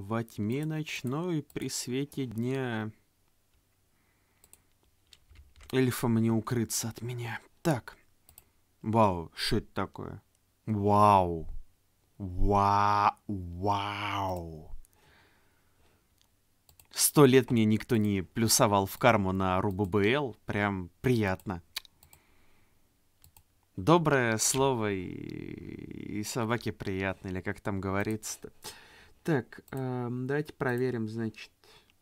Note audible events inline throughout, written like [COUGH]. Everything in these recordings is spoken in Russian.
во тьме ночной при свете дня. Эльфам не укрыться от меня. Так. Вау, что это такое? Вау. Вау. Вау. Сто лет мне никто не плюсовал в карму на РУББЛ. Прям приятно. Доброе слово и, и собаке приятно, или как там говорится-то. Так, э, давайте проверим, значит,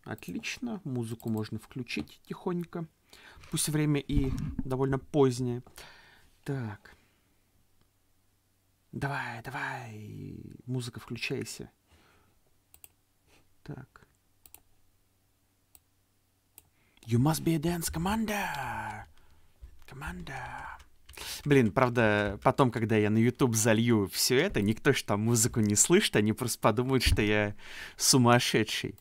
отлично. Музыку можно включить тихонько. Пусть время и довольно позднее. Так. Давай, давай. Музыка, включайся. Так. You must be a dance commander. Commander. Блин, правда, потом, когда я на YouTube залью все это, никто же там музыку не слышит, они просто подумают, что я сумасшедший.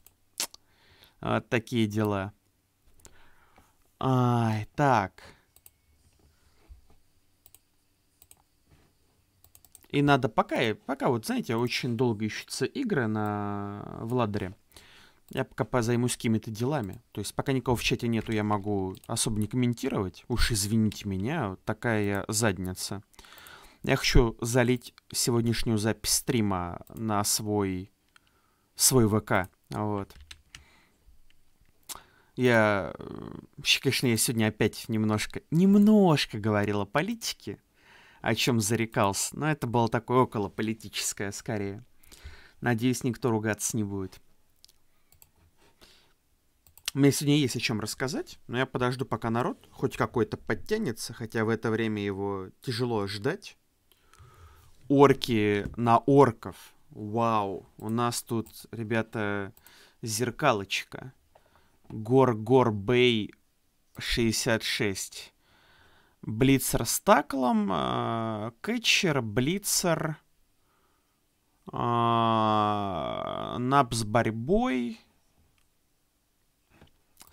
Вот такие дела. Ай, так. И надо пока, пока вот, знаете, очень долго ищутся игры на Владере. Я пока позаймусь какими-то делами. То есть пока никого в чате нету, я могу особо не комментировать. Уж извините меня, вот такая я задница. Я хочу залить сегодняшнюю запись стрима на свой, свой ВК. Вот. Я, э, конечно, я сегодня опять немножко, немножко говорил о политике, о чем зарекался. Но это было такое околополитическое скорее. Надеюсь, никто ругаться не будет. Мне сегодня есть о чем рассказать, но я подожду, пока народ хоть какой-то подтянется, хотя в это время его тяжело ждать. Орки на орков. Вау, у нас тут, ребята, зеркалочка. Гор-гор-бэй 66. Блицер с таклом, э, блицер, а, нап с борьбой,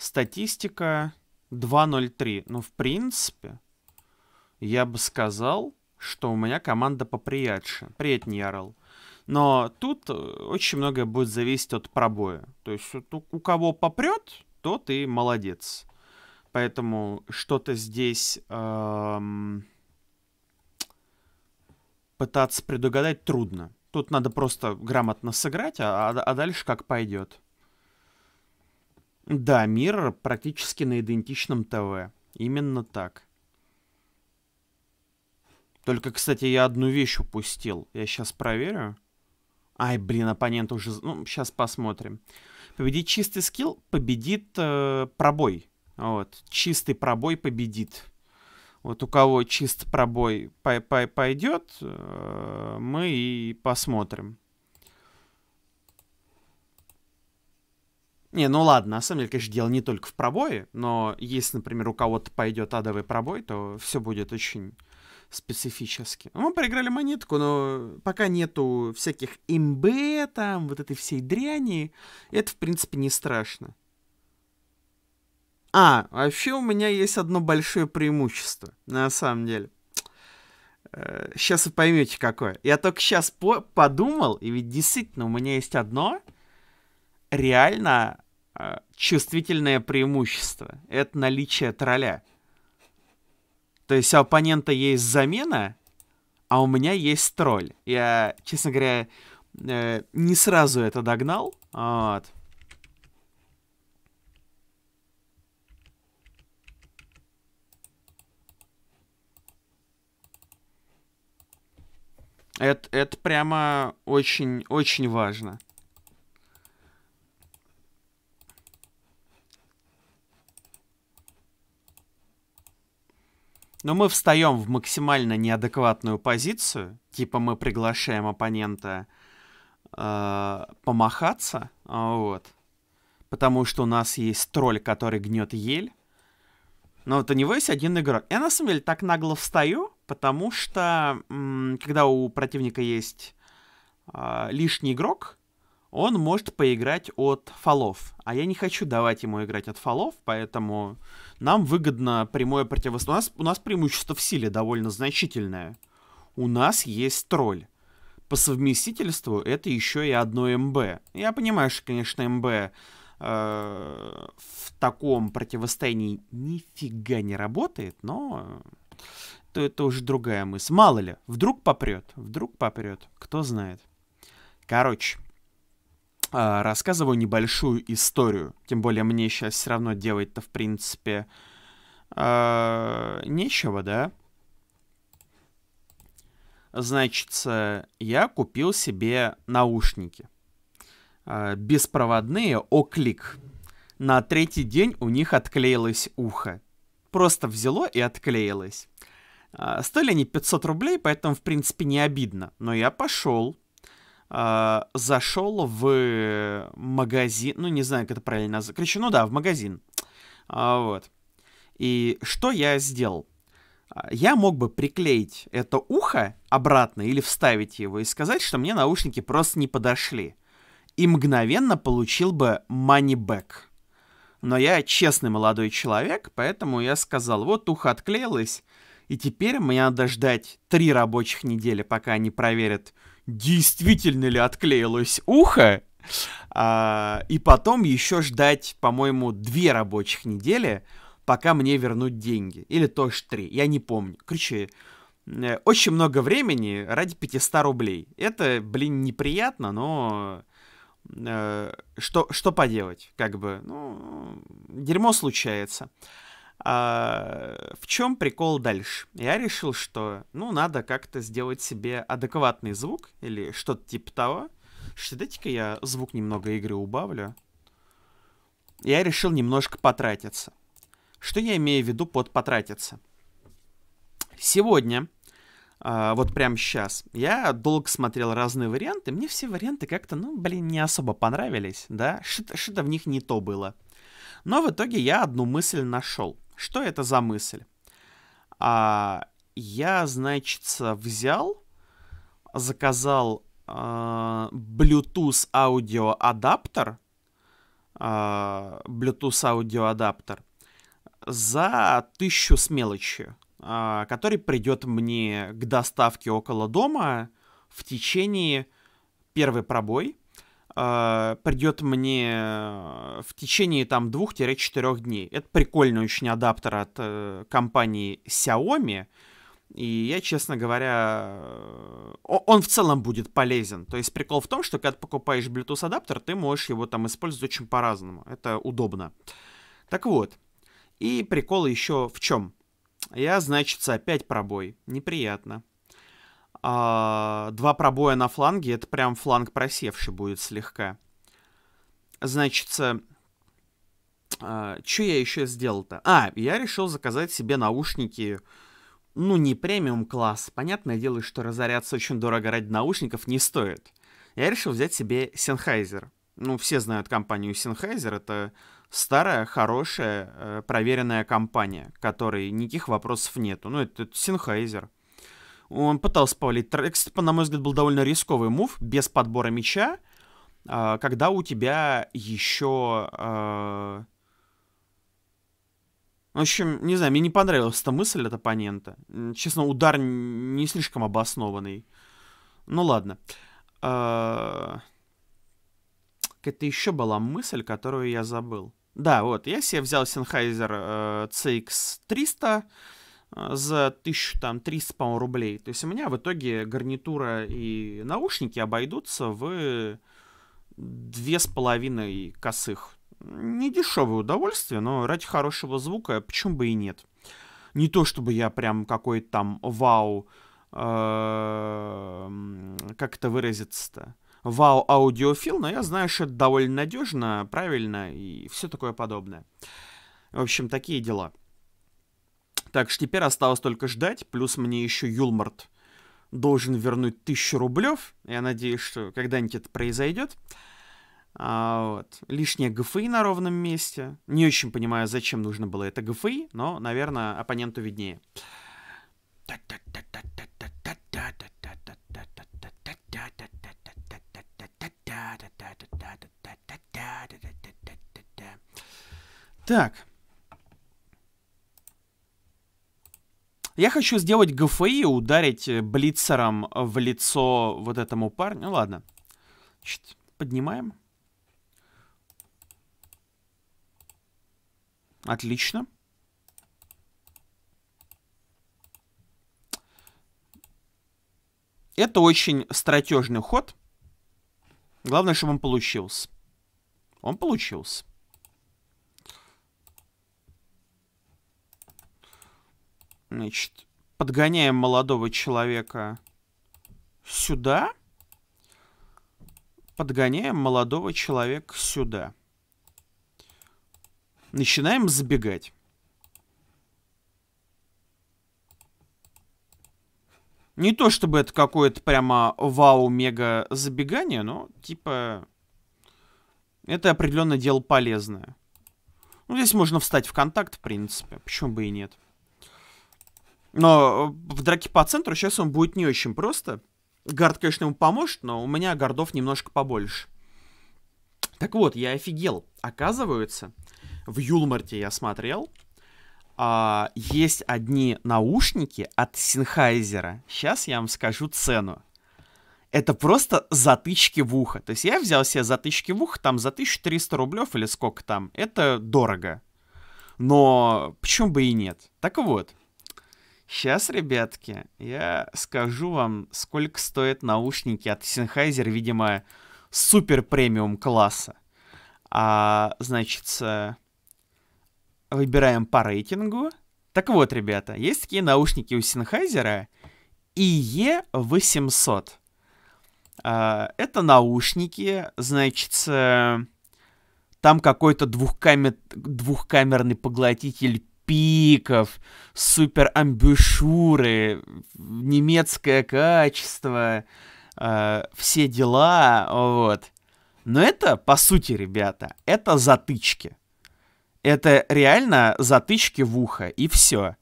Статистика 2.03. Ну, в принципе, я бы сказал, что у меня команда поприятше. Приятнее ярл. Но тут э, очень многое будет зависеть от пробоя. То есть у кого попрет, тот и молодец. Поэтому что-то здесь эм, пытаться предугадать трудно. Тут надо просто грамотно сыграть, а, а, а дальше как пойдет. Да, мир практически на идентичном ТВ. Именно так. Только, кстати, я одну вещь упустил. Я сейчас проверю. Ай, блин, оппонент уже... Ну, сейчас посмотрим. Победить чистый скилл победит э, пробой. Вот. Чистый пробой победит. Вот у кого чист пробой пой пой пойдет, э, мы и посмотрим. Не, ну ладно, на самом деле, конечно, дело не только в пробое, но если, например, у кого-то пойдет адовый пробой, то все будет очень специфически. Ну, мы проиграли монетку, но пока нету всяких МБ там, вот этой всей дряни, это, в принципе, не страшно. А, вообще у меня есть одно большое преимущество, на самом деле. Сейчас э, вы поймете, какое. Я только сейчас по подумал, и ведь действительно у меня есть одно реально Э, чувствительное преимущество. Это наличие тролля. То есть у оппонента есть замена, а у меня есть тролль. Я, честно говоря, э, не сразу это догнал. Вот. Это, это прямо очень-очень важно. но мы встаем в максимально неадекватную позицию, типа мы приглашаем оппонента э, помахаться, а, вот, потому что у нас есть тролль, который гнет ель, но вот у него есть один игрок. Я на самом деле так нагло встаю, потому что когда у противника есть э, лишний игрок, он может поиграть от фолов. А я не хочу давать ему играть от фолов, поэтому нам выгодно прямое противостояние. У нас, у нас преимущество в силе довольно значительное. У нас есть тролль. По совместительству это еще и одно МБ. Я понимаю, что, конечно, МБ э, в таком противостоянии нифига не работает, но то это уже другая мысль. Мало ли, вдруг попрет, вдруг попрет, кто знает. Короче, а, рассказываю небольшую историю. Тем более мне сейчас все равно делать-то, в принципе, э, нечего, да? Значит, э, я купил себе наушники. Э, беспроводные оклик. На третий день у них отклеилось ухо. Просто взяло и отклеилось. Стоили они 500 рублей, поэтому, в принципе, не обидно. Но я пошел, э, а, зашел в магазин, ну не знаю, как это правильно назвать, короче, ну да, в магазин, а, вот. И что я сделал? А, я мог бы приклеить это ухо обратно или вставить его и сказать, что мне наушники просто не подошли. И мгновенно получил бы манибэк. Но я честный молодой человек, поэтому я сказал, вот ухо отклеилось, и теперь мне надо ждать три рабочих недели, пока они проверят, действительно ли отклеилось ухо, а, и потом еще ждать, по-моему, две рабочих недели, пока мне вернут деньги. Или тоже три, я не помню. Короче, э, очень много времени ради 500 рублей. Это, блин, неприятно, но э, что, что поделать, как бы, ну, дерьмо случается. А, в чем прикол дальше? Я решил, что, ну, надо как-то сделать себе адекватный звук или что-то типа того. Что дайте-ка я звук немного игры убавлю. Я решил немножко потратиться. Что я имею в виду под потратиться? Сегодня, э, вот прям сейчас, я долго смотрел разные варианты. Мне все варианты как-то, ну, блин, не особо понравились, да? Что-то в них не то было. Но в итоге я одну мысль нашел. Что это за мысль? А, я, значит, взял, заказал а, Bluetooth аудиоадаптер, а, Bluetooth аудиоадаптер за тысячу с мелочью, а, который придет мне к доставке около дома в течение первый пробой – а, придет мне э, в течение там 2-4 дней. Это прикольный очень адаптер от э, компании Xiaomi. И я, честно говоря, э, он в целом будет полезен. То есть прикол в том, что когда ты покупаешь Bluetooth адаптер, ты можешь его там использовать очень по-разному. Это удобно. Так вот. И прикол еще в чем? Я, значит, опять пробой. Неприятно. А, два пробоя на фланге, это прям фланг просевший будет слегка. Значит, а, что я еще сделал-то? А, я решил заказать себе наушники, ну, не премиум класс. Понятное дело, что разоряться очень дорого ради наушников не стоит. Я решил взять себе Sennheiser. Ну, все знают компанию Sennheiser, это старая, хорошая, э, проверенная компания, которой никаких вопросов нету. Ну, это, это Sennheiser. Он пытался повалить Трекс, на мой взгляд, был довольно рисковый мув, без подбора мяча, а, когда у тебя еще... А, в общем, не знаю, мне не понравилась эта мысль от оппонента. Честно, удар не слишком обоснованный. Ну ладно. А, это еще была мысль, которую я забыл. Да, вот, я себе взял Sennheiser э, CX300, Э, за тысячу там 300, рублей. То есть у меня в итоге гарнитура и наушники обойдутся в две с половиной косых. Не дешевое удовольствие, но ради хорошего звука почему бы и нет. Не то чтобы я прям какой-то там вау, э, как это выразиться-то, вау аудиофил, но я знаю, что это довольно надежно, правильно и все такое подобное. В общем, такие дела. Так что теперь осталось только ждать, плюс мне еще Юлмарт должен вернуть тысячу рублев. Я надеюсь, что когда-нибудь это произойдет. А, вот. Лишнее ГФИ на ровном месте. Не очень понимаю, зачем нужно было это ГФИ, но, наверное, оппоненту виднее. Так. Я хочу сделать ГФИ ударить э, блицером в лицо вот этому парню. Ну ладно. Значит, поднимаем. Отлично. Это очень стратежный ход. Главное, чтобы он получился. Он получился. Значит, подгоняем молодого человека сюда. Подгоняем молодого человека сюда. Начинаем забегать. Не то чтобы это какое-то прямо вау-мега забегание, но типа это определенно дело полезное. Ну, здесь можно встать в контакт, в принципе. Почему бы и нет. Но э, в драке по центру сейчас он будет не очень просто. Гард, конечно, ему поможет, но у меня гардов немножко побольше. Так вот, я офигел. Оказывается, в Юлмарте я смотрел, а, есть одни наушники от Синхайзера. Сейчас я вам скажу цену. Это просто затычки в ухо. То есть я взял себе затычки в ухо, там за 1300 рублев или сколько там. Это дорого. Но почему бы и нет? Так вот, Сейчас, ребятки, я скажу вам, сколько стоят наушники от Sennheiser, видимо, супер премиум класса. А, значит, э, выбираем по рейтингу. Так вот, ребята, есть такие наушники у Sennheiser и E 800 А, это наушники, значит, э, там какой-то двухкамер... двухкамерный поглотитель пиков, супер амбушюры, немецкое качество, э, все дела, вот. Но это, по сути, ребята, это затычки. Это реально затычки в ухо, и все.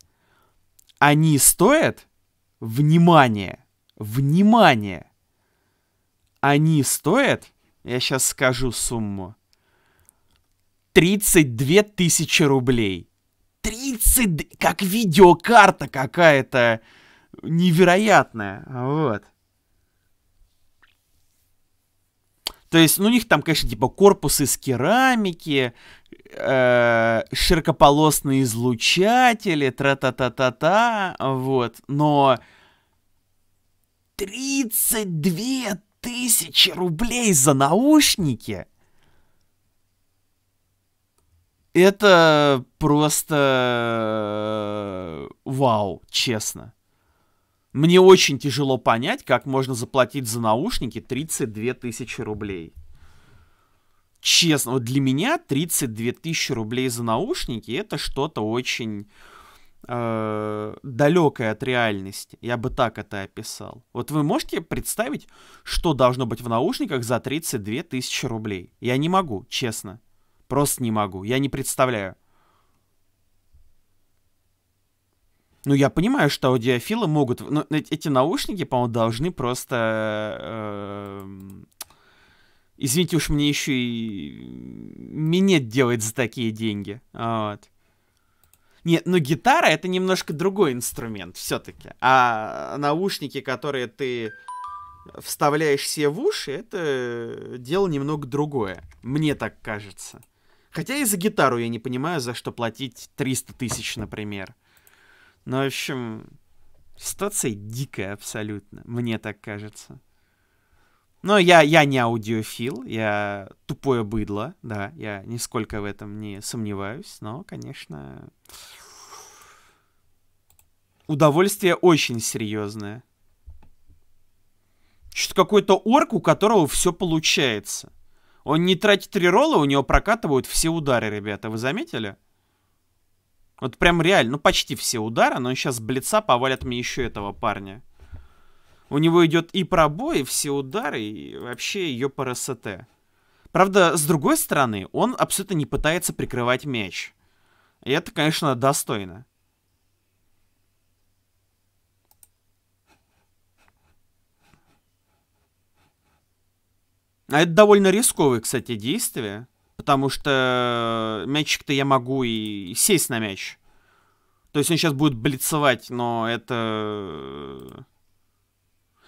Они стоят внимание, Внимание! Они стоят, я сейчас скажу сумму, 32 тысячи рублей. 30, как видеокарта какая-то невероятная, вот. То есть, ну, у них там, конечно, типа корпус из керамики, э, широкополосные излучатели, тра-та-та-та-та, вот. Но 32 тысячи рублей за наушники — это просто э, вау, честно. Мне очень тяжело понять, как можно заплатить за наушники 32 тысячи рублей. Честно, вот для меня 32 тысячи рублей за наушники это что-то очень э, далекое от реальности. Я бы так это описал. Вот вы можете представить, что должно быть в наушниках за 32 тысячи рублей? Я не могу, честно. Просто не могу. Я не представляю. Ну, я понимаю, что аудиофилы могут... Но ну, эти наушники, по-моему, должны просто... Э, эм, извините уж, мне еще и минет делать за такие деньги. Вот. Нет, ну гитара это немножко другой инструмент все-таки. А наушники, которые ты вставляешь себе в уши, это дело немного другое. Мне так кажется. Хотя и за гитару я не понимаю, за что платить 300 тысяч, например. Но, ну, в общем, ситуация дикая абсолютно, мне так кажется. Но я, я не аудиофил, я тупое быдло, да, я нисколько в этом не сомневаюсь, но, конечно, удовольствие очень серьезное. Что-то какой-то орк, у которого все получается. Он не тратит реролы, у него прокатывают все удары, ребята. Вы заметили? Вот прям реально, ну почти все удары, но сейчас блица повалят мне еще этого парня. У него идет и пробой, и все удары, и вообще ее по Правда, с другой стороны, он абсолютно не пытается прикрывать мяч. И это, конечно, достойно. А это довольно рисковое, кстати, действия, потому что э, мячик-то я могу и сесть на мяч. То есть он сейчас будет блицевать, но это... Э,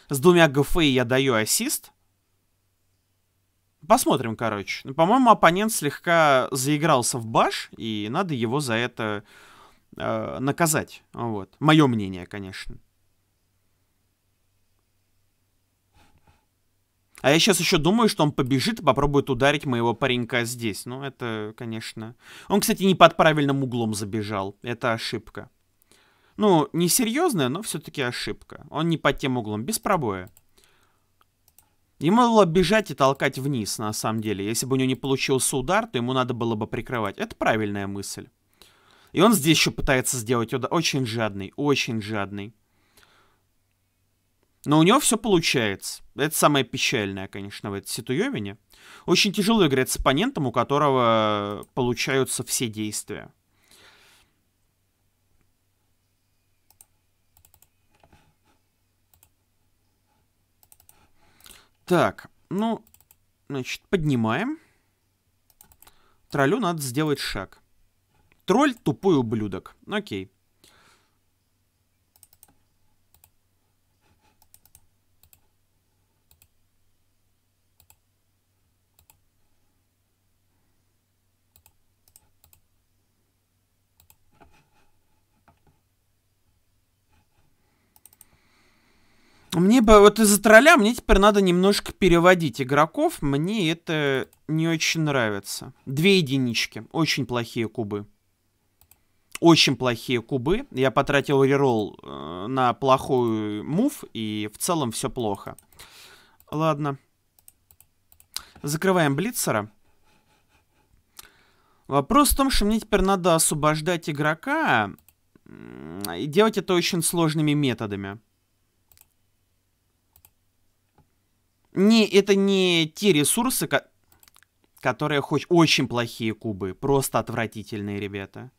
с двумя ГФ я даю ассист. Посмотрим, короче. Ну, по-моему, оппонент слегка заигрался в баш, и надо его за это э, наказать. Вот. Мое мнение, конечно. А я сейчас еще думаю, что он побежит и попробует ударить моего паренька здесь. Ну, это, конечно... Он, кстати, не под правильным углом забежал. Это ошибка. Ну, не серьезная, но все-таки ошибка. Он не под тем углом, без пробоя. Ему было бежать и толкать вниз, на самом деле. Если бы у него не получился удар, то ему надо было бы прикрывать. Это правильная мысль. И он здесь еще пытается сделать удар. Очень жадный, очень жадный. Но у него все получается. Это самое печальное, конечно, в этой ситуевине. Очень тяжело играть с оппонентом, у которого получаются все действия. Так, ну, значит, поднимаем. Троллю надо сделать шаг. Тролль тупой ублюдок. Окей. мне вот из-за тролля мне теперь надо немножко переводить игроков. Мне это не очень нравится. Две единички. Очень плохие кубы. Очень плохие кубы. Я потратил реролл э, на плохой мув, и в целом все плохо. Ладно. Закрываем блицера. Вопрос в том, что мне теперь надо освобождать игрока. И делать это очень сложными методами. не, это не те ресурсы, ко которые хоть очень плохие кубы. Просто отвратительные, ребята.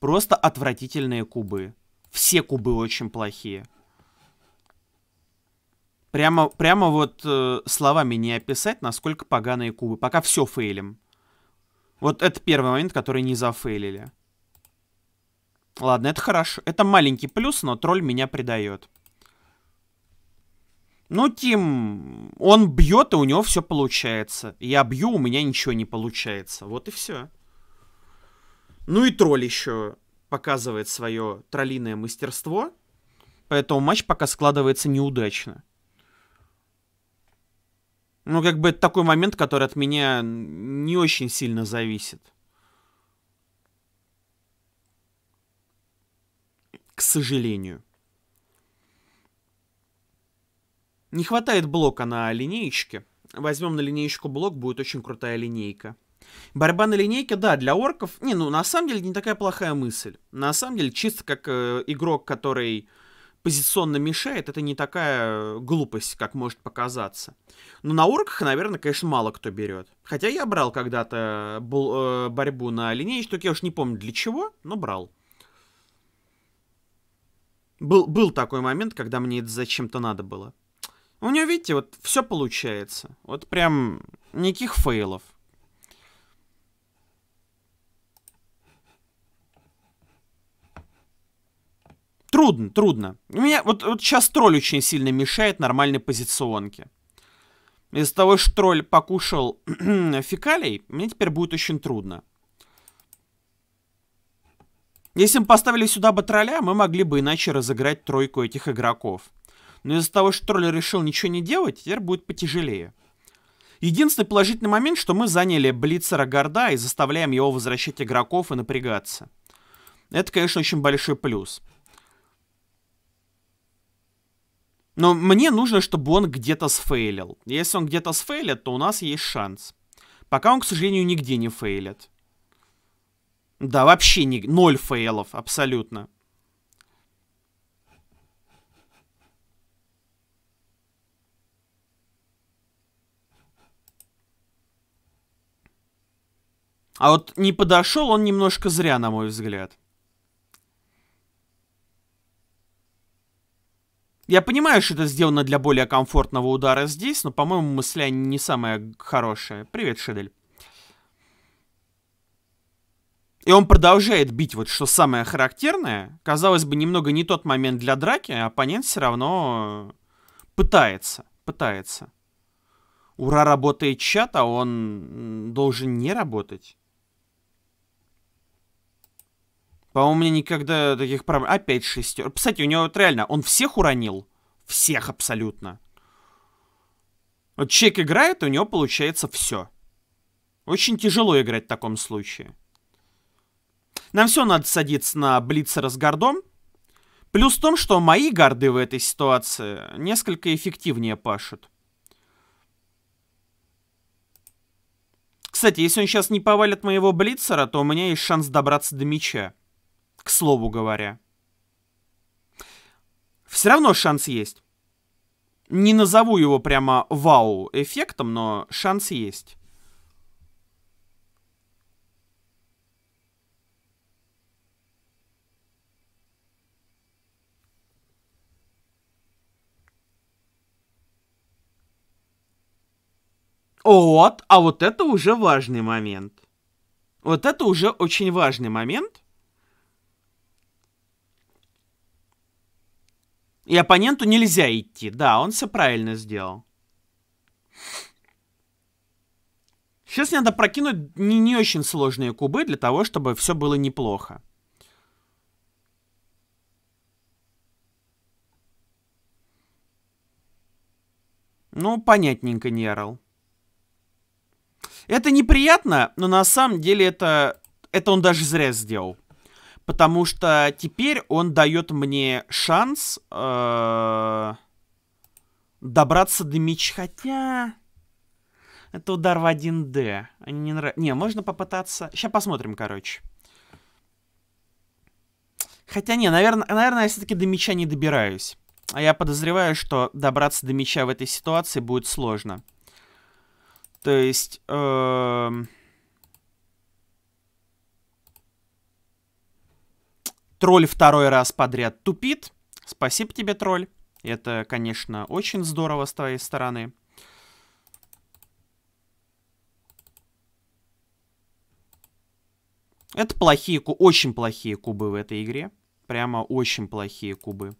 Просто отвратительные кубы. Все кубы очень плохие. Прямо, прямо вот э, словами не описать, насколько поганые кубы. Пока все фейлим. Вот это первый момент, который не зафейлили. Ладно, это хорошо. Это маленький плюс, но тролль меня предает. Ну, Тим, он бьет, и у него все получается. Я бью, у меня ничего не получается. Вот и все. Ну и тролль еще показывает свое троллиное мастерство. Поэтому матч пока складывается неудачно. Ну, как бы это такой момент, который от меня не очень сильно зависит. К сожалению. Не хватает блока на линеечке. Возьмем на линеечку блок, будет очень крутая линейка. Борьба на линейке, да, для орков... Не, ну, на самом деле, не такая плохая мысль. На самом деле, чисто как э, игрок, который позиционно мешает, это не такая глупость, как может показаться. Но на орках, наверное, конечно, мало кто берет. Хотя я брал когда-то э, борьбу на линейке, только я уж не помню для чего, но брал. Был, был такой момент, когда мне это зачем-то надо было. У него, видите, вот все получается. Вот прям никаких фейлов. Трудно, трудно. У меня вот, вот сейчас тролль очень сильно мешает нормальной позиционке. Из-за того, что тролль покушал [CLEARS THROAT] фекалий, мне теперь будет очень трудно. Если бы поставили сюда бы тролля, мы могли бы иначе разыграть тройку этих игроков но из-за того, что тролль решил ничего не делать, теперь будет потяжелее. Единственный положительный момент, что мы заняли Блицера Горда и заставляем его возвращать игроков и напрягаться. Это, конечно, очень большой плюс. Но мне нужно, чтобы он где-то сфейлил. Если он где-то сфейлит, то у нас есть шанс. Пока он, к сожалению, нигде не фейлит. Да, вообще не... ноль фейлов, абсолютно. А вот не подошел он немножко зря, на мой взгляд. Я понимаю, что это сделано для более комфортного удара здесь, но, по-моему, мысля не самая хорошая. Привет, Шедель. И он продолжает бить, вот что самое характерное. Казалось бы, немного не тот момент для драки, а оппонент все равно пытается, пытается. Ура, работает чат, а он должен не работать. По-моему, у меня никогда таких проблем. Опять шестер. Кстати, у него вот реально, он всех уронил. Всех абсолютно. Вот человек играет, и у него получается все. Очень тяжело играть в таком случае. Нам все надо садиться на блицера с гордом. Плюс в том, что мои горды в этой ситуации несколько эффективнее пашут. Кстати, если он сейчас не повалит моего блицера, то у меня есть шанс добраться до мяча к слову говоря. Все равно шанс есть. Не назову его прямо вау-эффектом, но шанс есть. Вот, а вот это уже важный момент. Вот это уже очень важный момент, И оппоненту нельзя идти. Да, он все правильно сделал. Сейчас мне надо прокинуть не, не очень сложные кубы для того, чтобы все было неплохо. Ну, понятненько, Нерл. Это неприятно, но на самом деле это... Это он даже зря сделал. Потому что теперь он дает мне шанс э, добраться до меча. Хотя... Это удар в 1D. Не, нрав... не, можно попытаться... Сейчас посмотрим, короче. Хотя не, наверное, наверное я все-таки до меча не добираюсь. А я подозреваю, что добраться до меча в этой ситуации будет сложно. То есть... Э... Тролль второй раз подряд тупит. Спасибо тебе, тролль. Это, конечно, очень здорово с твоей стороны. Это плохие, очень плохие кубы в этой игре. Прямо очень плохие кубы.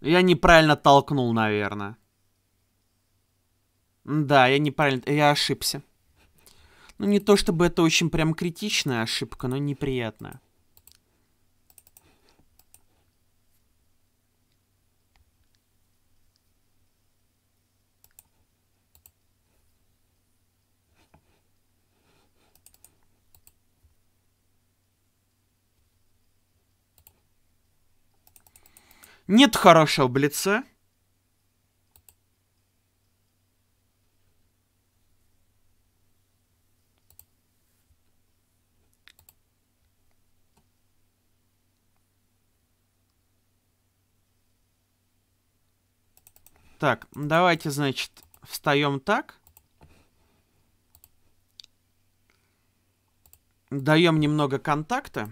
Я неправильно толкнул, наверное. Да, я неправильно... Я ошибся. Ну, не то чтобы это очень прям критичная ошибка, но неприятная. Нет хорошего блица. Так, давайте, значит, встаем так. Даем немного контакта.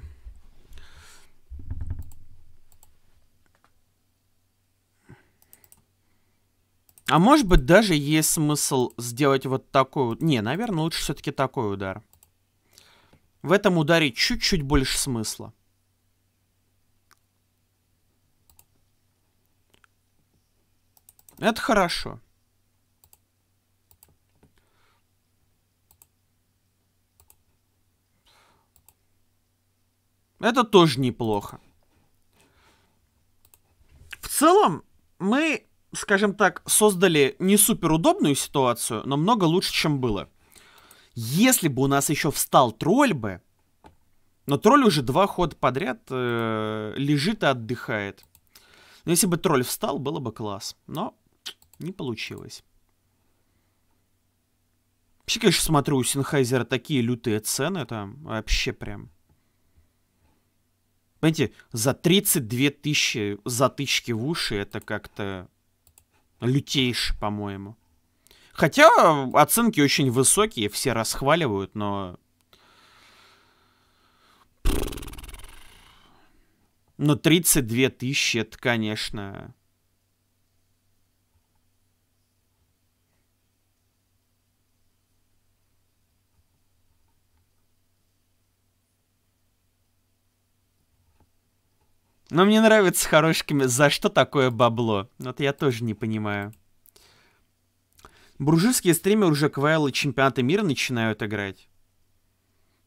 А может быть, даже есть смысл сделать вот такой вот... Не, наверное, лучше все-таки такой удар. В этом ударе чуть-чуть больше смысла. Это хорошо. Это тоже неплохо. В целом, мы скажем так, создали не суперудобную ситуацию, но много лучше, чем было. Если бы у нас еще встал тролль бы, но тролль уже два хода подряд э, лежит и отдыхает. Но если бы тролль встал, было бы класс. Но не получилось. Вообще, конечно, смотрю, у Синхайзера такие лютые цены там. Вообще прям. Понимаете, за 32 тысячи затычки в уши это как-то Лютейший, по-моему. Хотя оценки очень высокие, все расхваливают, но... Но 32 тысячи, это, конечно... Но мне нравится с хорошками, за что такое бабло? Вот я тоже не понимаю. Буржуйские стримеры уже квайлы чемпионата мира начинают играть.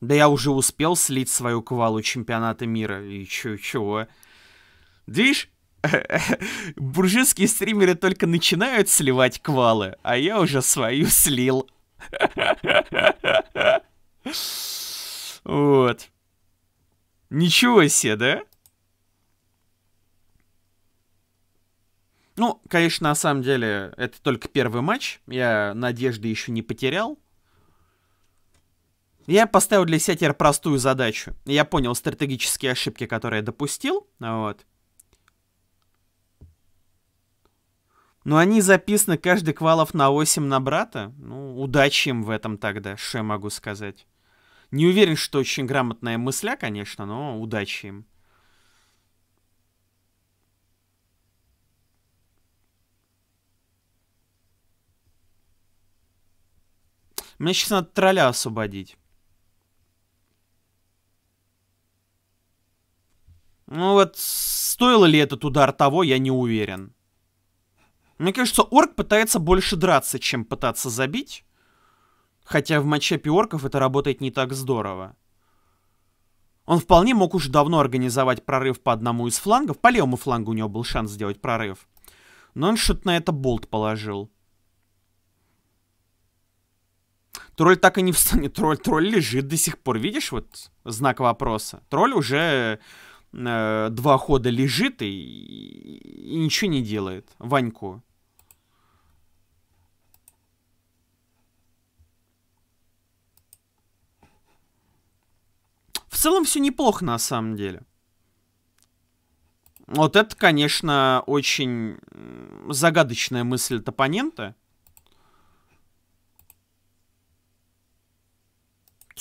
Да я уже успел слить свою квалу чемпионата мира. И чё, чего? Видишь? [LAUGHS] Буржуйские стримеры только начинают сливать квалы, а я уже свою слил. [LAUGHS] Вот. Ничего себе, да? Ну, конечно, на самом деле, это только первый матч. Я надежды еще не потерял. Я поставил для себя теперь простую задачу. Я понял стратегические ошибки, которые я допустил. Вот. Но они записаны каждый квалов на 8 на брата. Ну, удачи им в этом тогда, что я могу сказать. Не уверен, что очень грамотная мысля, конечно, но удачи им. Мне сейчас надо тролля освободить. Ну вот, стоило ли этот удар того, я не уверен. Мне кажется, орк пытается больше драться, чем пытаться забить. Хотя в матчапе орков это работает не так здорово. Он вполне мог уже давно организовать прорыв по одному из флангов. По левому флангу у него был шанс сделать прорыв. Но он что-то на это болт положил. Тролль так и не встанет. Тролль, тролль лежит до сих пор. Видишь, вот знак вопроса. Тролль уже э, два хода лежит и, и ничего не делает. Ваньку. В целом все неплохо на самом деле. Вот это, конечно, очень загадочная мысль от оппонента.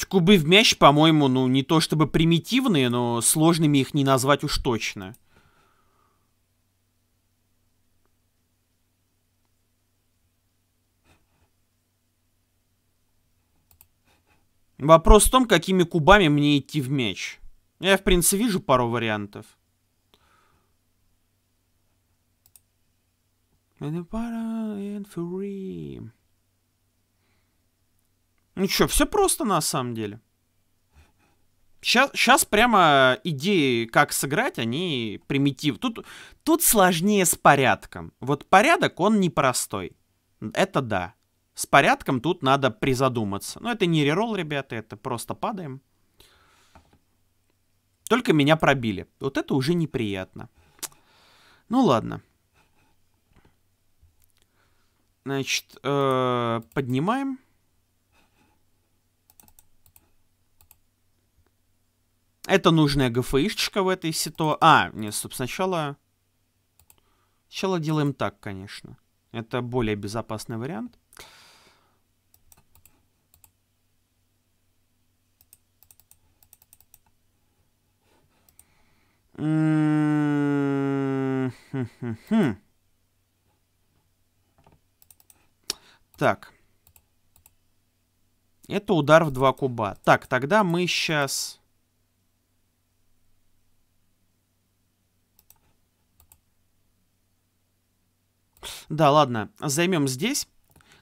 Кубы в мяч, по-моему, ну, не то чтобы примитивные, но сложными их не назвать уж точно. Вопрос в том, какими кубами мне идти в мяч. Я, в принципе, вижу пару вариантов. And a ну что, все просто на самом деле. Сейчас, прямо идеи, как сыграть, они примитив. Тут, тут сложнее с порядком. Вот порядок, он непростой. Это да. С порядком тут надо призадуматься. Но это не рерол, ребята, это просто падаем. Только меня пробили. Вот это уже неприятно. Ну ладно. Значит, э -э поднимаем. Это нужная ГФИшечка в этой ситуации. А, нет, собственно, сначала... Сначала делаем так, конечно. Это более безопасный вариант. Так. Это удар в два куба. Так, тогда мы сейчас... Да, ладно, займем здесь.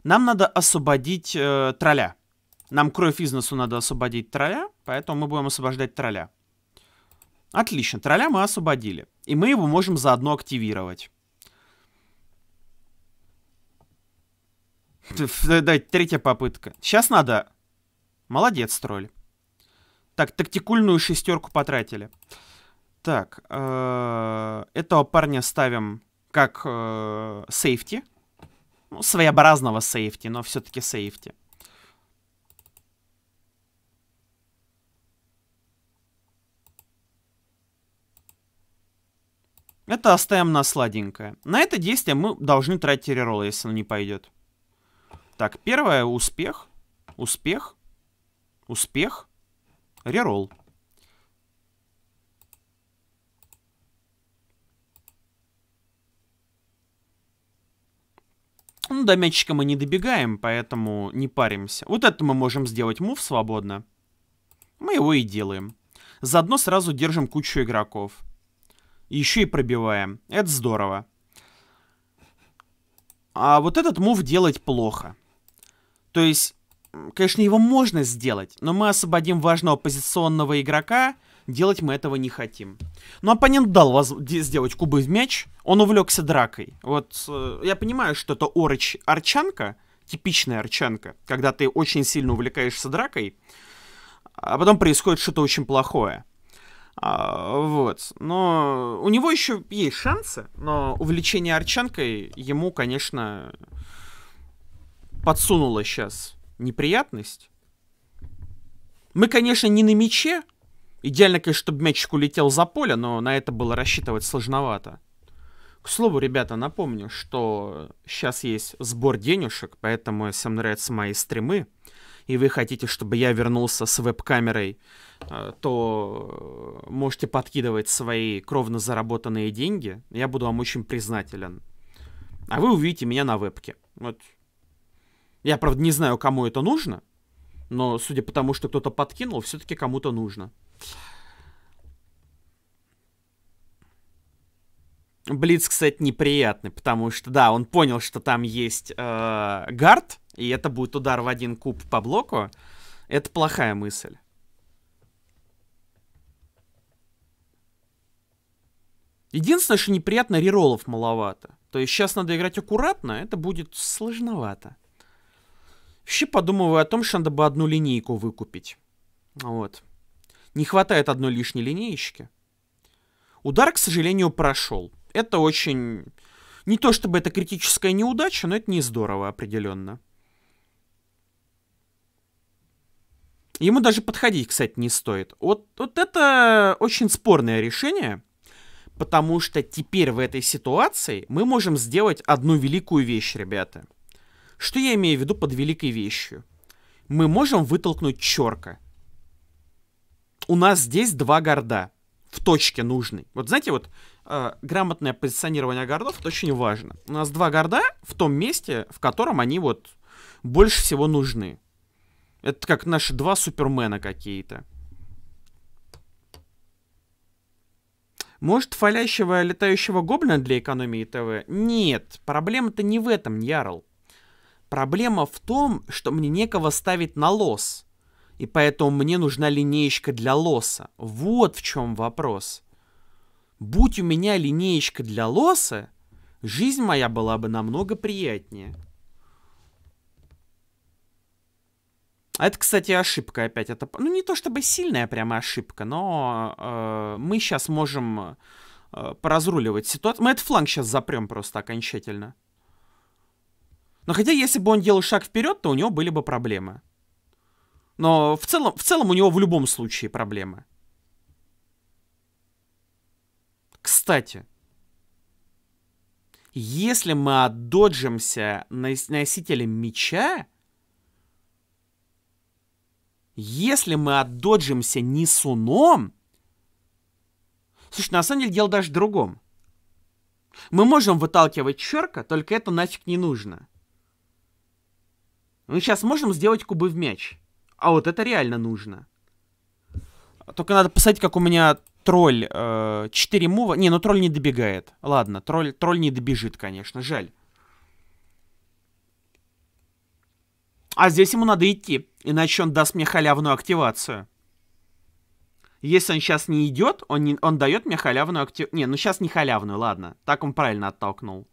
Нам надо освободить э, тролля. Нам кровь из носу надо освободить тролля, поэтому мы будем освобождать тролля. Отлично, тролля мы освободили. И мы его можем заодно активировать. Дай, третья попытка. Сейчас надо... Молодец, тролль. Так, тактикульную шестерку потратили. Так, э, этого парня ставим как э, safety. Ну, своеобразного сейфти, но все-таки сейфти. Это оставим на сладенькое. На это действие мы должны тратить реролл, если оно не пойдет. Так, первое, успех. Успех. Успех. рерол. Ну, до мячика мы не добегаем, поэтому не паримся. Вот это мы можем сделать мув свободно. Мы его и делаем. Заодно сразу держим кучу игроков. Еще и пробиваем. Это здорово. А вот этот мув делать плохо. То есть, конечно, его можно сделать, но мы освободим важного позиционного игрока, Делать мы этого не хотим. Но оппонент дал воз... сделать кубы в мяч, он увлекся дракой. Вот э, я понимаю, что это орыч... арчанка, типичная арчанка, когда ты очень сильно увлекаешься дракой, а потом происходит что-то очень плохое. А, вот. Но у него еще есть шансы, но увлечение Арчанкой ему, конечно, подсунуло сейчас неприятность. Мы, конечно, не на мече, Идеально, конечно, чтобы мячик улетел за поле, но на это было рассчитывать сложновато. К слову, ребята, напомню, что сейчас есть сбор денежек, поэтому если вам нравятся мои стримы, и вы хотите, чтобы я вернулся с веб-камерой, э, то можете подкидывать свои кровно заработанные деньги. Я буду вам очень признателен. А вы увидите меня на вебке. Вот. Я, правда, не знаю, кому это нужно, но судя по тому, что кто-то подкинул, все-таки кому-то нужно. Блиц, кстати, неприятный, потому что, да, он понял, что там есть э, гард, и это будет удар в один куб по блоку. Это плохая мысль. Единственное, что неприятно, реролов маловато. То есть сейчас надо играть аккуратно, это будет сложновато. Вообще подумываю о том, что надо бы одну линейку выкупить. Вот. Не хватает одной лишней линеечки. Удар, к сожалению, прошел. Это очень... Не то чтобы это критическая неудача, но это не здорово определенно. Ему даже подходить, кстати, не стоит. Вот, вот это очень спорное решение, потому что теперь в этой ситуации мы можем сделать одну великую вещь, ребята – что я имею в виду под великой вещью? Мы можем вытолкнуть черка. У нас здесь два горда в точке нужной. Вот знаете, вот э, грамотное позиционирование гордов это очень важно. У нас два горда в том месте, в котором они вот больше всего нужны. Это как наши два супермена какие-то. Может, фалящего летающего гоблина для экономии ТВ? Нет, проблема-то не в этом, Ярл. Проблема в том, что мне некого ставить на лос, и поэтому мне нужна линеечка для лоса. Вот в чем вопрос. Будь у меня линеечка для лоса, жизнь моя была бы намного приятнее. А это, кстати, ошибка опять. Это, ну, не то чтобы сильная прямо ошибка, но э, мы сейчас можем э, поразруливать ситуацию. Мы этот фланг сейчас запрем просто окончательно. Но хотя, если бы он делал шаг вперед, то у него были бы проблемы. Но в целом, в целом у него в любом случае проблемы. Кстати, если мы отдоджимся носителем меча, если мы отдоджимся суном, Слушай, на самом деле дело даже в другом. Мы можем выталкивать черка, только это нафиг не нужно. Мы ну, сейчас можем сделать кубы в мяч. А вот это реально нужно. Только надо посмотреть, как у меня тролль э, 4 мува. Не, ну тролль не добегает. Ладно, тролль, тролль не добежит, конечно, жаль. А здесь ему надо идти, иначе он даст мне халявную активацию. Если он сейчас не идет, он, не, он дает мне халявную активацию. Не, ну сейчас не халявную, ладно. Так он правильно оттолкнул.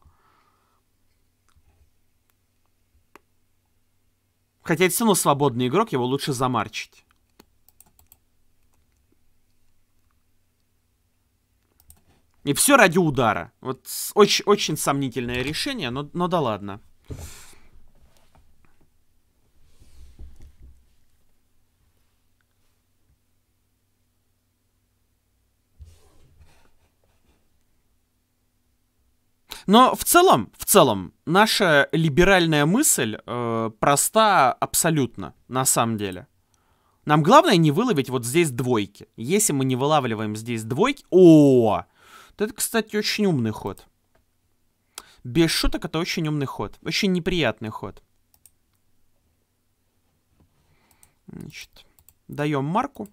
Хотя это все равно свободный игрок, его лучше замарчить. И все ради удара. Вот очень, очень сомнительное решение, но, но да ладно. Но в целом, в целом, наша либеральная мысль э, проста абсолютно, на самом деле. Нам главное не выловить вот здесь двойки. Если мы не вылавливаем здесь двойки... О! Вот это, кстати, очень умный ход. Без шуток это очень умный ход. Очень неприятный ход. Значит, даем марку.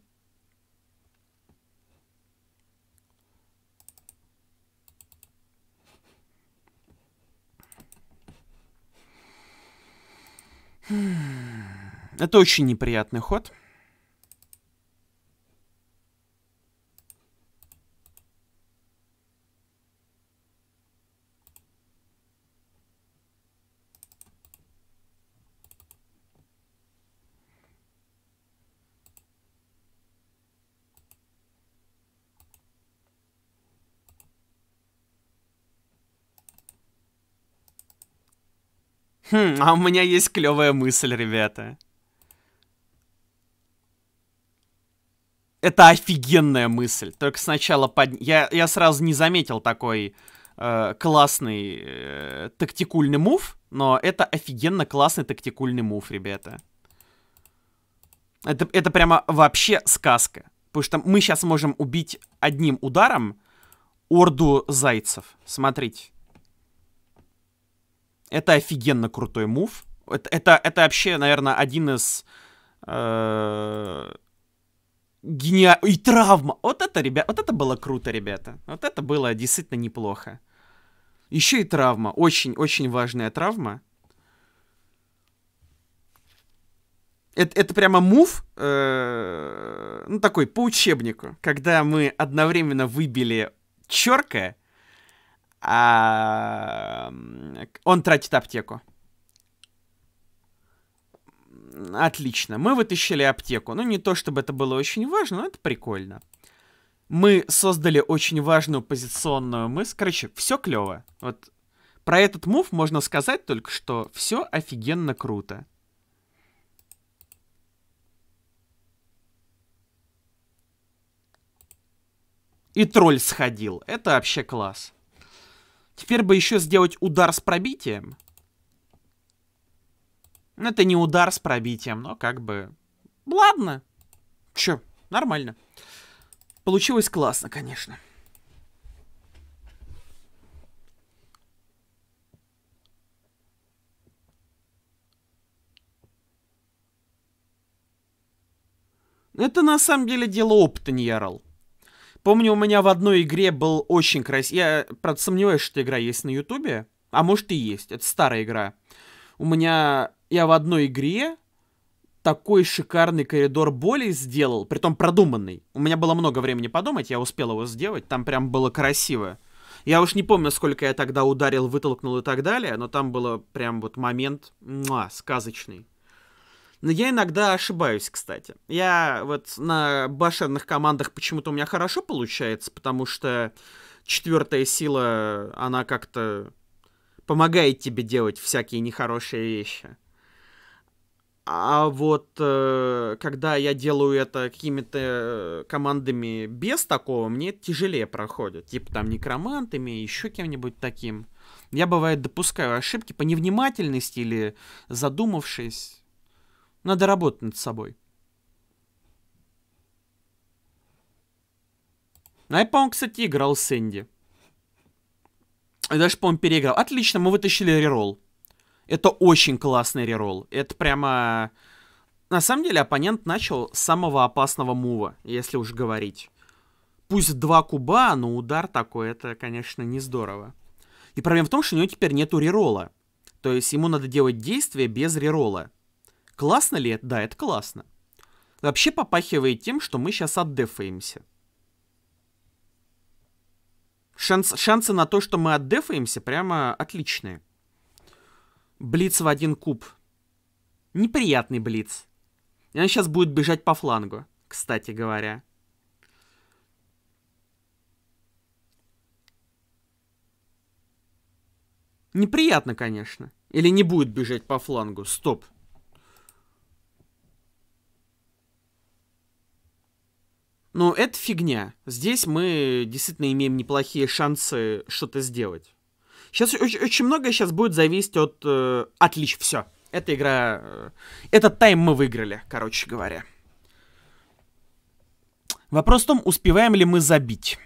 Это очень неприятный ход. Хм, а у меня есть клевая мысль, ребята. Это офигенная мысль. Только сначала под... я, я сразу не заметил такой э, классный э, тактикульный мув, но это офигенно классный тактикульный мув, ребята. Это, это прямо вообще сказка. Потому что мы сейчас можем убить одним ударом орду зайцев. Смотрите. Это офигенно крутой мув. Это, это, это вообще, наверное, один из... Э, гениа... И травма! Вот это, ребят, вот это было круто, ребята. Вот это было действительно неплохо. Еще и травма. Очень-очень важная травма. Это, это прямо мув, э, ну такой, по учебнику, когда мы одновременно выбили черка. а аптек. Он тратит аптеку. Отлично. Мы вытащили аптеку. Ну, не то чтобы это было очень важно, но это прикольно. Мы создали очень важную позиционную мысль. Короче, все клево. Вот про этот мув можно сказать только, что все офигенно круто. И тролль сходил. Это вообще класс. Теперь бы еще сделать удар с пробитием. Ну, это не удар с пробитием, но как бы... Ладно. Че, нормально. Получилось классно, конечно. Это на самом деле дело опыта, Ньерл. Помню, у меня в одной игре был очень красивый... Я, правда, сомневаюсь, что игра есть на Ютубе. А может и есть. Это старая игра. У меня... Я в одной игре такой шикарный коридор боли сделал, притом продуманный. У меня было много времени подумать, я успел его сделать, там прям было красиво. Я уж не помню, сколько я тогда ударил, вытолкнул и так далее, но там было прям вот момент муа, сказочный. Но я иногда ошибаюсь, кстати. Я вот на башенных командах почему-то у меня хорошо получается, потому что четвертая сила, она как-то помогает тебе делать всякие нехорошие вещи. А вот э, когда я делаю это какими-то э, командами без такого, мне это тяжелее проходит. Типа там некромантами, еще кем-нибудь таким. Я, бывает, допускаю ошибки по невнимательности или задумавшись. Надо работать над собой. А я, по-моему, кстати, играл с Энди. Я даже, по-моему, переиграл. Отлично, мы вытащили рерол. Это очень классный рерол. Это прямо... На самом деле, оппонент начал с самого опасного мува, если уж говорить. Пусть два куба, но удар такой, это, конечно, не здорово. И проблема в том, что у него теперь нету рерола. То есть ему надо делать действия без рерола. Классно ли это? Да, это классно. Вообще попахивает тем, что мы сейчас отдефаемся. Шанс, шансы на то, что мы отдефаемся, прямо отличные. Блиц в один куб. Неприятный блиц. И он сейчас будет бежать по флангу, кстати говоря. Неприятно, конечно. Или не будет бежать по флангу. Стоп. Но это фигня. Здесь мы действительно имеем неплохие шансы что-то сделать. Сейчас очень, очень многое сейчас будет зависеть от... Э, отлич, все. Эта игра... Э, этот тайм мы выиграли, короче говоря. Вопрос в том, успеваем ли мы забить.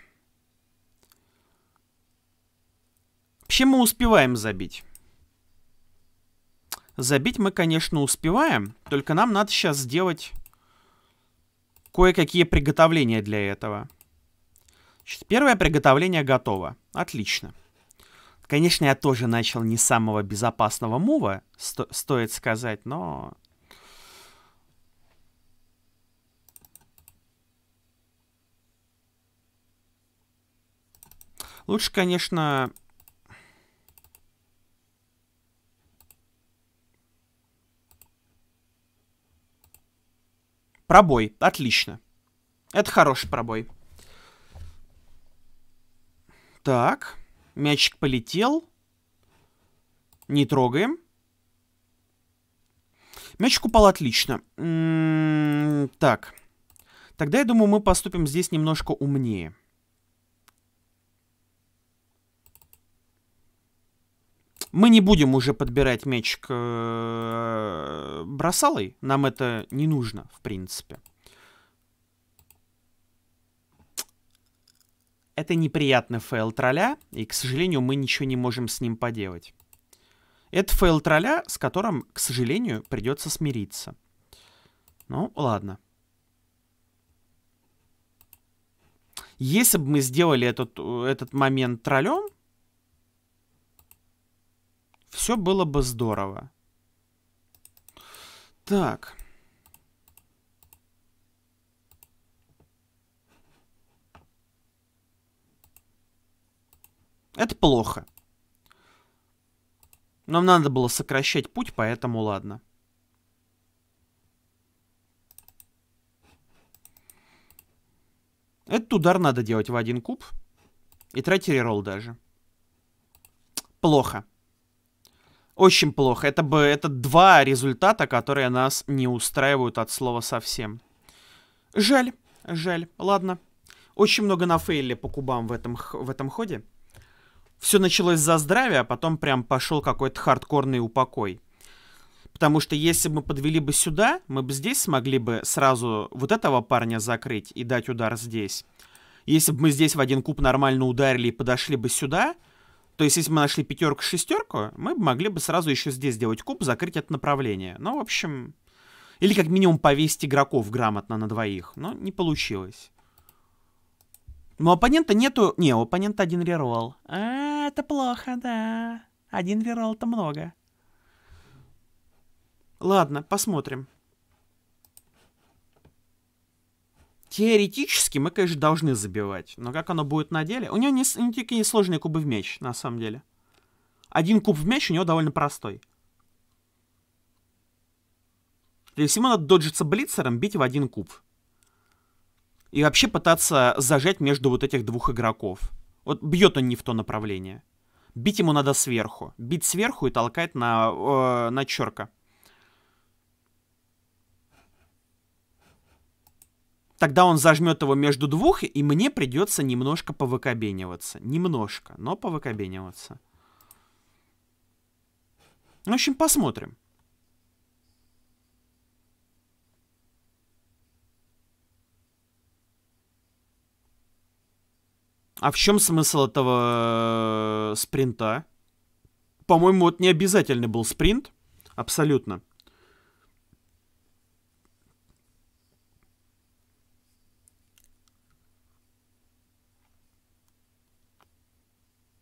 Вообще мы успеваем забить. Забить мы, конечно, успеваем. Только нам надо сейчас сделать кое-какие приготовления для этого. Значит, первое приготовление готово. Отлично. Конечно, я тоже начал не самого безопасного мува, сто стоит сказать, но... Лучше, конечно, Пробой. Отлично. Это хороший пробой. Так. Мячик полетел. Не трогаем. Мячик упал отлично. М м-м, -м -м так. Тогда, я думаю, мы поступим здесь немножко умнее. Мы не будем уже подбирать мяч к э, бросалой. Нам это не нужно, в принципе. Это неприятный фейл тролля, и, к сожалению, мы ничего не можем с ним поделать. Это фейл тролля, с которым, к сожалению, придется смириться. Ну, ладно. Если бы мы сделали этот, этот момент троллем, все было бы здорово. Так. Это плохо. Нам надо было сокращать путь, поэтому ладно. Этот удар надо делать в один куб. И тратить реролл даже. Плохо. Очень плохо. Это, бы, это два результата, которые нас не устраивают от слова совсем. Жаль, жаль. Ладно. Очень много нафейлили по кубам в этом, в этом ходе. Все началось за здравие, а потом прям пошел какой-то хардкорный упокой. Потому что если бы мы подвели бы сюда, мы бы здесь смогли бы сразу вот этого парня закрыть и дать удар здесь. Если бы мы здесь в один куб нормально ударили и подошли бы сюда, то есть, если мы нашли пятерку-шестерку, мы могли бы сразу еще здесь сделать куб, закрыть это направление. Ну в общем... Или как минимум повесить игроков грамотно на двоих. Но не получилось. Но оппонента нету... Не, у оппонента один реролл. А, это плохо, да. Один реролл-то много. Ладно, посмотрим. Теоретически мы, конечно, должны забивать, но как оно будет на деле? У него не, не такие сложные кубы в мяч, на самом деле. Один куб в мяч у него довольно простой. Для всего надо доджиться блицером, бить в один куб. И вообще пытаться зажать между вот этих двух игроков. Вот бьет он не в то направление. Бить ему надо сверху. Бить сверху и толкать на, э, на черка. Тогда он зажмет его между двух, и мне придется немножко повыкобениваться. Немножко, но повыкобениваться. В общем, посмотрим. А в чем смысл этого э, спринта? По-моему, вот не обязательный был спринт. Абсолютно.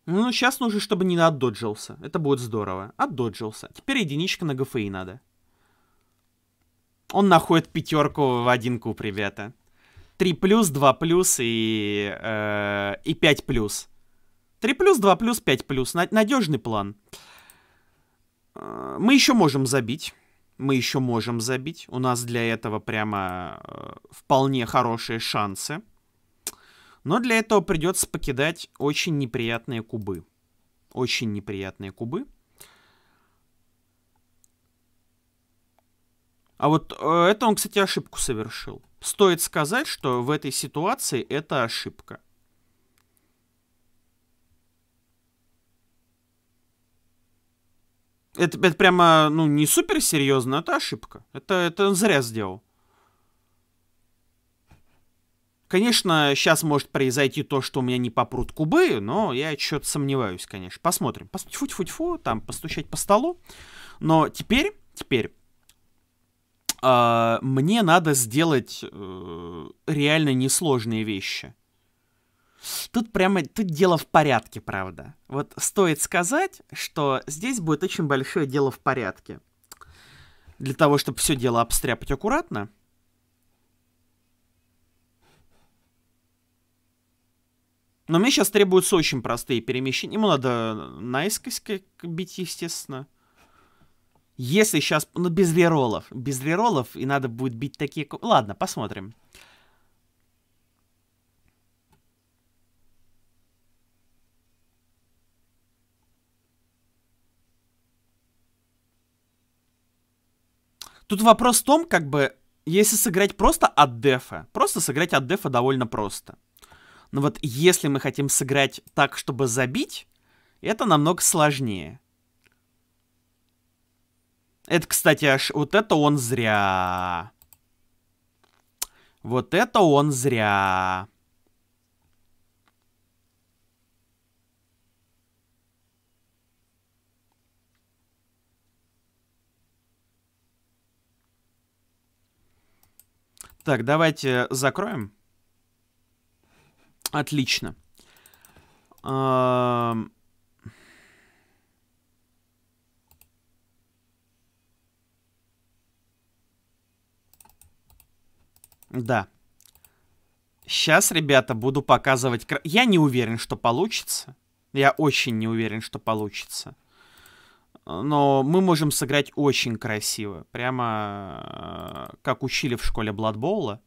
Ну, сейчас ну, нужно, чтобы не отдоджился. Это будет здорово. Отдоджился. Теперь единичка на ГФИ надо. Он находит пятерку в один куб, ребята. 3 плюс, два плюс и, э, и пять плюс. Три плюс, два плюс, пять плюс. Надежный план. Э, мы еще можем забить. Мы еще можем забить. У нас для этого прямо э, вполне хорошие шансы. Но для этого придется покидать очень неприятные кубы. Очень неприятные кубы. А вот э, это он, кстати, ошибку совершил. Стоит сказать, что в этой ситуации это ошибка. Это, это прямо, ну, не супер серьезно, а это ошибка. Это, это он зря сделал. Конечно, сейчас может произойти то, что у меня не попрут кубы, но я что-то сомневаюсь, конечно. Посмотрим. Тьфу, тьфу, тьфу, там постучать по столу. Но теперь, теперь, э, мне надо сделать э, реально несложные вещи. Тут прямо, тут дело в порядке, правда. Вот стоит сказать, что здесь будет очень большое дело в порядке. Для того, чтобы все дело обстряпать аккуратно, Но мне сейчас требуются очень простые перемещения. Ему надо наискось бить, естественно. Если сейчас... Ну, без реролов. Без реролов, и надо будет бить такие... Ладно, посмотрим. Тут вопрос в том, как бы, если сыграть просто от дефа, просто сыграть от дефа довольно просто. Но вот если мы хотим сыграть так, чтобы забить, это намного сложнее. Это, кстати, аж вот это он зря. Вот это он зря. Так, давайте закроем. Отлично. Да. Сейчас, ребята, буду показывать... Я не уверен, что получится. Я очень не уверен, что получится. Но мы можем сыграть очень красиво. Прямо э, как учили в школе Бладбоула.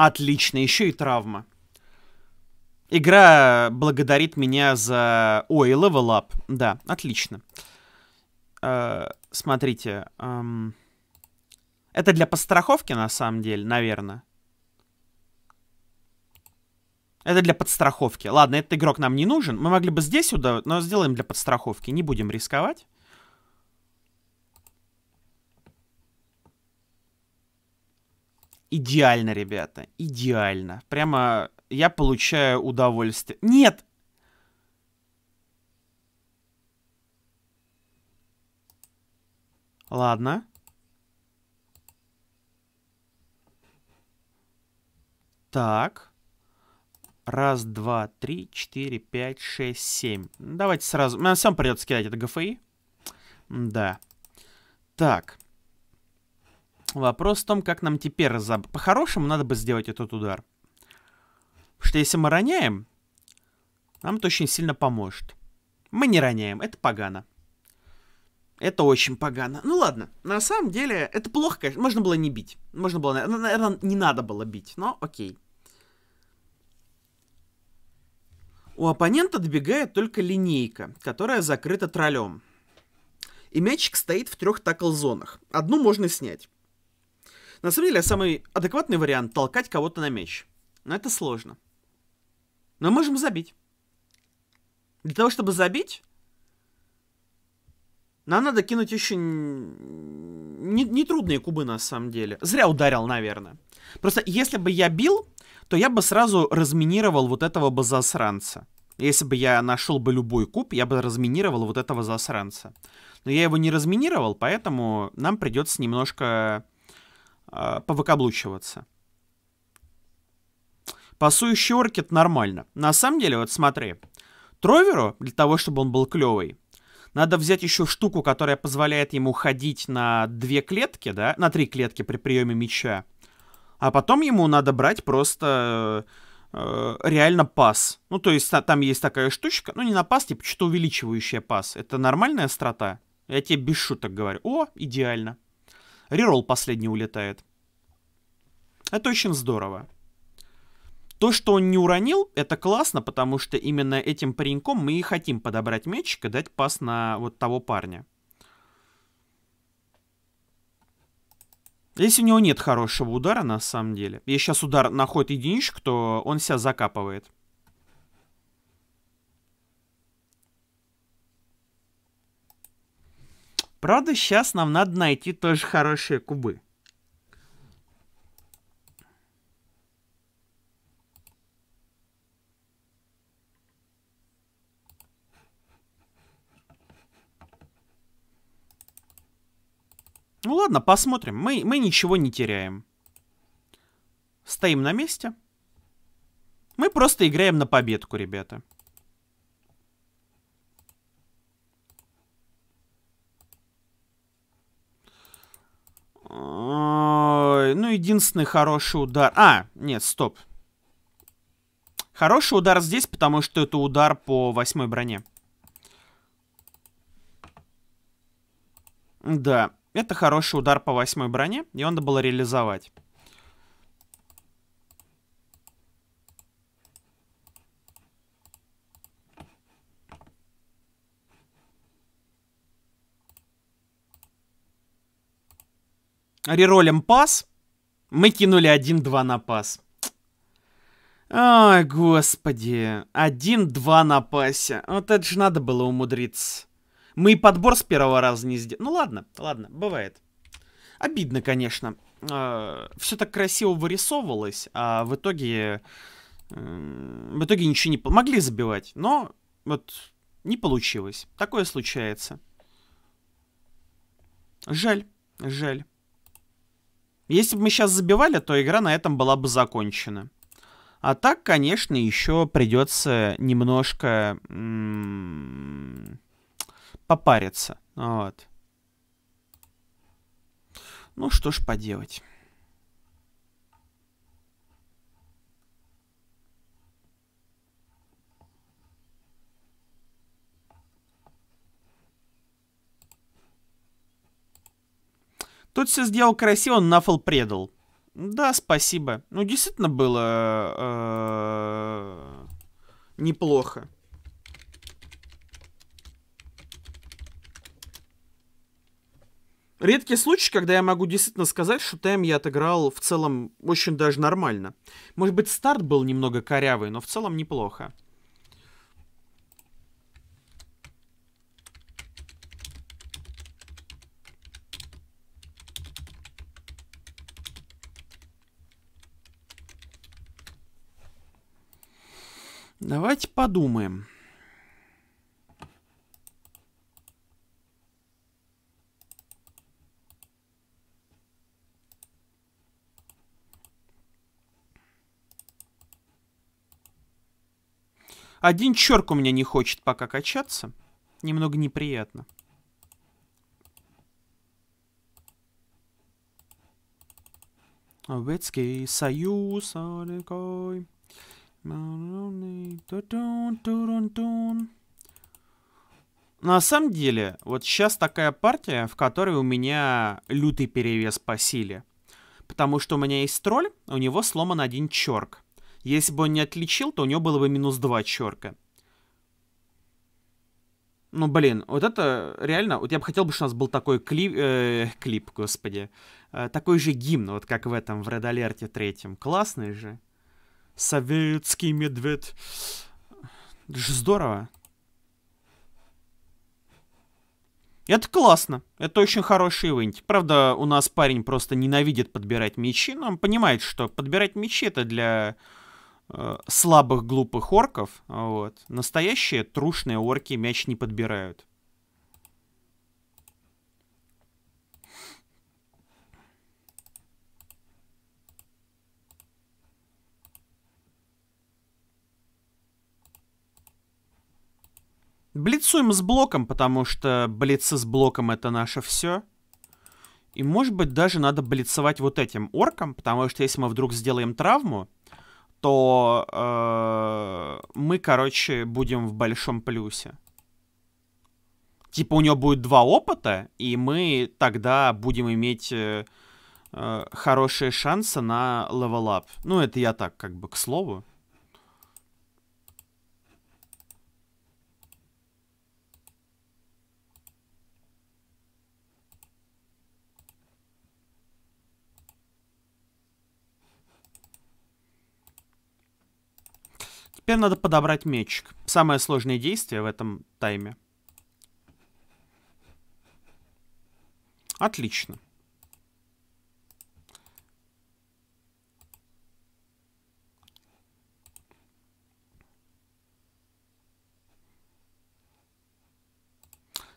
Отлично, еще и травма. Игра благодарит меня за... Ой, level up. Да, отлично. Э, смотрите. Эм... Это для подстраховки, на самом деле, наверное. Это для подстраховки. Ладно, этот игрок нам не нужен. Мы могли бы здесь сюда, но сделаем для подстраховки. Не будем рисковать. идеально, ребята, идеально. Прямо я получаю удовольствие. Нет! Ладно. Так. Раз, два, три, четыре, пять, шесть, семь. Давайте сразу... Нам сам придется кидать это ГФИ. Да. Так. Вопрос в том, как нам теперь разобраться. По-хорошему надо бы сделать этот удар. Потому что если мы роняем, нам это очень сильно поможет. Мы не роняем, это погано. Это очень погано. Ну ладно, на самом деле это плохо, конечно. Можно было не бить. Можно было, наверное, не надо было бить, но окей. У оппонента добегает только линейка, которая закрыта троллем. И мячик стоит в трех такл-зонах. Одну можно снять. На самом деле, самый адекватный вариант – толкать кого-то на мяч. Но это сложно. Но можем забить. Для того, чтобы забить, нам надо кинуть еще нетрудные не, не кубы, на самом деле. Зря ударил, наверное. Просто если бы я бил, то я бы сразу разминировал вот этого бы засранца. Если бы я нашел бы любой куб, я бы разминировал вот этого засранца. Но я его не разминировал, поэтому нам придется немножко э, повыкаблучиваться. Пасующий оркет нормально. На самом деле, вот смотри. Троверу, для того, чтобы он был клевый, надо взять еще штуку, которая позволяет ему ходить на две клетки, да, на три клетки при приеме мяча. А потом ему надо брать просто э, э реально пас. Ну, то есть там есть такая штучка, ну, не на пас, типа что-то увеличивающая пас. Это нормальная острота? Я тебе без шуток говорю. О, идеально. Рерол последний улетает. Это очень здорово. То, что он не уронил, это классно, потому что именно этим пареньком мы и хотим подобрать мячик и дать пас на вот того парня. Если у него нет хорошего удара, на самом деле. Если сейчас удар находит единичку, то он себя закапывает. Правда, сейчас нам надо найти тоже хорошие кубы. Ну ладно, посмотрим. Мы, мы ничего не теряем. Стоим на месте. Мы просто играем на победку, ребята. Ребята. Ну, единственный хороший удар... А, нет, стоп. Хороший удар здесь, потому что это удар по восьмой броне. Да, это хороший удар по восьмой броне, и он надо было реализовать. реролем пас. Мы кинули 1-2 на пас. Ой, господи. 1-2 на пасе. Вот это же надо было умудриться. Мы и подбор с первого раза не сделали. Ну ладно, ладно, бывает. Обидно, конечно. Э, а, все так красиво вырисовывалось, а в итоге... Э, в итоге ничего не... Могли забивать, но вот не получилось. Такое случается. Жаль, жаль. Если бы мы сейчас забивали, то игра на этом была бы закончена. А так, конечно, еще придется немножко попариться. Вот. Ну что ж поделать. Тут все сделал красиво, нафл предал. Да, спасибо. Ну, действительно было э, неплохо. Редкий случай, когда я могу действительно сказать, что тайм я отыграл в целом очень даже нормально. Может быть, старт был немного корявый, но в целом неплохо. Давайте подумаем. Один черк у меня не хочет пока качаться. Немного неприятно. Советский Союз, Аликой. На самом деле, вот сейчас такая партия, в которой у меня лютый перевес по силе. Потому что у меня есть тролль, у него сломан один чорк. Если бы он не отличил, то у него было бы минус два чорка. Ну, блин, вот это реально... Вот я бы хотел, бы, чтобы у нас был такой клип... Э, клип, господи. Э, такой же гимн, вот как в этом, в Red Alert третьем. Классный же. Советский медведь. Это же здорово. Это классно. Это очень хороший ивент. Правда, у нас парень просто ненавидит подбирать мечи, но он понимает, что подбирать мечи это для э, слабых, глупых орков. Вот. Настоящие трушные орки мяч не подбирают. Блицуем с блоком, потому что блицы с блоком это наше все. И может быть даже надо блицевать вот этим орком, потому что если мы вдруг сделаем травму, то э, мы, короче, будем в большом плюсе. Типа у него будет два опыта, и мы тогда будем иметь э, э хорошие шансы на левелап. Ну, это я так, как бы, к слову. Теперь надо подобрать мечик. Самое сложное действие в этом тайме. Отлично.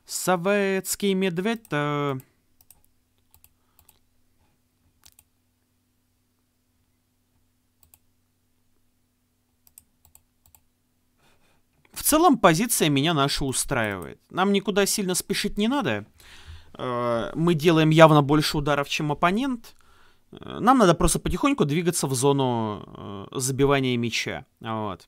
Советский медведь... Э, целом позиция меня наша устраивает. Нам никуда сильно спешить не надо. Э, мы делаем явно больше ударов, чем оппонент. Э, нам надо просто потихоньку двигаться в зону э, забивания мяча. Вот.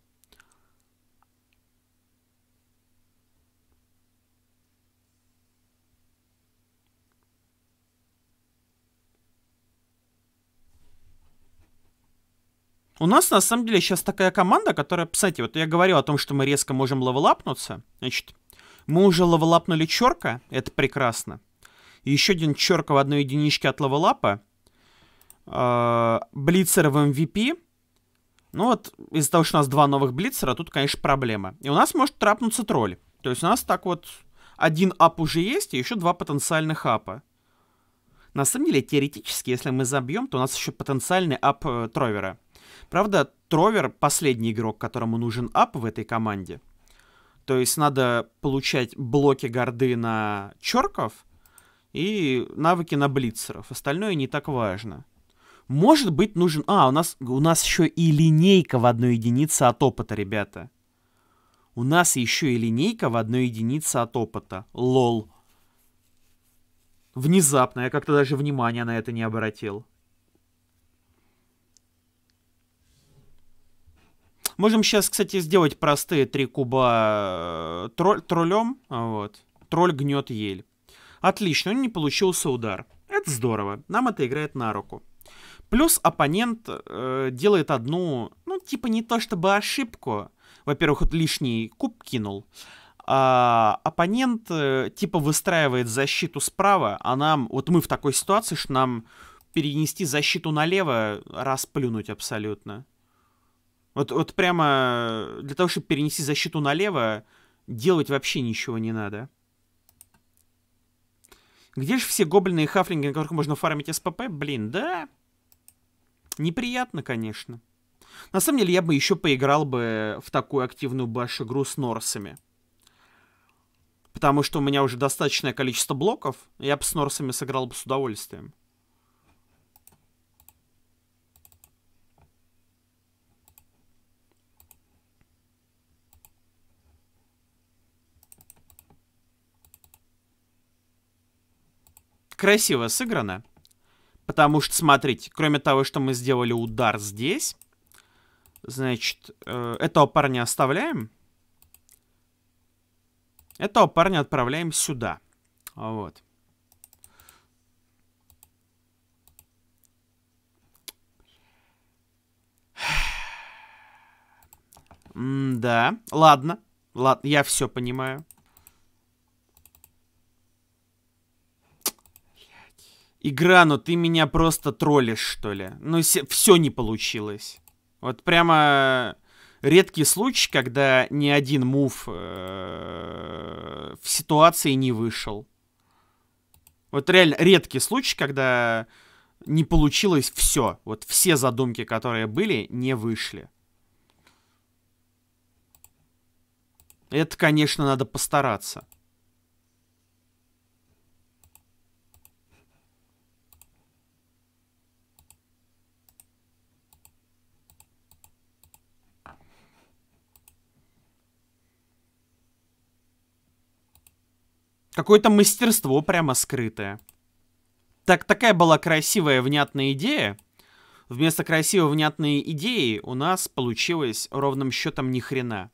У нас, на самом деле, сейчас такая команда, которая... Кстати, вот я говорил о том, что мы резко можем левелапнуться. Значит, мы уже левелапнули Чорка, это прекрасно. еще один Чорка в одной единичке от левелапа. А, блицер в MVP. Эм ну вот, из-за того, что у нас два новых Блицера, тут, конечно, проблема. И у нас может трапнуться тролль. То есть у нас так вот один ап уже есть, и еще два потенциальных апа. На самом деле, теоретически, если мы забьем, то у нас еще потенциальный ап э, Тровера. Правда, Тровер — последний игрок, которому нужен ап в этой команде. То есть надо получать блоки горды на черков и навыки на блицеров. Остальное не так важно. Может быть, нужен... А, у нас, у нас еще и линейка в одной единице от опыта, ребята. У нас еще и линейка в одной единице от опыта. Лол. Внезапно, я как-то даже внимания на это не обратил. Можем сейчас, кстати, сделать простые три куба э, тролль, троллем. А, вот. Тролль гнет ель. Отлично, он не получился удар. Это здорово. Нам это играет на руку. Плюс оппонент э, делает одну, ну, типа не то чтобы ошибку. Во-первых, вот лишний куб кинул. А оппонент э, типа выстраивает защиту справа, а нам, вот мы в такой ситуации, что нам перенести защиту налево, расплюнуть абсолютно. Вот, вот прямо для того, чтобы перенести защиту налево, делать вообще ничего не надо. Где же все гоблины и хафлинги, на которых можно фармить СПП? Блин, да. Неприятно, конечно. На самом деле, я бы еще поиграл бы в такую активную баш-игру с норсами. Потому что у меня уже достаточное количество блоков. Я бы с норсами сыграл бы с удовольствием. красиво сыграно. Потому что, смотрите, кроме того, что мы сделали удар здесь, значит, э, этого парня оставляем. Этого парня отправляем сюда. Вот. М да, ладно. Ладно, я все понимаю. Игра, но ты меня просто троллишь, что ли? Ну, все не получилось. Вот прямо редкий случай, когда ни один мув э, в ситуации не вышел. Вот реально редкий случай, когда не получилось все. Вот все задумки, которые были, не вышли. Это, конечно, надо постараться. Какое-то мастерство прямо скрытое. Так, такая была красивая, внятная идея. Вместо красивой, внятной идеи у нас получилось ровным счетом ни хрена.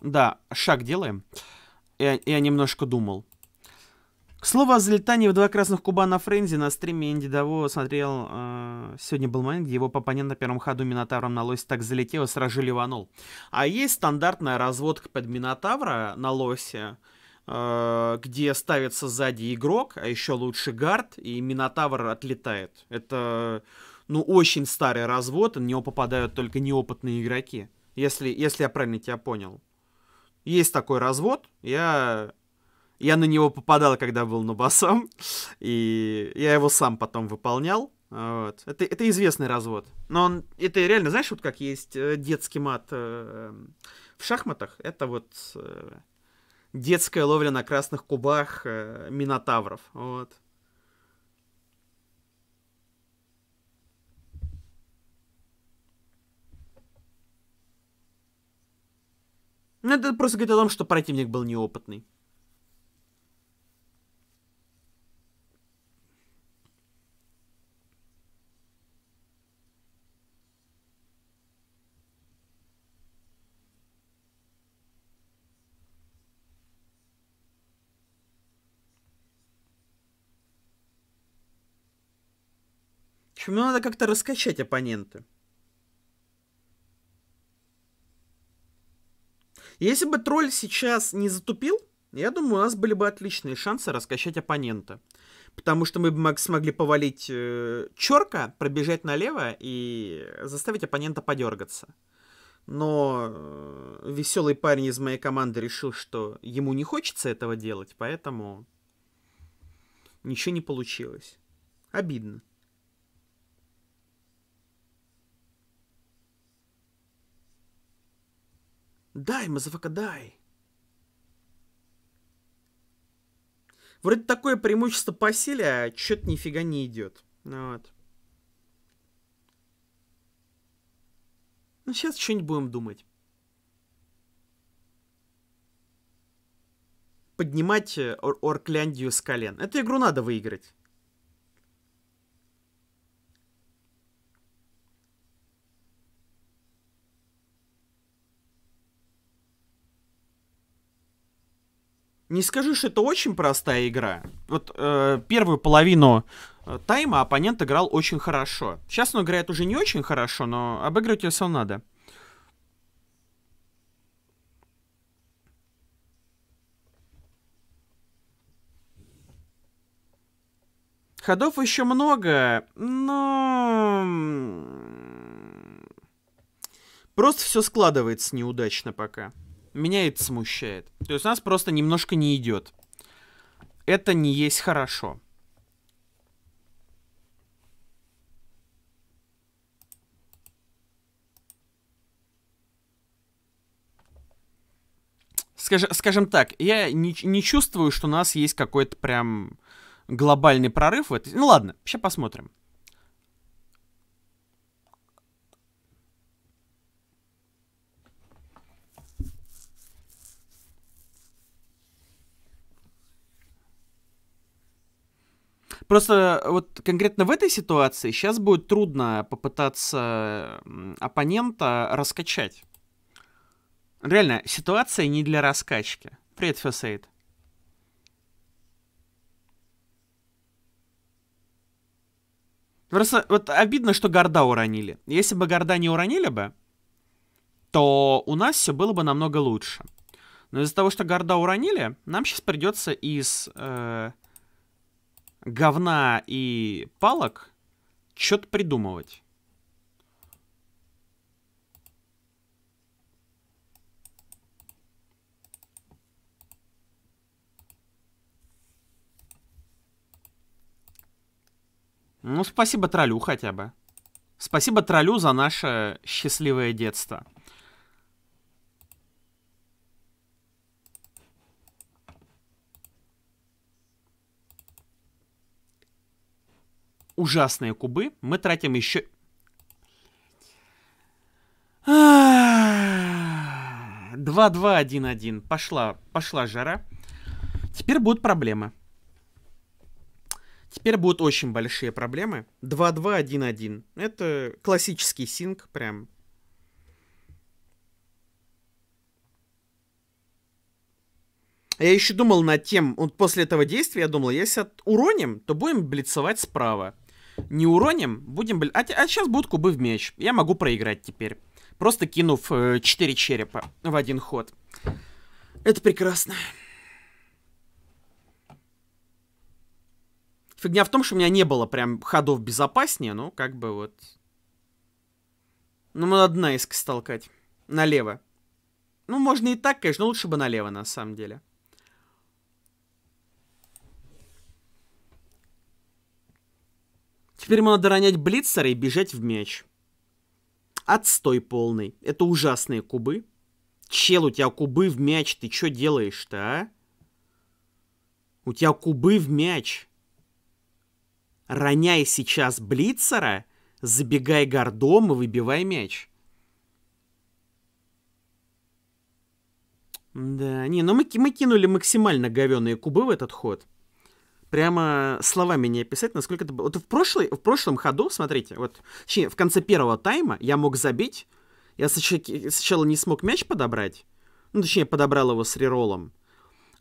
Да, шаг делаем. Я, я немножко думал. К слову о залетании в два красных куба на Френзи на стриме Энди Даво смотрел... Э, сегодня был момент, где его оппонент на первом ходу Минотавром на лосе так залетел и сразу ливанул. А есть стандартная разводка под Минотавра на лосе, э, где ставится сзади игрок, а еще лучше гард, и Минотавр отлетает. Это, ну, очень старый развод, на него попадают только неопытные игроки. Если, если я правильно тебя понял. Есть такой развод, я я на него попадал, когда был нубасом, и я его сам потом выполнял. А, вот. Это, это известный развод. Но он, это реально, знаешь, вот как есть э, детский мат э, в шахматах, это вот э, детская ловля на красных кубах э, минотавров. Вот. Ну, это просто говорит о том, что противник был неопытный. общем, ему надо как-то раскачать оппонента. Если бы тролль сейчас не затупил, я думаю, у нас были бы отличные шансы раскачать оппонента. Потому что мы бы смогли повалить э, черка, пробежать налево и заставить оппонента подергаться. Но э, веселый парень из моей команды решил, что ему не хочется этого делать, поэтому ничего не получилось. Обидно. Дай, мазафака, дай. Вроде такое преимущество по силе, а что-то нифига не идет. Ну вот. Ну, сейчас что-нибудь будем думать. Поднимать э, Ор Оркляндию с колен. Эту игру надо выиграть. не скажешь, это очень простая игра. Вот э, первую половину э, тайма оппонент играл очень хорошо. Сейчас он играет уже не очень хорошо, но обыгрывать ее все надо. Ходов еще много, но... Просто все складывается неудачно пока. Меня это смущает. То есть у нас просто немножко не идет. Это не есть хорошо. Скажи, скажем так, я не, не чувствую, что у нас есть какой-то прям глобальный прорыв в этой... Ну ладно, сейчас посмотрим. Просто э, вот конкретно в этой ситуации сейчас будет трудно попытаться оппонента раскачать. Реально, ситуация не для раскачки. Привет, Фесейд. Просто вот обидно, что Горда уронили. Если бы Горда не уронили бы, то у нас все было бы намного лучше. Но из-за того, что Горда уронили, нам сейчас придется из... Э говна и палок что-то придумывать. Ну, спасибо троллю хотя бы. Спасибо троллю за наше счастливое детство. ужасные кубы, мы тратим еще... Два, два, один, один. Пошла, пошла жара. Теперь будут проблемы. Теперь будут очень большие проблемы. 2-2-1-1. Это классический синг прям. Я еще думал над тем, вот после этого действия я думал, если уроним, то будем блицевать справа не уроним, будем, блин... А, а сейчас будут кубы в меч. Я могу проиграть теперь. Просто кинув э, 4 черепа в один ход. Это прекрасно. Фигня в том, что у меня не было прям ходов безопаснее, ну, как бы вот... Ну, надо на иск столкать. Налево. Ну, можно и так, конечно, лучше бы налево, на самом деле. Теперь ему надо ронять блицера и бежать в мяч. Отстой полный. Это ужасные кубы. Чел, у тебя кубы в мяч, ты что делаешь-то, а? У тебя кубы в мяч. Роняй сейчас блицера, забегай гордом и выбивай мяч. Да, не, ну мы, мы кинули максимально говеные кубы в этот ход прямо словами не описать, насколько это было. Вот в, прошлый, в прошлом ходу, смотрите, вот точнее, в конце первого тайма я мог забить. Я сначала не смог мяч подобрать. Ну, точнее, подобрал его с реролом.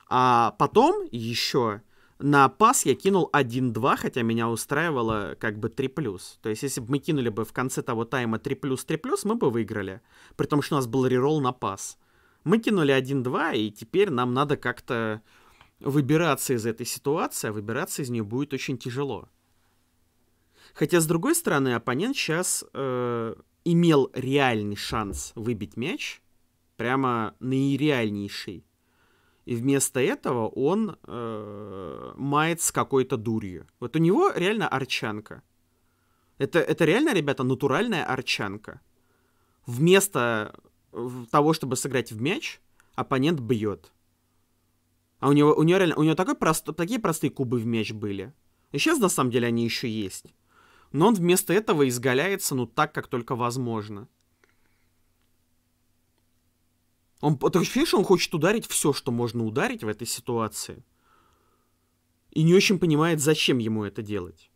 А потом еще на пас я кинул 1-2, хотя меня устраивало как бы 3+. То есть, если бы мы кинули бы в конце того тайма 3+, 3+, мы бы выиграли. При том, что у нас был рерол на пас. Мы кинули 1-2, и теперь нам надо как-то выбираться из этой ситуации, а выбираться из нее будет очень тяжело. Хотя, с другой стороны, оппонент сейчас э, имел реальный шанс выбить мяч, прямо наиреальнейший. И вместо этого он э, мает с какой-то дурью. Вот у него реально арчанка. Это, это реально, ребята, натуральная арчанка. Вместо э, того, чтобы сыграть в мяч, оппонент бьет. А у него, у него реально, у него такой прост, такие простые кубы в мяч были. И сейчас, на самом деле, они еще есть. Но он вместо этого изгаляется, ну, так, как только возможно. Он, ты ощущаешь, он хочет ударить все, что можно ударить в этой ситуации. И не очень понимает, зачем ему это делать.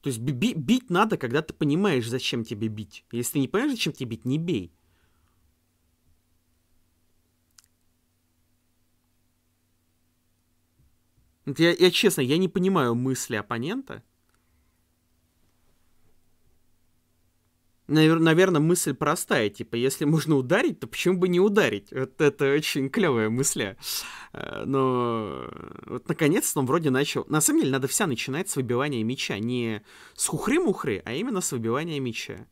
То есть би бить надо, когда ты понимаешь, зачем тебе бить. Если ты не понимаешь, зачем тебе бить, не бей. я, я честно, я не понимаю мысли оппонента. Навер наверное, мысль простая, типа, если можно ударить, то почему бы не ударить? Вот это очень клевая мысль, э, Но вот наконец-то он вроде начал... На самом деле, надо вся начинать с выбивания мяча. Не с хухры-мухры, а именно с выбивания мяча.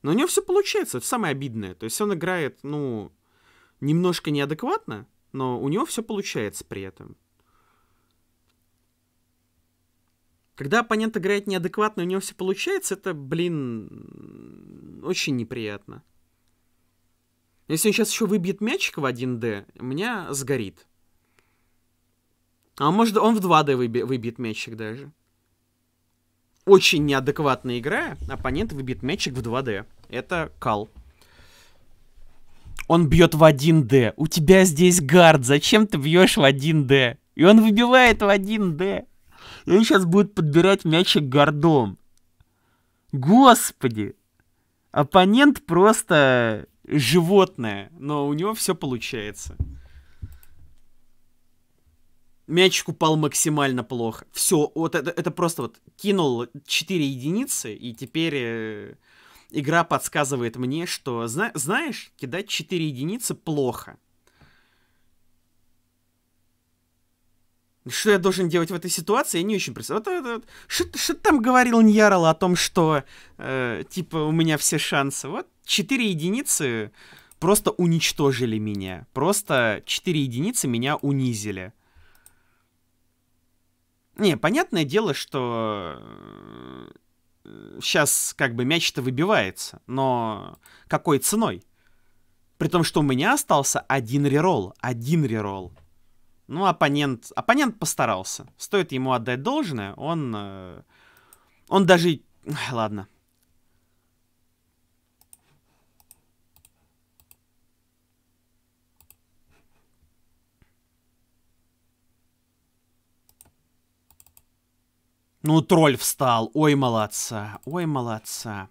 Но у него все получается, это самое обидное. То есть он играет, ну, немножко неадекватно, но у него все получается при этом. Когда оппонент играет неадекватно, у него все получается, это, блин, очень неприятно. Если он сейчас еще выбьет мячик в 1D, у меня сгорит. А может, он в 2D выби выбьет мячик даже. Очень неадекватно играя, оппонент выбьет мячик в 2D. Это кал. Он бьет в 1D. У тебя здесь гард. Зачем ты бьешь в 1D? И он выбивает в 1D и он сейчас будет подбирать мячик гордом. Господи! Оппонент просто животное, но у него все получается. Мячик упал максимально плохо. Все, вот это, это просто вот кинул 4 единицы, и теперь э, игра подсказывает мне, что, зна знаешь, кидать 4 единицы плохо. Что я должен делать в этой ситуации, я не очень представляю. Вот, вот, что там говорил Ньярл о том, что, э, типа, у меня все шансы. Вот, 4 единицы просто уничтожили меня. Просто 4 единицы меня унизили. Не, понятное дело, что сейчас э, как бы мяч-то выбивается, но какой ценой? При том, что у меня остался один реролл, один реролл. Ну, оппонент, оппонент постарался. Стоит ему отдать должное, он... Э, он даже... Ладно. Ну, тролль встал. Ой, молодца. Ой, молодца.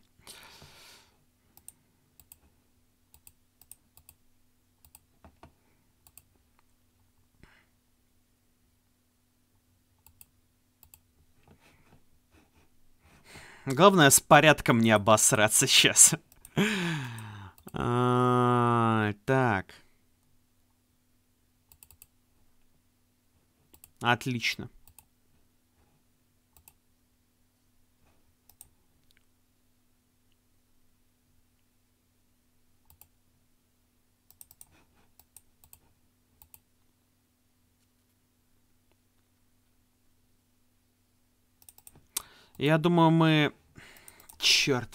Главное, с порядком не обосраться сейчас. А, так. Отлично. Я думаю, мы Черт.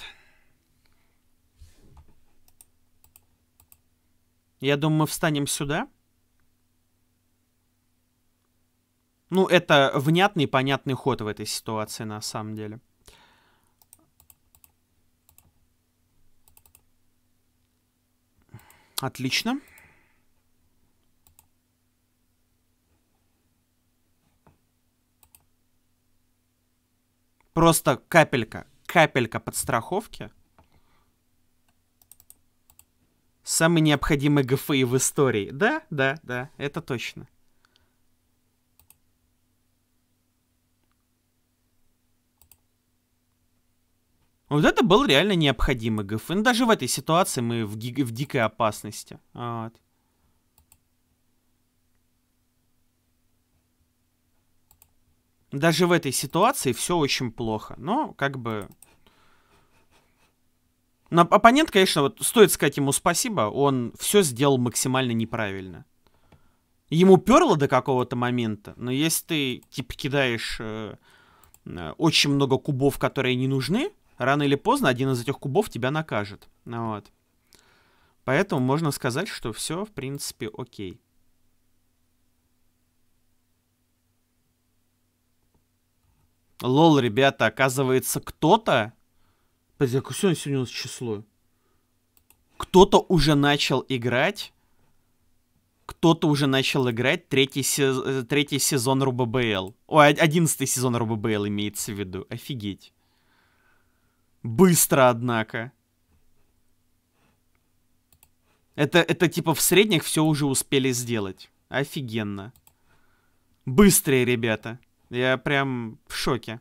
Я думаю, мы встанем сюда. Ну, это внятный, понятный ход в этой ситуации, на самом деле. Отлично. Просто капелька, капелька подстраховки. Самый необходимый ГФИ в истории. Да, да, да, это точно. Вот это был реально необходимый ГФИ. Ну, даже в этой ситуации мы в, в дикой опасности. Вот. даже в этой ситуации все очень плохо. Но как бы... Но оппонент, конечно, вот стоит сказать ему спасибо, он все сделал максимально неправильно. Ему перло до какого-то момента, но если ты, типа, кидаешь э, э, очень много кубов, которые не нужны, рано или поздно один из этих кубов тебя накажет. Вот. Поэтому можно сказать, что все, в принципе, окей. Лол, ребята, оказывается, кто-то... Подожди, а какое сегодня у нас число? Кто-то уже начал играть. Кто-то уже начал играть третий, сез... Э, третий сезон Руба РУББЛ. Ой, одиннадцатый сезон Руба РУББЛ имеется в виду. Офигеть. Быстро, однако. Это, это типа в средних все уже успели сделать. Офигенно. Быстрые ребята. Я прям в шоке.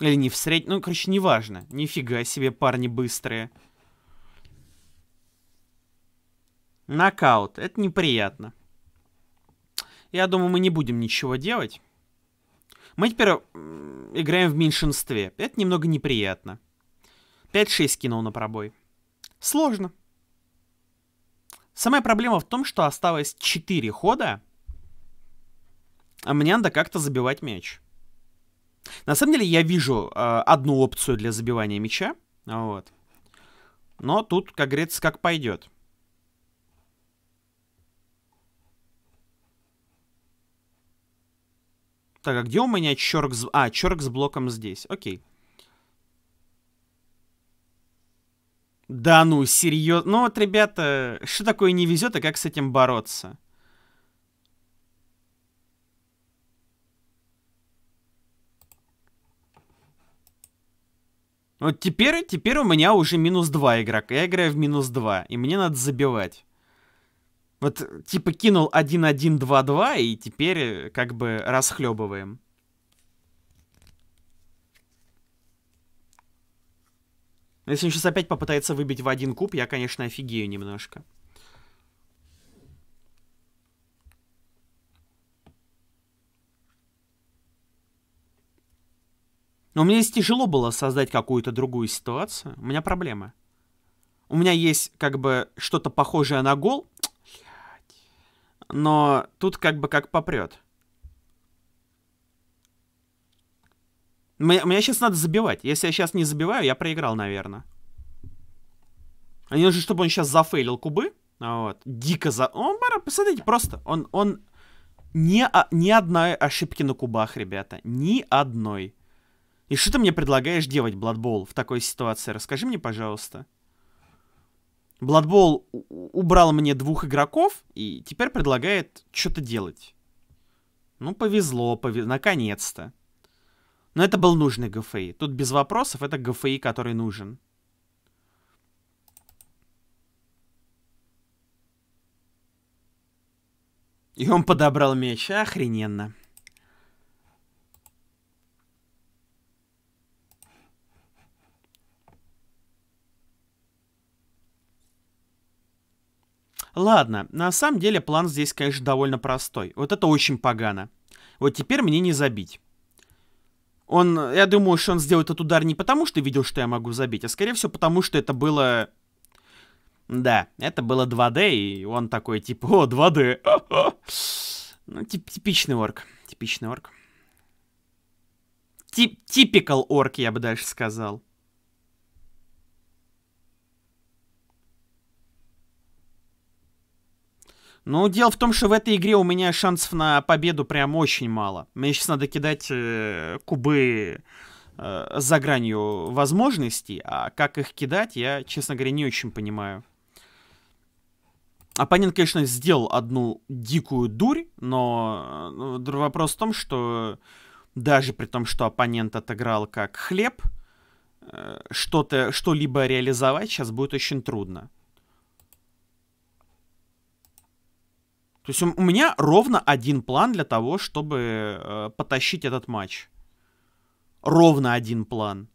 Или не в среднем, Ну, короче, неважно. Нифига себе, парни быстрые. Нокаут. Это неприятно. Я думаю, мы не будем ничего делать. Мы теперь играем в меньшинстве. Это немного неприятно. 5-6 кинул на пробой. Сложно. Самая проблема в том, что осталось 4 хода, а мне надо как-то забивать мяч. На самом деле я вижу э, одну опцию для забивания мяча, вот. Но тут, как говорится, как пойдет. Так, а где у меня черк с... А, черк с блоком здесь. Окей. Да ну, серьезно. Ну вот, ребята, что такое не везет и а как с этим бороться? Вот теперь, теперь у меня уже минус 2 игрока. Я играю в минус 2, и мне надо забивать. Вот, типа, кинул 1-1-2-2, и теперь э, как бы расхлебываем. Если он сейчас опять попытается выбить в один куб, я, конечно, офигею немножко. Но мне здесь тяжело было создать какую-то другую ситуацию. У меня проблемы. У меня есть как бы что-то похожее на гол. Но тут как бы как попрет. Мне, мне сейчас надо забивать. Если я сейчас не забиваю, я проиграл, наверное. А мне чтобы он сейчас зафейлил кубы. А вот. Дико за... О, посмотрите, просто он... он... Ни, а, ни одной ошибки на кубах, ребята. Ни одной. И что ты мне предлагаешь делать, Бладбол, в такой ситуации? Расскажи мне, пожалуйста. Бладбол убрал мне двух игроков и теперь предлагает что-то делать. Ну, повезло, повез... наконец-то. Но это был нужный ГФИ. Тут без вопросов, это ГФИ, который нужен. И он подобрал меч. Охрененно. Ладно, на самом деле план здесь, конечно, довольно простой. Вот это очень погано. Вот теперь мне не забить. Он, я думаю, что он сделал этот удар не потому, что видел, что я могу забить, а скорее всего потому, что это было... Да, это было 2D, и он такой, типа, о, 2D. [LAUGHS] ну, тип типичный орк. Типичный орк. Тип типикал орк, я бы дальше сказал. Ну, дело в том, что в этой игре у меня шансов на победу прям очень мало. Мне сейчас надо кидать э, кубы э, за гранью возможностей, а как их кидать, я, честно говоря, не очень понимаю. Оппонент, конечно, сделал одну дикую дурь, но ну, вопрос в том, что даже при том, что оппонент отыграл как хлеб, э, что-то, что-либо реализовать сейчас будет очень трудно. То есть у меня ровно один план для того, чтобы э, потащить этот матч. Ровно один план.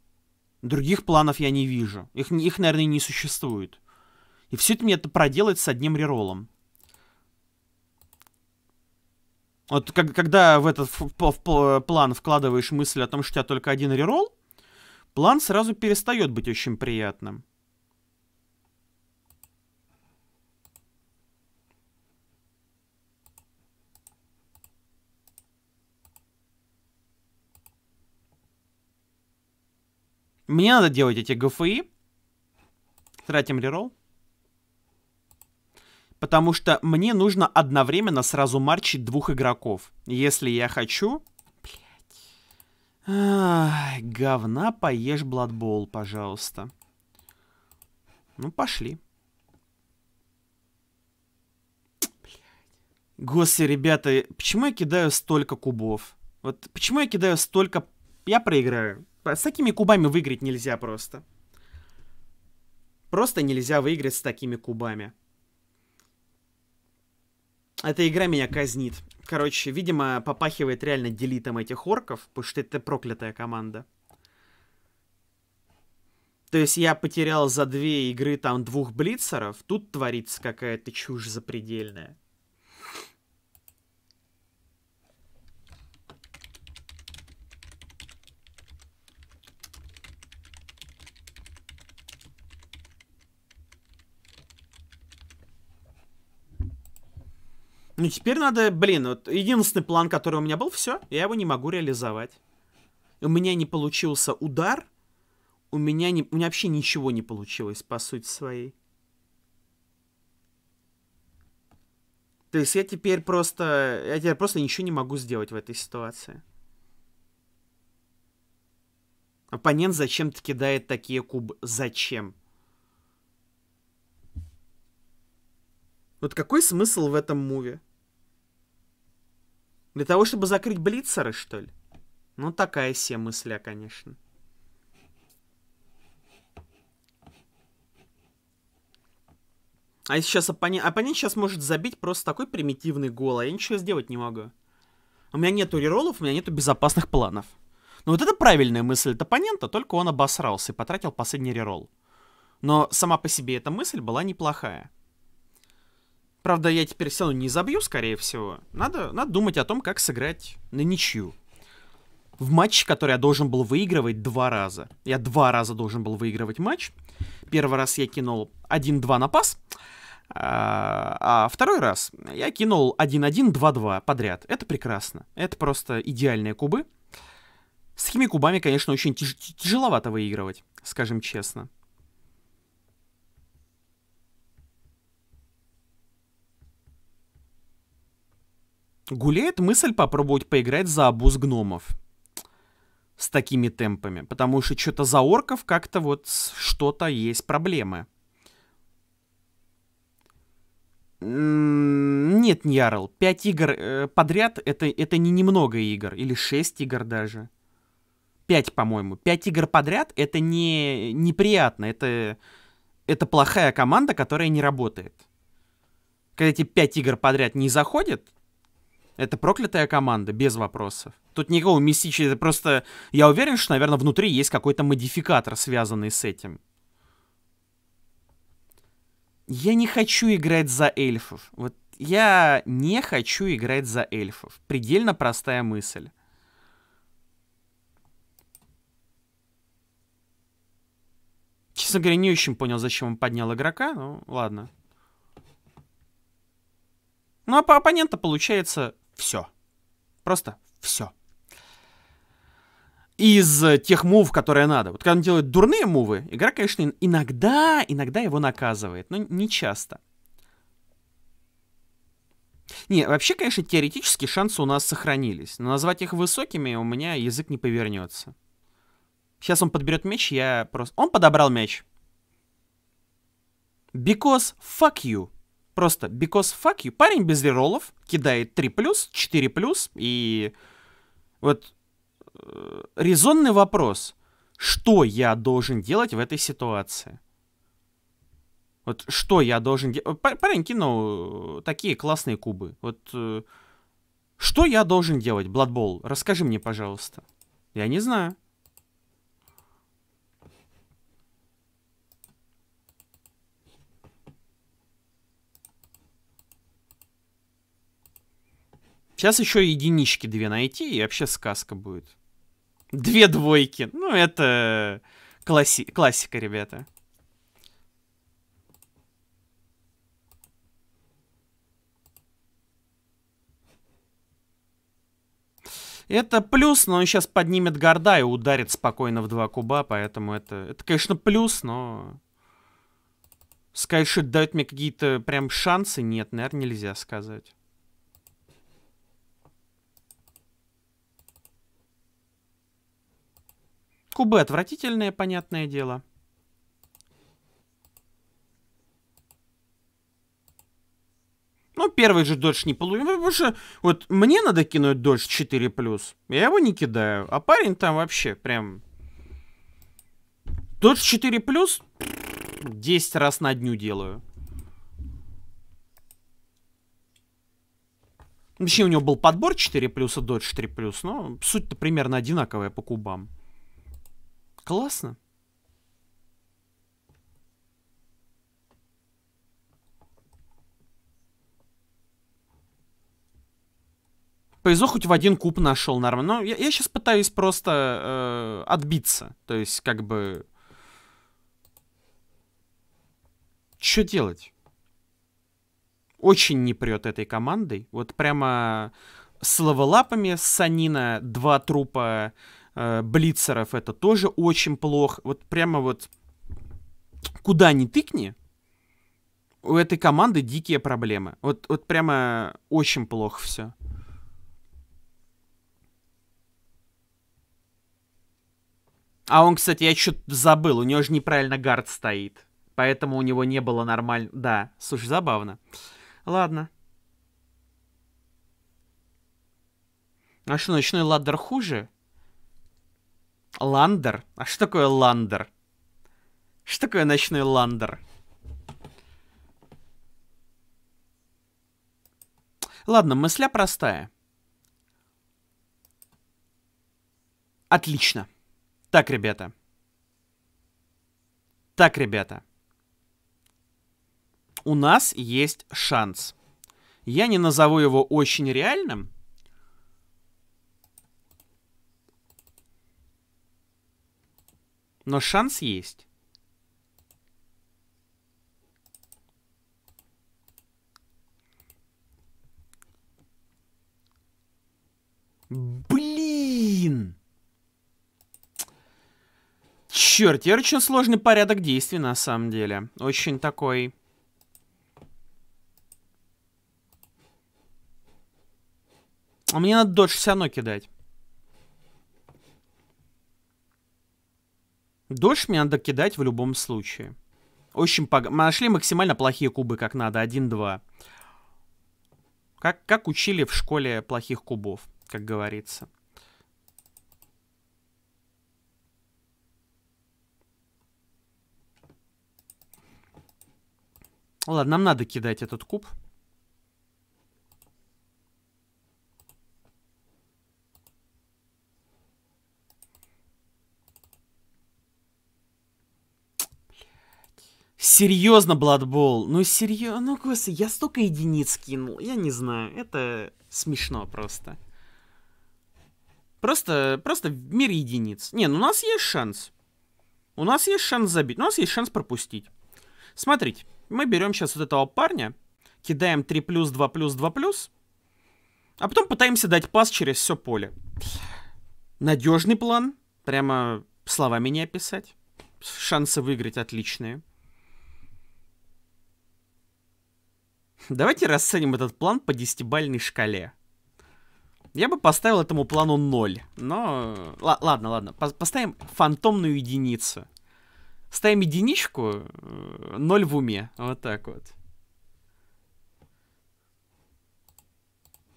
Других планов я не вижу. Их, их наверное, не существует. И все это мне это проделать с одним реролом. Вот как, когда в этот в, в, в план вкладываешь мысль о том, что у тебя только один рерол, план сразу перестает быть очень приятным. Мне надо делать эти ГФИ. Тратим рерол. Потому что мне нужно одновременно сразу марчить двух игроков. Если я хочу... Ах, говна поешь Бладбол, пожалуйста. Ну, пошли. Госы, ребята, почему я кидаю столько кубов? Вот почему я кидаю столько... Я проиграю. Типа, с такими кубами выиграть нельзя просто. Просто нельзя выиграть с такими кубами. Эта игра меня казнит. Короче, видимо, попахивает реально делитом этих орков, потому что это проклятая команда. То есть я потерял за две игры там двух блицеров, тут творится какая-то чушь запредельная. Ну, теперь надо, блин, вот единственный план, который у меня был, все, я его не могу реализовать. У меня не получился удар, у меня, не, у меня вообще ничего не получилось, по сути своей. То есть я теперь просто, я теперь просто ничего не могу сделать в этой ситуации. Оппонент зачем-то кидает такие кубы. Зачем? Вот какой смысл в этом муве? Для того, чтобы закрыть блицеры, что ли? Ну, такая все мысля, а, конечно. А сейчас оппонент... Оппонент сейчас может забить просто такой примитивный гол, а я ничего сделать не могу. У меня нету реролов, у меня нету безопасных планов. Ну вот это правильная мысль от оппонента, только он обосрался и потратил последний рерол. Но сама по себе эта мысль была неплохая. Правда, я теперь все равно не забью, скорее всего. Надо, надо думать о том, как сыграть на ничью. В матче, который я должен был выигрывать два раза. Я два раза должен был выигрывать матч. Первый раз я кинул 1-2 на пас. А, а, второй раз я кинул 1-1-2-2 подряд. Это прекрасно. Это просто идеальные кубы. С кубами, конечно, очень тяж тяжеловато выигрывать, скажем честно. гуляет мысль попробовать поиграть за обуз гномов с такими темпами, потому что что-то за орков как-то вот что-то есть проблемы. М-м, нет, не Ярл, 5 игр э, подряд это, это не немного игр, или 6 игр даже. 5, по-моему. 5 игр подряд это не неприятно, это, это плохая команда, которая не работает. Когда эти 5 игр подряд не заходят, это проклятая команда, без вопросов. Тут никакого мистичи, это просто... Я уверен, что, наверное, внутри есть какой-то модификатор, связанный с этим. Я не хочу играть за эльфов. Вот я не хочу играть за эльфов. Предельно простая мысль. Честно говоря, не очень понял, зачем он поднял игрока. Ну, ладно. Ну, а по оппонента получается все. Просто все. Из э, тех мув, которые надо. Вот когда он делает дурные мувы, игра, конечно, иногда, иногда его наказывает, но не часто. Не, вообще, конечно, теоретически шансы у нас сохранились, но назвать их высокими у меня язык не повернется. Сейчас он подберет мяч, я просто... Он подобрал мяч. Because fuck you. Просто because fuck you. Парень без реролов кидает 3 плюс, 4 плюс и... Вот э, резонный вопрос. Что я должен делать в этой ситуации? Вот что я должен делать? Парень кинул э, такие классные кубы. Вот э, что я должен делать, Бладбол? Расскажи мне, пожалуйста. Я не знаю. Сейчас еще единички две найти, и вообще сказка будет. Две двойки. Ну, это класси классика, ребята. Это плюс, но он сейчас поднимет горда и ударит спокойно в два куба, поэтому это, это конечно, плюс, но... Сказать, что дает мне какие-то прям шансы, нет, наверное, нельзя сказать. Кубы отвратительные, понятное дело. Ну, первый же дольше не получил. Ну, потому что вот мне надо кинуть дольше 4 плюс. Я его не кидаю. А парень там вообще прям. Дольше 4 плюс 10 раз на дню делаю. Вообще у него был подбор 4 плюс и дольше 4 плюс, но суть-то примерно одинаковая по кубам. Классно. Повезло, хоть в один куб нашел нормально. Но ну, я, я сейчас пытаюсь просто э, отбиться. То есть, как бы... Что делать? Очень не прет этой командой. Вот прямо с лавелапами, с Санина, два трупа Э, блицеров это тоже очень плохо. Вот прямо вот куда ни тыкни, у этой команды дикие проблемы. Вот, вот прямо очень плохо все. А он, кстати, я что-то забыл, у него же неправильно гард стоит. Поэтому у него не было нормально... Да, слушай, забавно. Ладно. А что, ночной ладдер хуже? Ландер? А что такое ландер? Что такое ночной ландер? Ладно, мысля простая. Отлично. Так, ребята. Так, ребята. У нас есть шанс. Я не назову его очень реальным, Но шанс есть. Блин! Черт, я очень сложный порядок действий на самом деле. Очень такой... А мне надо додж все равно кидать. Дождь мне надо кидать в любом случае. Очень пог... Мы нашли максимально плохие кубы, как надо. 1-2. Как, как учили в школе плохих кубов, как говорится. Ладно, нам надо кидать этот куб. Серьезно, Бладбол? Ну, серьезно? Ну, господи, я столько единиц кинул. Я не знаю, это смешно просто. Просто, просто в мире единиц. Не, ну у нас есть шанс. У нас есть шанс забить, у нас есть шанс пропустить. Смотрите, мы берем сейчас вот этого парня, кидаем 3 плюс, 2 плюс, 2 плюс, а потом пытаемся дать пас через все поле. Надежный план, прямо словами не описать. Шансы выиграть отличные. Давайте расценим этот план по десятибальной шкале. Я бы поставил этому плану 0, но... Л ладно, ладно, по поставим фантомную единицу. Ставим единичку, 0 э, в уме, вот так вот.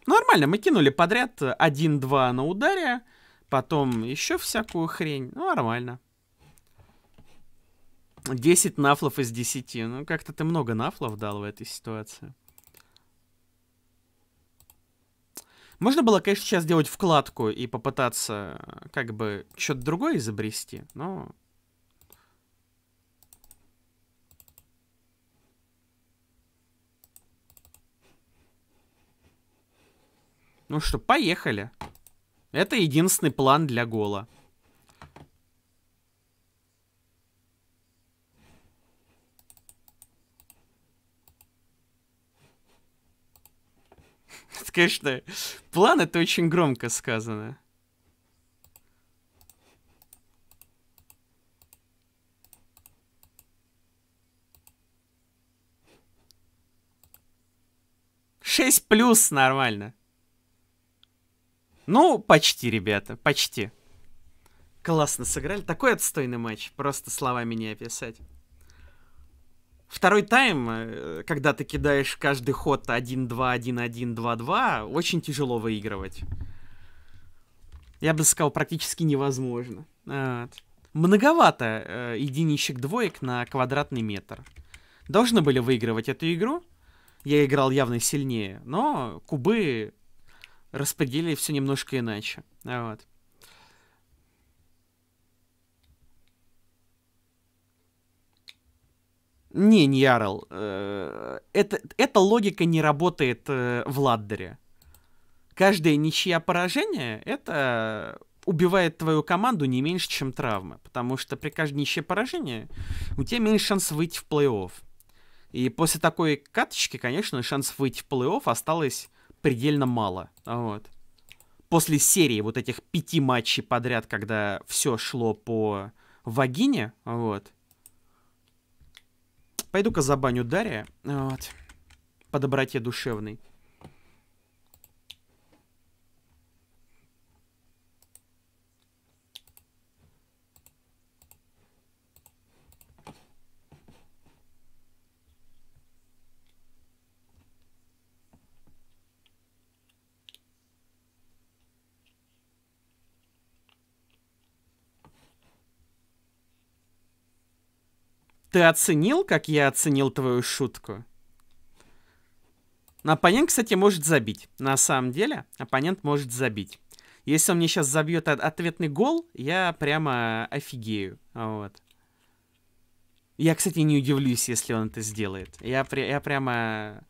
Ну, нормально, мы кинули подряд 1-2 э, на ударе, потом еще всякую хрень, ну нормально. 10 нафлов из 10. Ну, как-то ты много нафлов дал в этой ситуации. Можно было, конечно, сейчас сделать вкладку и попытаться э, как бы что-то другое изобрести, но... Ну что, поехали. Это единственный план для гола. Это, конечно, план это очень громко сказано. Шесть плюс нормально. Ну, почти, ребята, почти. Классно сыграли. Такой отстойный матч. Просто словами не описать. Второй тайм, э, когда ты кидаешь каждый ход 1-2, 1-1, 2-2, очень тяжело выигрывать. Я бы сказал, практически невозможно. Вот. Многовато э, единичек двоек на квадратный метр. Должны были выигрывать эту игру. Я играл явно сильнее, но кубы распределили все немножко иначе. Вот. Не, не Ярл. Э, это, эта логика не работает э, в Ладдере. Каждая ничья поражение — это убивает твою команду не меньше, чем травмы. Потому что при каждом ничье поражении у тебя меньше шанс выйти в плей-офф. И после такой каточки, конечно, шанс выйти в плей-офф осталось предельно мало. Вот. После серии вот этих пяти матчей подряд, когда все шло по вагине, вот, Пойду-ка забаню Дария. Вот. По доброте душевной. Ты оценил, как я оценил твою шутку? Оппонент, кстати, может забить. На самом деле, оппонент может забить. Если он мне сейчас забьет ответный гол, я прямо офигею. Вот. Я, кстати, не удивлюсь, если он это сделает. Я, при, я прямо...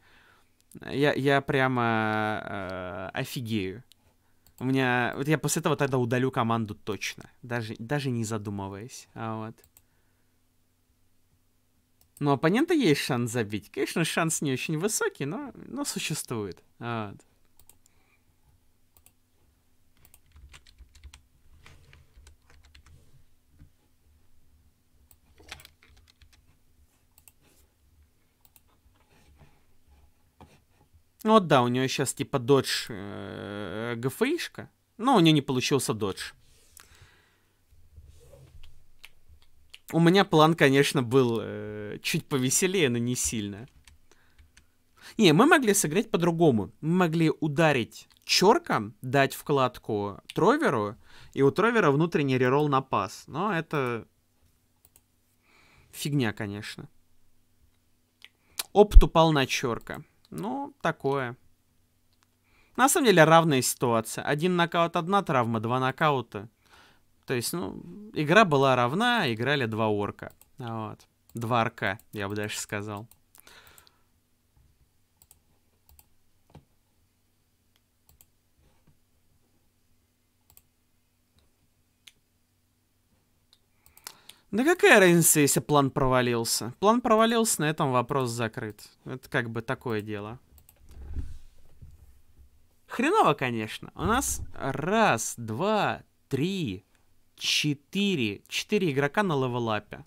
Я, я прямо э, офигею. У меня... Вот я после этого тогда удалю команду точно. Даже, даже не задумываясь. А вот. Но оппонента есть шанс забить. Конечно, шанс не очень высокий, но, но существует. Вот. Ну вот да, у нее сейчас типа додж э, -э ГФИшка. Но у нее не получился додж. У меня план, конечно, был э, чуть повеселее, но не сильно. Не, мы могли сыграть по-другому. Мы могли ударить чорком, дать вкладку Троверу, и у Тровера внутренний реролл на пас. Но это фигня, конечно. Опт упал на чорка. Ну, такое. На самом деле равная ситуация. Один нокаут, одна травма, два нокаута. То есть, ну, игра была равна, играли два орка. Вот. Два орка, я бы дальше сказал. Да какая разница, если план провалился? План провалился, на этом вопрос закрыт. Это как бы такое дело. Хреново, конечно. У нас раз, два, три, 4, 4 игрока на левелапе.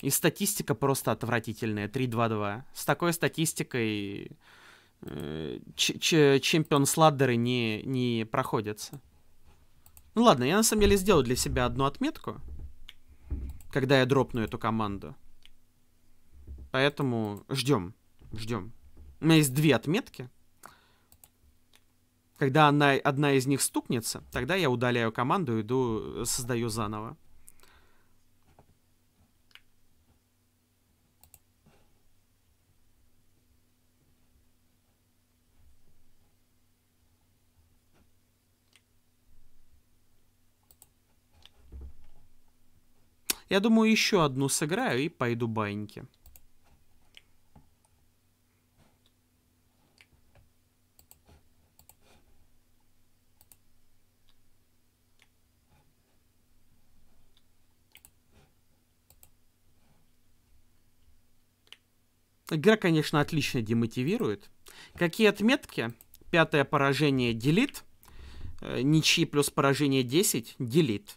И статистика просто отвратительная. 3-2-2. С такой статистикой э, чемпион сладдеры не, не проходятся. Ну ладно, я на самом деле сделаю для себя одну отметку, когда я дропну эту команду. Поэтому ждем, ждем. У меня есть две отметки. Когда она, одна из них стукнется, тогда я удаляю команду и иду, э, создаю заново. Я думаю, еще одну сыграю и пойду баньки. Игра, конечно, отлично демотивирует. Какие отметки? Пятое поражение делит. Э, ничьи плюс поражение 10 делит.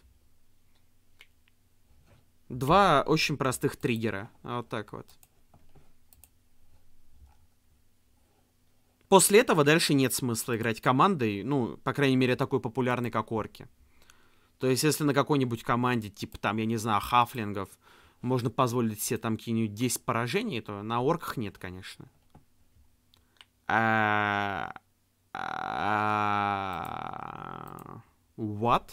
Два очень простых триггера. Вот так вот. После этого дальше нет смысла играть командой, ну, по крайней мере, такой популярной, как орки. То есть, если на какой-нибудь команде, типа там, я не знаю, хафлингов, можно позволить себе там какие-нибудь 10 поражений, то на орках нет, конечно. А, а, what?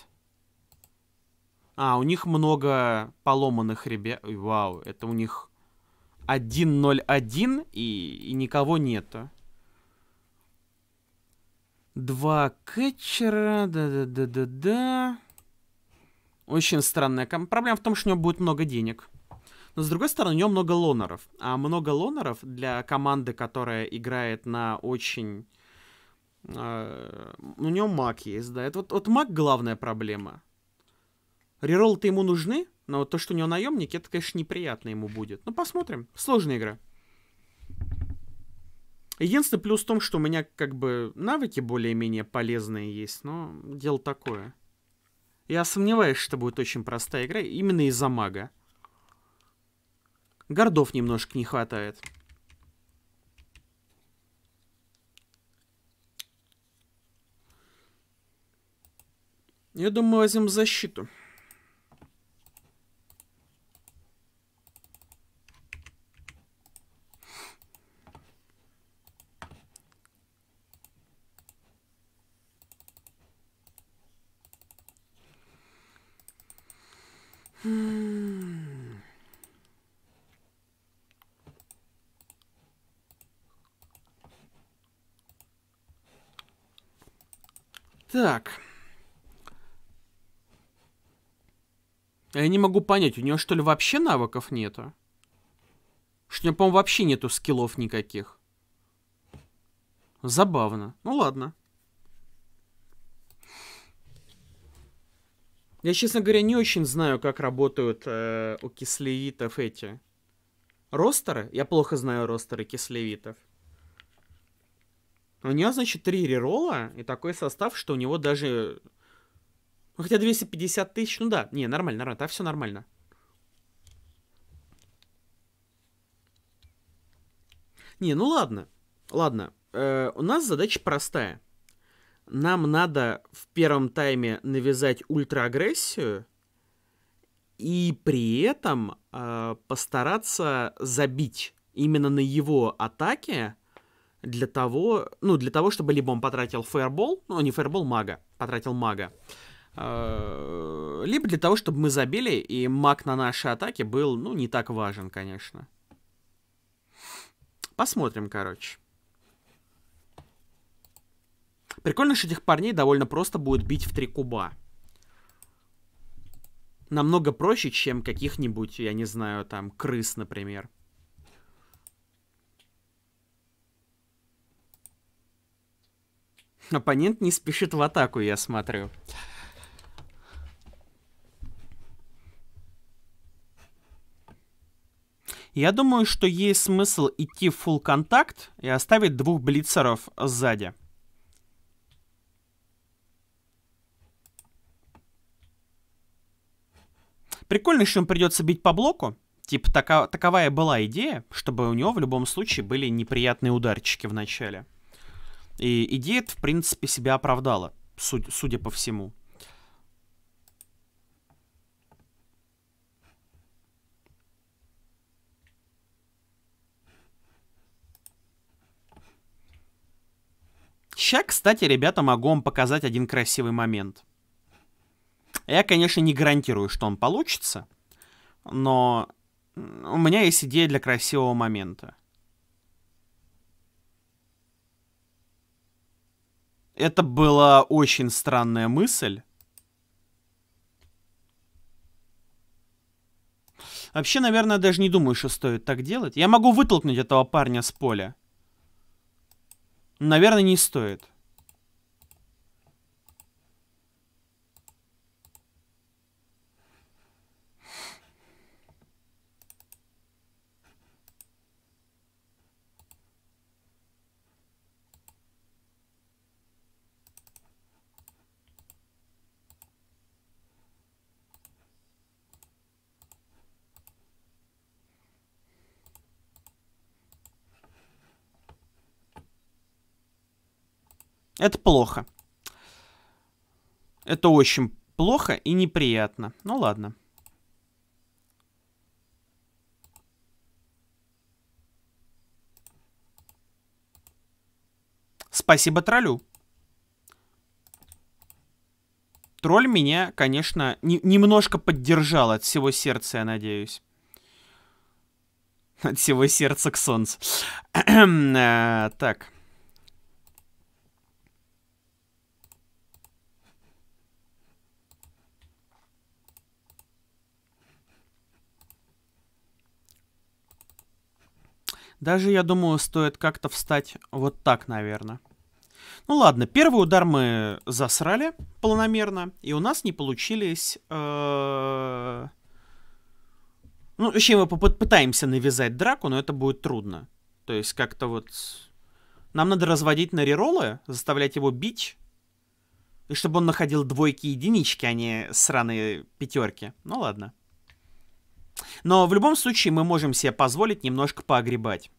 А, у них много поломанных ребят. Вау, это у них 1-0-1 и, и никого нету. Два кетчера, да-да-да-да-да. Очень странная. Проблема в том, что у него будет много денег. Но с другой стороны, у него много лонеров. А много лонеров для команды, которая играет на очень... Э, у него маг есть, да. Это вот, вот маг главная проблема. Рероллы-то ему нужны, но вот то, что у него наемник, это, конечно, неприятно ему будет. Ну, посмотрим. Сложная игра. Единственный плюс в том, что у меня как бы навыки более-менее полезные есть, но дело такое. Я сомневаюсь, что будет очень простая игра именно из-за мага. Гордов немножко не хватает. Я думаю, возьмем защиту. Так. Я не могу понять, у нее что ли вообще навыков нету? Что у нее, по-моему, вообще нету скиллов никаких. Забавно. Ну ладно. Я, честно говоря, не очень знаю, как работают э, у кислевитов эти ростеры. Я плохо знаю ростеры кислевитов. У него, значит, три рерола и такой состав, что у него даже... Ну, хотя 250 тысяч, ну да. Не, нормально, нормально. Там все нормально. Не, ну ладно. Ладно. Э, у нас задача простая. Нам надо в первом тайме навязать ультраагрессию и при этом э, постараться забить именно на его атаке для того, ну, для того, чтобы либо он потратил фаербол, ну, не фаербол, мага, потратил мага, э, либо для того, чтобы мы забили, и маг на нашей атаке был, ну, не так важен, конечно. Посмотрим, короче. Прикольно, что этих парней довольно просто будет бить в три куба. Намного проще, чем каких-нибудь, я не знаю, там, крыс, например. Оппонент не спешит в атаку, я смотрю. Я думаю, что есть смысл идти в full контакт и оставить двух блицеров сзади. Прикольно, что им придется бить по блоку. Типа, така таковая была идея, чтобы у него в любом случае были неприятные ударчики в начале. И идея, в принципе, себя оправдала, суд, судя по всему. Сейчас, кстати, ребята, могу вам показать один красивый момент. Я, конечно, не гарантирую, что он получится, но у меня есть идея для красивого момента. Это была очень странная мысль. Вообще, наверное, даже не думаю, что стоит так делать. Я могу вытолкнуть этого парня с поля. Наверное, не стоит. Это плохо. Это очень плохо и неприятно. Ну ладно. Спасибо троллю. Тролль меня, конечно, не, немножко поддержал от всего сердца, я надеюсь. От всего сердца к солнцу. [CLEARS THROAT] Э, так. Даже, я думаю, стоит как-то встать вот так, наверное. Ну ладно, первый удар мы засрали планомерно, и у нас не получились... Э... Ну, вообще мы попытаемся навязать драку, но это будет трудно. То есть как-то вот... Нам надо разводить на реролы, заставлять его бить, и чтобы он находил двойки-единички, а не сраные пятерки. Ну ладно. Но в любом случае мы можем себе позволить немножко поогребать.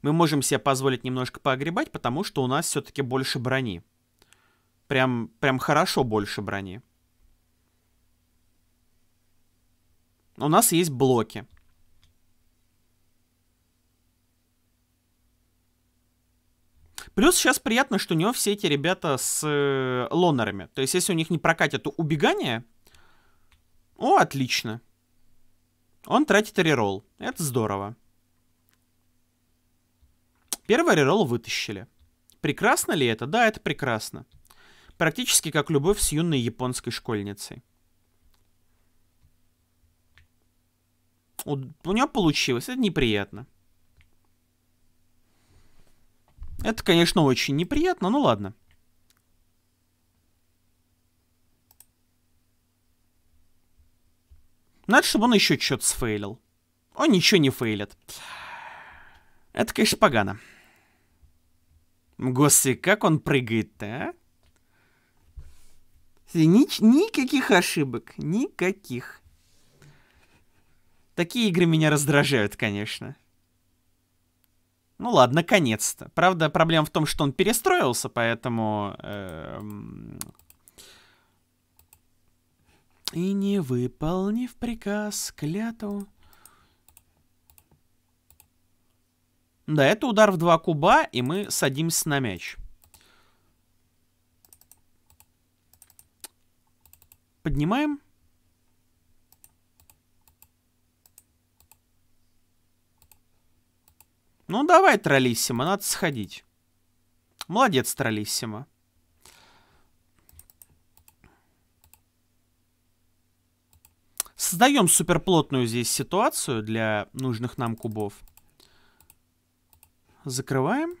Мы можем себе позволить немножко поогребать, потому что у нас все-таки больше брони. Прям, прям хорошо больше брони. У нас есть блоки. Плюс сейчас приятно, что у него все эти ребята с э, лонерами. То есть, если у них не прокатит убегание... О, отлично. Отлично. Он тратит реролл. Это здорово. Первый реролл вытащили. Прекрасно ли это? Да, это прекрасно. Практически как любовь с юной японской школьницей. У, у нее получилось. Это неприятно. Это, конечно, очень неприятно, ну ладно. Надо, чтобы он еще что-то сфейлил. Он ничего не фейлит. Это, конечно, погано. Господи, как он прыгает-то, а? Ни никаких ошибок. Никаких. Такие игры меня раздражают, конечно. Ну ладно, наконец то Правда, проблема в том, что он перестроился, поэтому... Э -э и не выполнив приказ, клятву... Да, это удар в два куба, и мы садимся на мяч. Поднимаем. Ну, давай, Тролиссимо, надо сходить. Молодец, Тролиссимо. Создаем суперплотную здесь ситуацию для нужных нам кубов. Закрываем.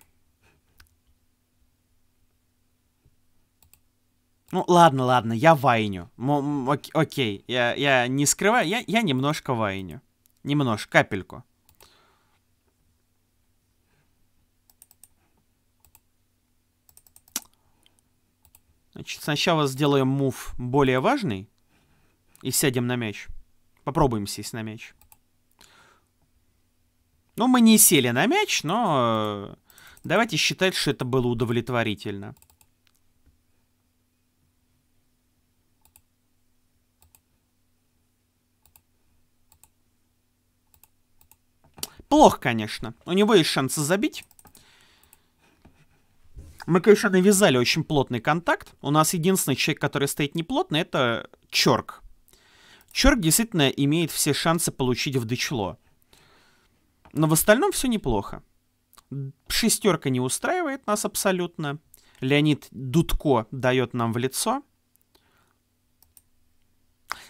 Ну, ладно, ладно, я вайню. М окей, я, я не скрываю, я, я немножко вайню. Немножко, капельку. Значит, сначала сделаем мув более важный и сядем на мяч. Попробуем сесть на мяч. Ну, мы не сели на мяч, но э, давайте считать, что это было удовлетворительно. Плохо, конечно. У него есть шансы забить. Мы, конечно, навязали очень плотный контакт. У нас единственный человек, который стоит неплотно, это Чорк. Черк действительно имеет все шансы получить в дочло, Но в остальном все неплохо. Шестерка не устраивает нас абсолютно. Леонид Дудко дает нам в лицо.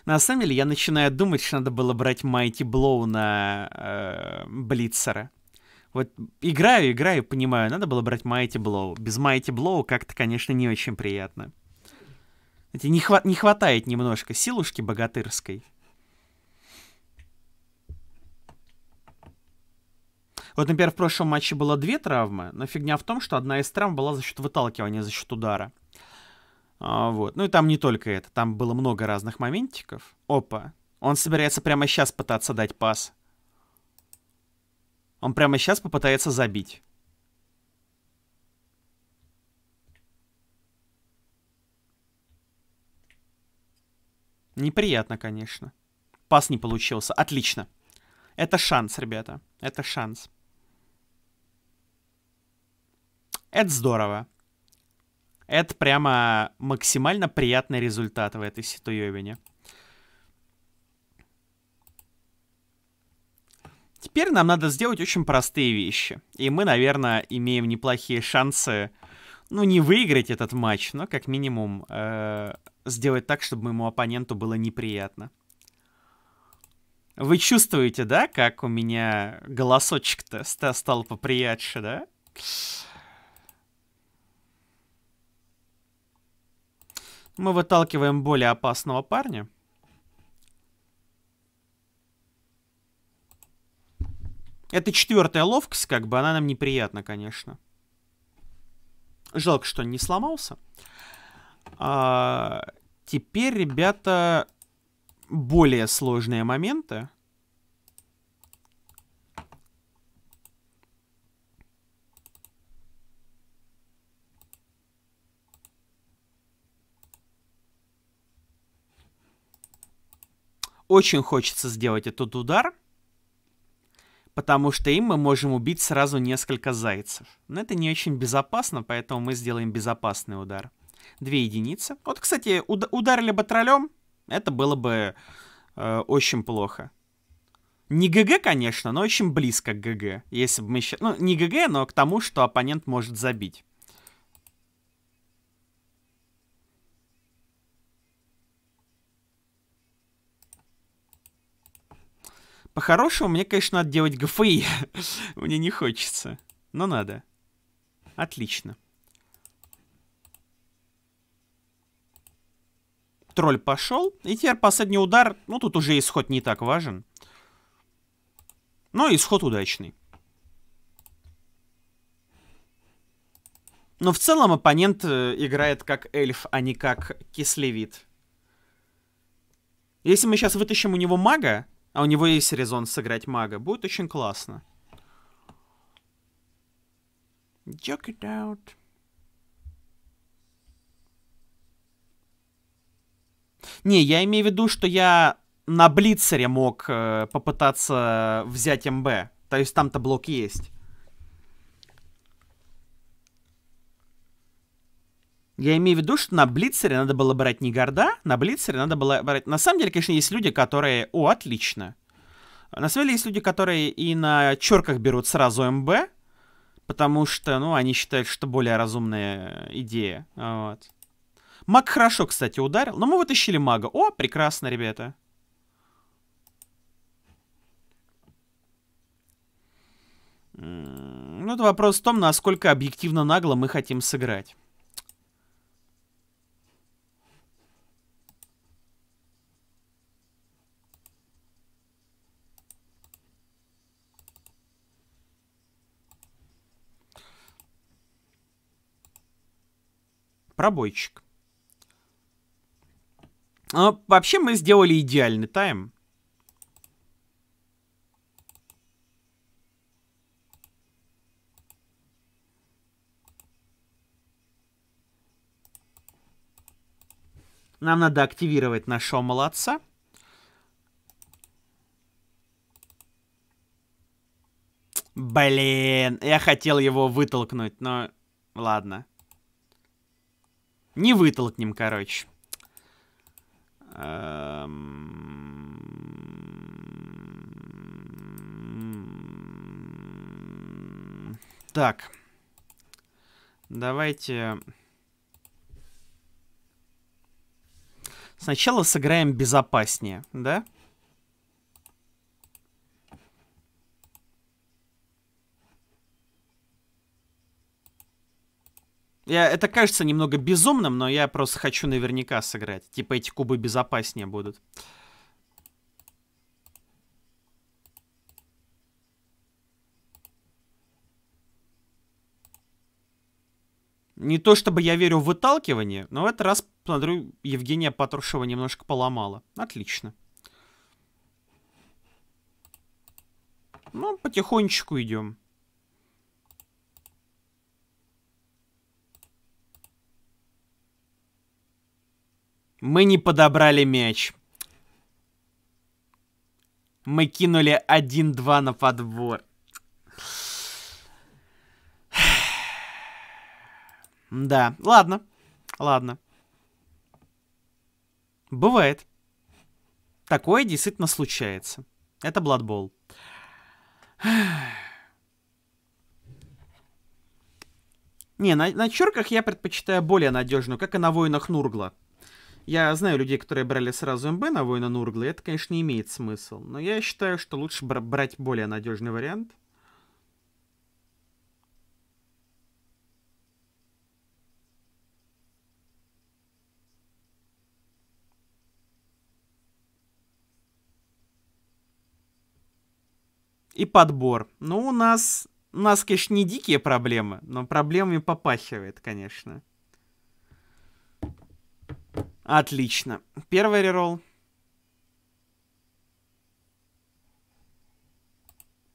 На самом деле, я начинаю думать, что надо было брать Майти Блоу на э, Блицера. Вот играю, играю, понимаю, надо было брать Майти Блоу. Без Майти Блоу как-то, конечно, не очень приятно. Это не, хват, не хватает немножко силушки богатырской. Вот, например, в прошлом матче было две травмы, но фигня в том, что одна из травм была за счет выталкивания, за счет удара. А, вот. Ну и там не только это, там было много разных моментиков. Опа. Он собирается прямо сейчас пытаться дать пас. Он прямо сейчас попытается забить. Неприятно, конечно. Пас не получился. Отлично. Это шанс, ребята. Это шанс. Это здорово. Это прямо максимально приятный результат в этой ситуевине. Теперь нам надо сделать очень простые вещи. И мы, наверное, имеем неплохие шансы ну, не выиграть этот матч, но как минимум э, сделать так, чтобы моему оппоненту было неприятно. Вы чувствуете, да, как у меня голосочек-то стал поприятше, да? Мы выталкиваем более опасного парня. Это четвертая ловкость, как бы, она нам неприятна, конечно. Жалко, что не сломался. А, теперь, ребята, более сложные моменты. Очень хочется сделать этот удар потому что им мы можем убить сразу несколько зайцев. Но это не очень безопасно, поэтому мы сделаем безопасный удар. Две единицы. Вот, кстати, уд ударили бы троллем, это было бы э, очень плохо. Не ГГ, конечно, но очень близко к ГГ. Если бы мы еще, Ну, не ГГ, но к тому, что оппонент может забить. По-хорошему, мне, конечно, надо делать ГФИ. [LAUGHS] мне не хочется. Но надо. Отлично. Тролль пошел. И теперь последний удар. Ну, тут уже исход не так важен. Но исход удачный. Но в целом оппонент э, играет как эльф, а не как кислевит. Если мы сейчас вытащим у него мага, а у него есть резон сыграть мага. Будет очень классно. Joke it out. Не, я имею в виду, что я на Блицере мог э, попытаться взять МБ. То есть там-то блок есть. Я имею в виду, что на Блицере надо было брать не Горда, на Блицере надо было брать... На самом деле, конечно, есть люди, которые... О, отлично. На самом деле есть люди, которые и на черках берут сразу МБ, потому что, ну, они считают, что более разумная э, идея. А, вот. Маг хорошо, кстати, ударил. Но мы вытащили мага. О, прекрасно, ребята. Ну, это вопрос в том, насколько объективно нагло мы хотим сыграть. Пробойчик. Но а, вообще мы сделали идеальный тайм. Нам надо активировать нашего молодца. Блин, я хотел его вытолкнуть, но ладно. Не вытолкнем, короче. Эм, так. Давайте... Сначала сыграем безопаснее, да? Я, это кажется немного безумным, но я просто хочу наверняка сыграть. Типа эти кубы безопаснее будут. Не то чтобы я верю в выталкивание, но в этот раз, смотрю, Евгения Патрушева немножко поломала. Отлично. Ну, потихонечку идем. Мы не подобрали мяч. Мы кинули 1-2 на подбор. Да, ладно. Ладно. Бывает. Такое действительно случается. Это Бладбол. [SIGHS] Не, на, на черках я предпочитаю более надежную, как и на воинах Нургла. Я знаю людей, которые брали сразу МБ на Воина Нургла, и это, конечно, не имеет смысла. Но я считаю, что лучше бр брать более надежный вариант. И подбор. Ну, у нас... У нас, конечно, не дикие проблемы, но проблемами попахивает, конечно. Отлично. Первый реролл.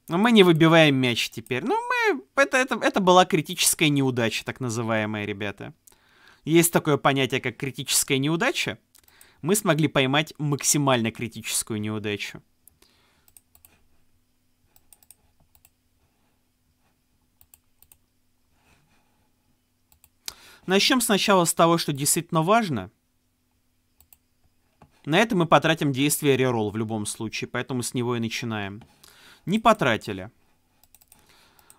Мы не выбиваем мяч теперь. Ну, мы... Это, это, это была критическая неудача, так называемая, ребята. Есть такое понятие, как критическая неудача. Мы смогли поймать максимально критическую неудачу. Начнем сначала с того, что действительно важно. На это мы потратим действие реролл в любом случае, поэтому с него и начинаем. Не потратили.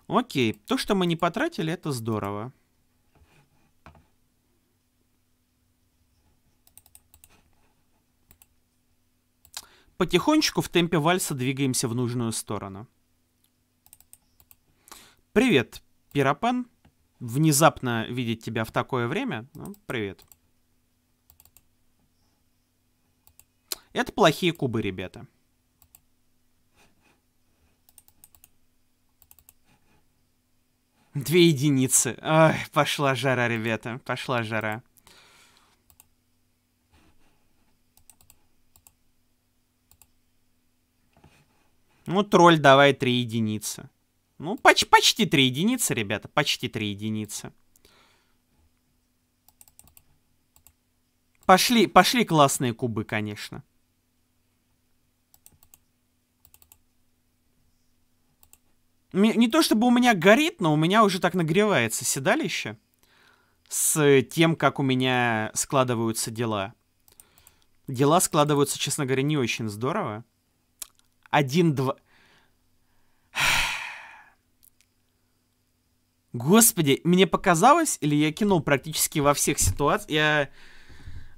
Окей, то, что мы не потратили, это здорово. Потихонечку в темпе вальса двигаемся в нужную сторону. Привет, Пиропен. Внезапно видеть тебя в такое время. Ну, привет. Привет. Это плохие кубы, ребята. Две единицы. Ой, пошла жара, ребята. Пошла жара. Ну, тролль давай три единицы. Ну, поч почти три единицы, ребята. Почти три единицы. Пошли, пошли классные кубы, конечно. не то чтобы у меня горит, но у меня уже так нагревается седалище с тем, как у меня складываются дела. Дела складываются, честно говоря, не очень здорово. Один, два... [SIGHS] Господи, мне показалось, или я кинул практически во всех ситуациях, я...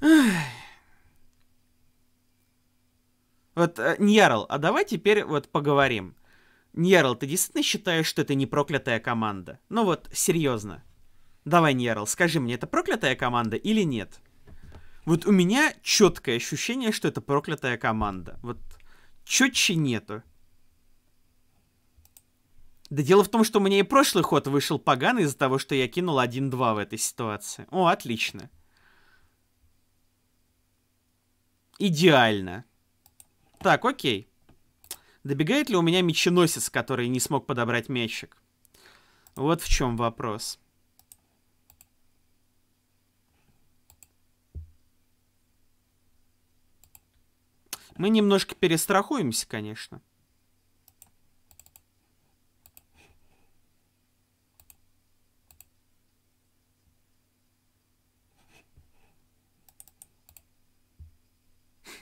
[SIGHS] Вот, э, Ньярл, а давай теперь вот поговорим. Ньерл, ты действительно считаешь, что это не проклятая команда? Ну вот, серьезно. Давай, Ньерл, скажи мне, это проклятая команда или нет? Вот у меня четкое ощущение, что это проклятая команда. Вот четче нету. Да дело в том, что у меня и прошлый ход вышел поганый из-за того, что я кинул 1-2 в этой ситуации. О, отлично. Идеально. Так, окей. Добегает ли у меня меченосец, который не смог подобрать мячик? Вот в чем вопрос. Мы немножко перестрахуемся, конечно.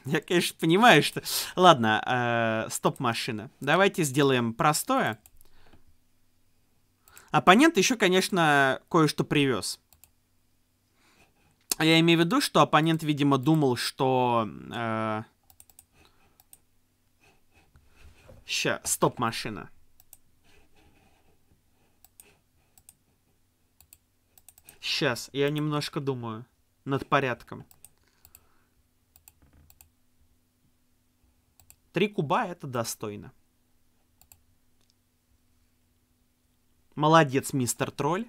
Я, конечно, понимаю, что... Ладно, э, стоп-машина. Давайте сделаем простое. Оппонент еще, конечно, кое-что привез. Я имею в виду, что оппонент, видимо, думал, что... Э... Ща, стоп-машина. Сейчас, я немножко думаю над порядком. Три куба это достойно. Молодец, мистер тролль.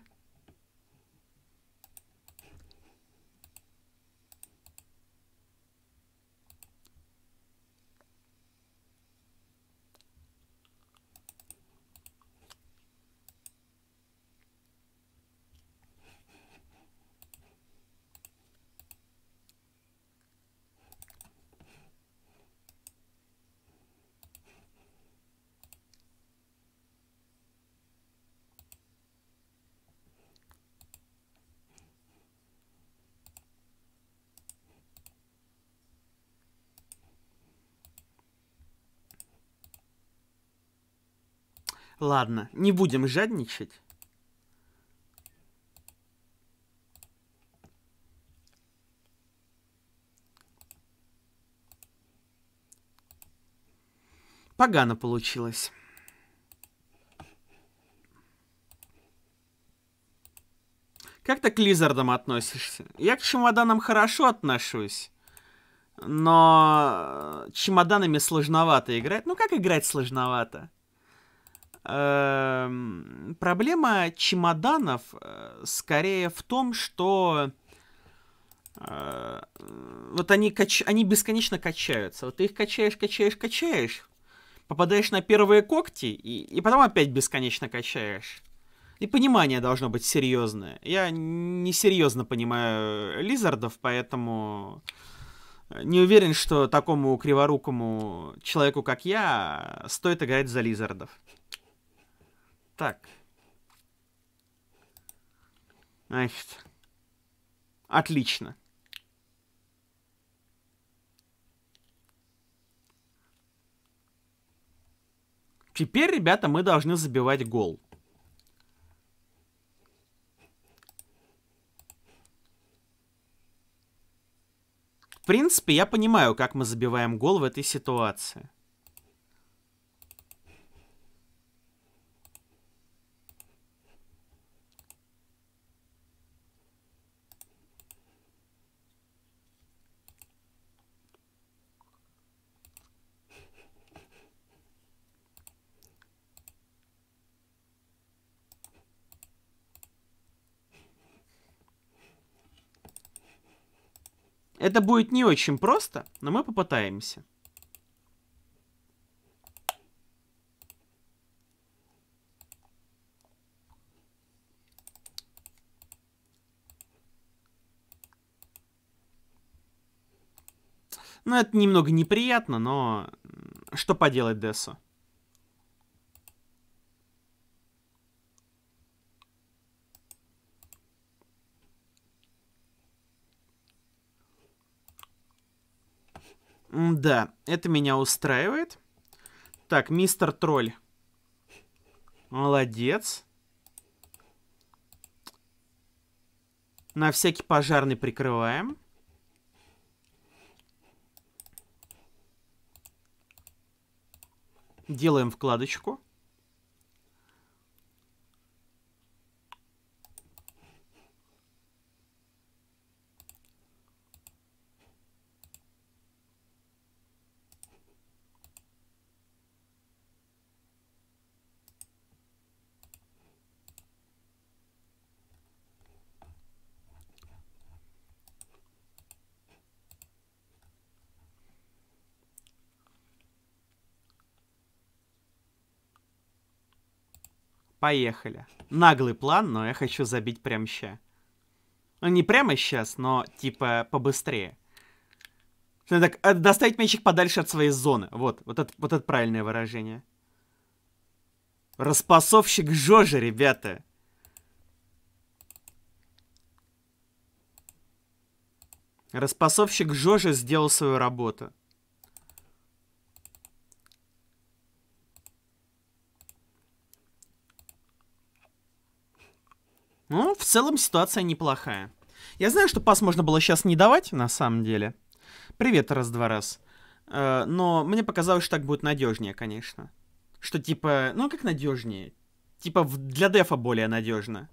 Ладно, не будем жадничать. Погано получилось. Как ты к лизардам относишься? Я к чемоданам хорошо отношусь. Но чемоданами сложновато играть. Ну как играть сложновато? Эм, проблема чемоданов э, скорее в том, что э, вот они, кач... они бесконечно качаются. Вот ты их качаешь, качаешь, качаешь, попадаешь на первые когти, и, и потом опять бесконечно качаешь. И понимание должно быть серьезное. Я несерьезно понимаю лизардов, поэтому э, не уверен, что такому криворукому человеку, как я, стоит играть за лизардов. Так. Значит. Отлично. Теперь, ребята, мы должны забивать гол. В принципе, я понимаю, как мы забиваем гол в этой ситуации. Это будет не очень просто, но мы попытаемся. Ну, это немного неприятно, но что поделать Десу. Да, это меня устраивает. Так, мистер тролль. Молодец. На всякий пожарный прикрываем. Делаем вкладочку. Поехали. Наглый план, но я хочу забить прямо ща. Ну, не прямо сейчас, но типа побыстрее. Ну, так, э, доставить мячик подальше от своей зоны. Вот, вот это, вот это правильное выражение. Распасовщик Жожа, ребята. Распасовщик Жожа сделал свою работу. Ну, в целом ситуация неплохая. Я знаю, что пас можно было сейчас не давать, на самом деле. Привет раз-два раз. Э, но мне показалось, что так будет надежнее, конечно. Что типа, ну как надежнее? Типа для дефа более надежно.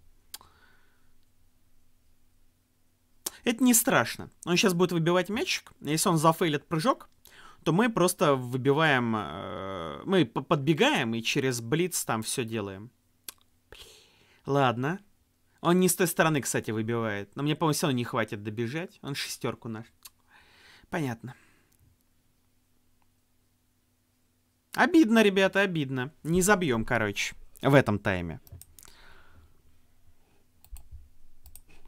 Это не страшно. Он сейчас будет выбивать мячик. Если он зафейлит прыжок, то мы просто выбиваем... Э, мы подбегаем и через блиц там все делаем. Ладно. Он не с той стороны, кстати, выбивает. Но мне, по-моему, все равно не хватит добежать. Он шестерку наш. Понятно. Обидно, ребята, обидно. Не забьем, короче, в этом тайме.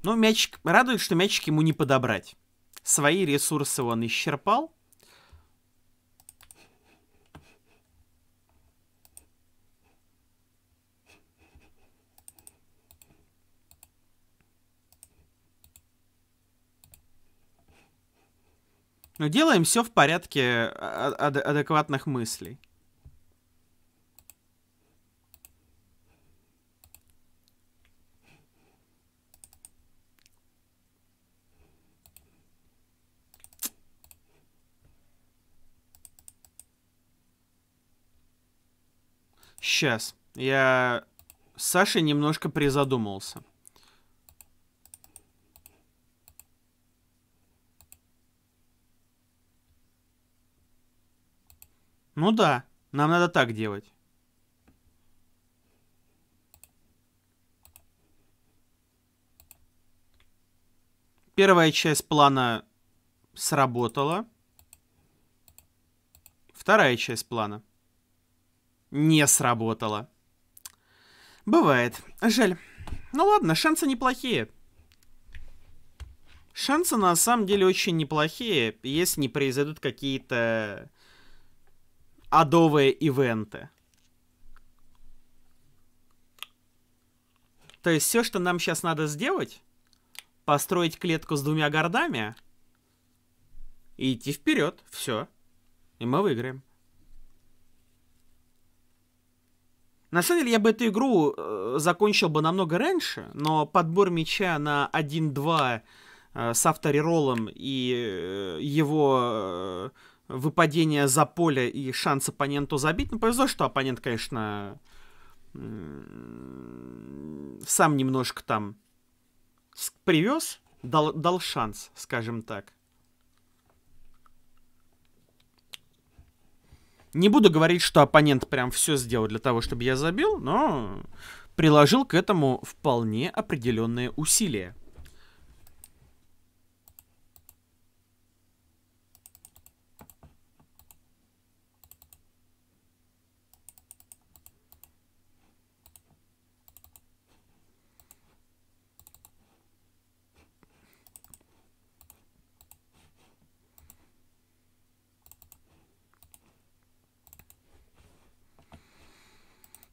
Ну, мячик... Радует, что мячик ему не подобрать. Свои ресурсы он исчерпал. Но делаем все в порядке а, а, ад адекватных мыслей. Сейчас. Я Саша немножко призадумался. Ну да, нам надо так делать. Первая часть плана сработала. Вторая часть плана не сработала. Бывает. Жаль. Ну ладно, шансы неплохие. Шансы на самом деле очень неплохие, если не произойдут какие-то адовые ивенты. То есть все, что нам сейчас надо сделать, построить клетку с двумя гордами и идти вперед. Все. И мы выиграем. На самом деле, я бы эту игру э, закончил бы намного раньше, но подбор мяча на 1-2 э, с автореролом и э, его... Э, выпадение за поле и шанс оппоненту забить. Ну, повезло, что оппонент, конечно, сам немножко там привез, дал, дал шанс, скажем так. Не буду говорить, что оппонент прям все сделал для того, чтобы я забил, но приложил к этому вполне определенные усилия.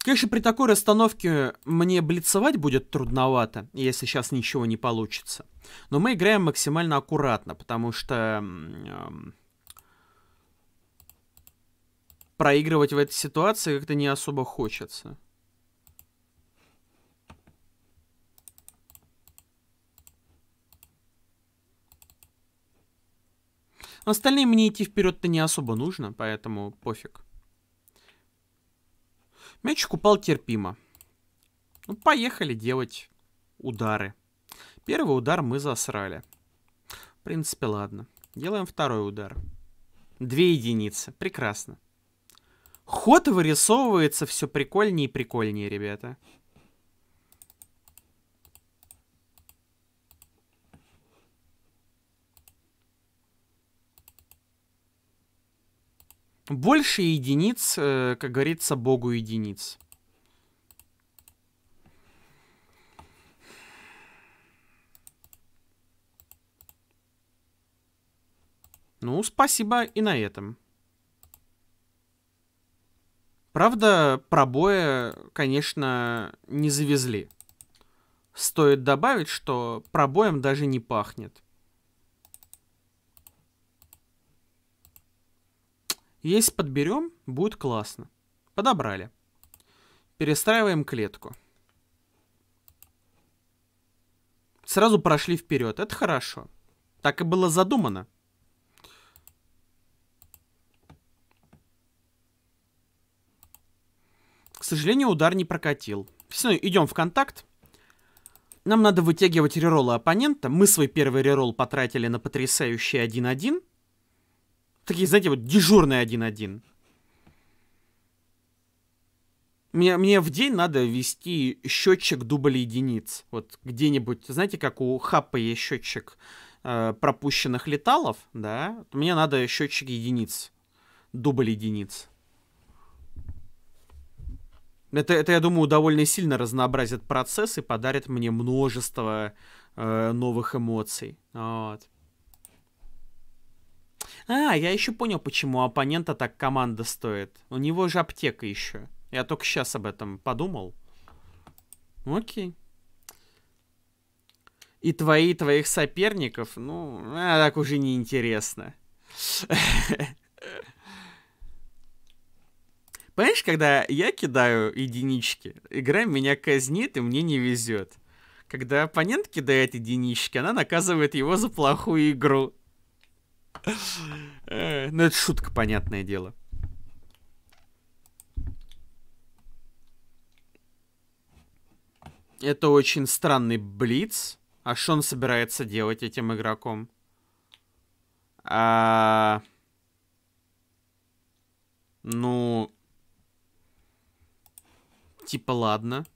Конечно, при такой расстановке мне блицевать будет трудновато, если сейчас ничего не получится. Но мы играем максимально аккуратно, потому что... Эм, проигрывать в этой ситуации как-то не особо хочется. Остальные мне идти вперед-то не особо нужно, поэтому пофиг. Мячик упал терпимо. Ну, поехали делать удары. Первый удар мы засрали. В принципе, ладно. Делаем второй удар. Две единицы. Прекрасно. Ход вырисовывается все прикольнее и прикольнее, ребята. Больше единиц, э, как говорится, богу единиц. Ну, спасибо и на этом. Правда, пробоя, конечно, не завезли. Стоит добавить, что пробоем даже не пахнет. Если подберем, будет классно. Подобрали. Перестраиваем клетку. Сразу прошли вперед. Это хорошо. Так и было задумано. К сожалению, удар не прокатил. Все, идем в контакт. Нам надо вытягивать реролы оппонента. Мы свой первый рерол потратили на потрясающий 1-1 такие, знаете, вот дежурные один-один. Мне, мне в день надо вести счетчик дубля единиц. Вот где-нибудь, знаете, как у Хаппа есть счетчик э, пропущенных леталов, да? Мне надо счетчик единиц, дубль единиц. Это, это, я думаю, довольно сильно разнообразит процесс и подарит мне множество э, новых эмоций. Вот. А, я еще понял, почему оппонента так команда стоит. У него же аптека еще. Я только сейчас об этом подумал. Окей. И твои, твоих соперников, ну, а, так уже неинтересно. [LAUGHS] Понимаешь, когда я кидаю единички, игра меня казнит и мне не везет. Когда оппонент кидает единички, она наказывает его за плохую игру. Э, ну, это шутка, понятное дело. Это очень странный блиц. А что он собирается делать этим игроком? А... Ну... Типа, ладно.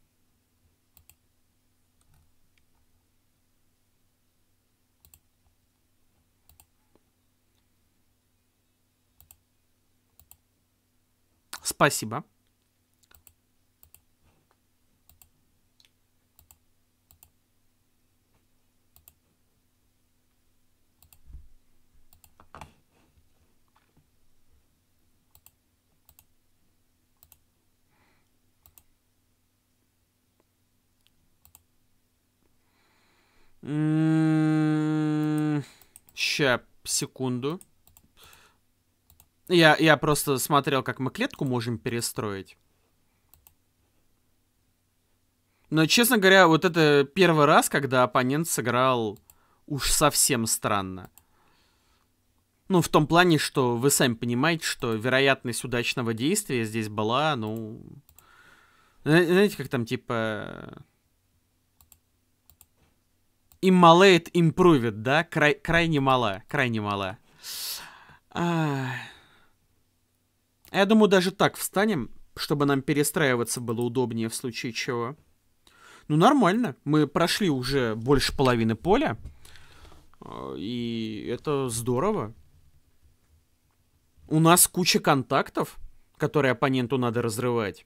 Спасибо. Сейчас, м-м, секунду. Я, я просто смотрел, как мы клетку можем перестроить. Но, честно говоря, вот это первый раз, когда оппонент сыграл уж совсем странно. Ну, в том плане, что вы сами понимаете, что вероятность удачного действия здесь была, ну... Знаете, как там, типа... Иммалейт импровит, да? Край, крайне мало, крайне мало. Ах... А я думаю, даже так встанем, чтобы нам перестраиваться было удобнее в случае чего. Ну, нормально. Мы прошли уже больше половины поля. А, и это здорово. У нас куча контактов, которые оппоненту надо разрывать.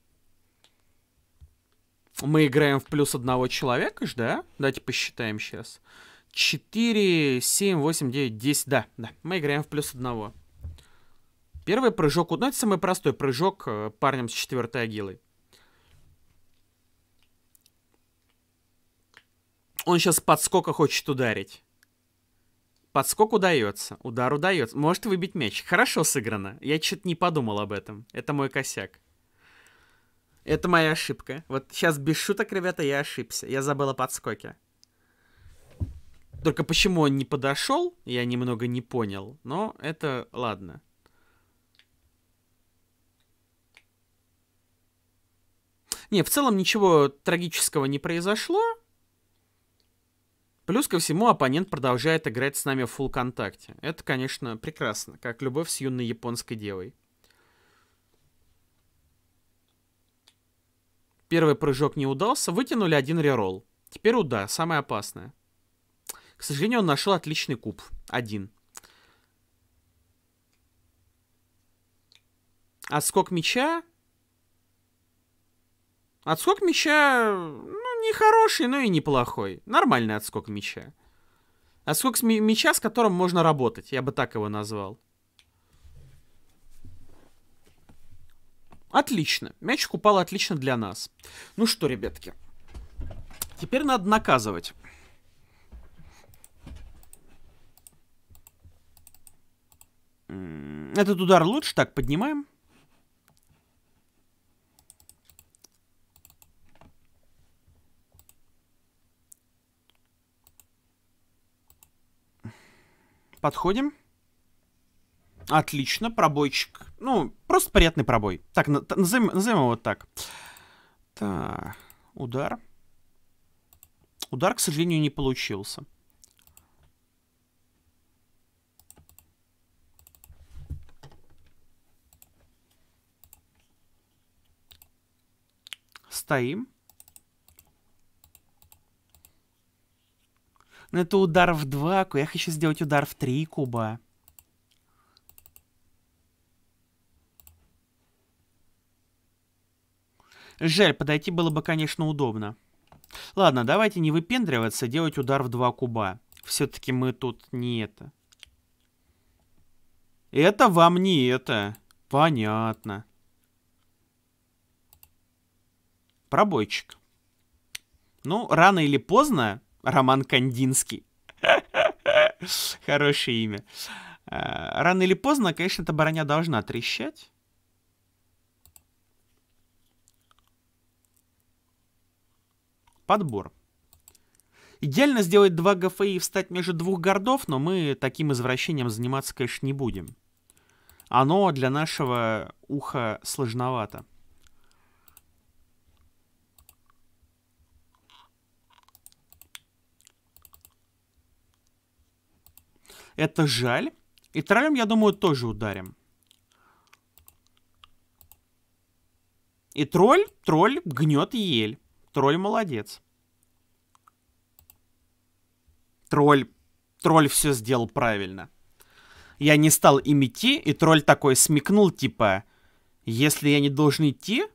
Мы играем в плюс одного человека, да? Давайте посчитаем сейчас. 4, 7, 8, 9, 10. Да, да. Мы играем в плюс одного. Первый прыжок, ну это самый простой прыжок э, парнем с четвертой агилой. Он сейчас подскока хочет ударить. Подскок удается, удар удается. Может выбить мяч. Хорошо сыграно. Я что-то не подумал об этом. Это мой косяк. Это моя ошибка. Вот сейчас без шуток, ребята, я ошибся. Я забыл о подскоке. Только почему он не подошел, я немного не понял. Но это ладно. Не, в целом ничего трагического не произошло. Плюс ко всему, оппонент продолжает играть с нами в фул контакте. Это, конечно, прекрасно, как любовь с юной японской девой. Первый прыжок не удался, вытянули один реролл. Теперь удар, самое опасное. К сожалению, он нашел отличный куб. Один. Отскок мяча Отскок мяча, ну, не хороший, но и неплохой. Нормальный отскок мяча. Отскок мяча, с которым можно работать, я бы так его назвал. Отлично. Мячик упал отлично для нас. Ну что, ребятки. Теперь надо наказывать. Этот удар лучше. Так, поднимаем. Подходим. Отлично, пробойчик. Ну, просто приятный пробой. Так, назовем, назовем его вот так. Так, удар. Удар, к сожалению, не получился. Стоим. Но ну, это удар в 2 куба. Я хочу сделать удар в 3 куба. Жаль, подойти было бы, конечно, удобно. Ладно, давайте не выпендриваться, делать удар в 2 куба. Все-таки мы тут не это. Это вам не это. Понятно. Пробойчик. Ну, рано или поздно Роман Кандинский. Хорошее имя. Э, рано или поздно, конечно, эта броня должна трещать. Подбор. Идеально сделать два ГФИ и встать между двух гордов, но мы таким извращением заниматься, конечно, не будем. Оно для нашего уха сложновато. Это жаль. И троллем, я думаю, тоже ударим. И тролль, тролль гнет ель. Тролль молодец. Тролль, тролль все сделал правильно. Я не стал им идти, и тролль такой смекнул, типа, если я не должен идти,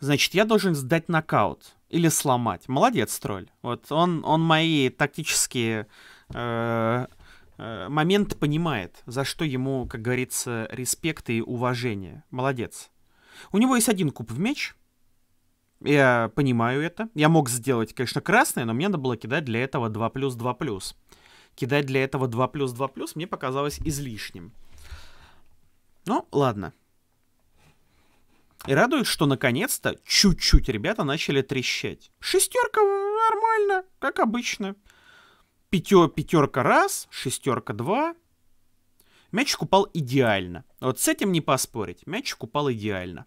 значит, я должен сдать нокаут или сломать. Молодец, тролль. Вот он, он мои тактические э, Э, момент понимает, за что ему, как говорится, респект и уважение. Молодец. У него есть один куб в меч. Я понимаю это. Я мог сделать, конечно, красное, но мне надо было кидать для этого 2 плюс 2 плюс. Кидать для этого 2 плюс 2 плюс мне показалось излишним. Ну, ладно. И радует, что наконец-то чуть-чуть ребята начали трещать. Шестерка нормально, как обычно пятё, пятерка раз, шестерка два. Мячик упал идеально. Вот с этим не поспорить. Мячик упал идеально.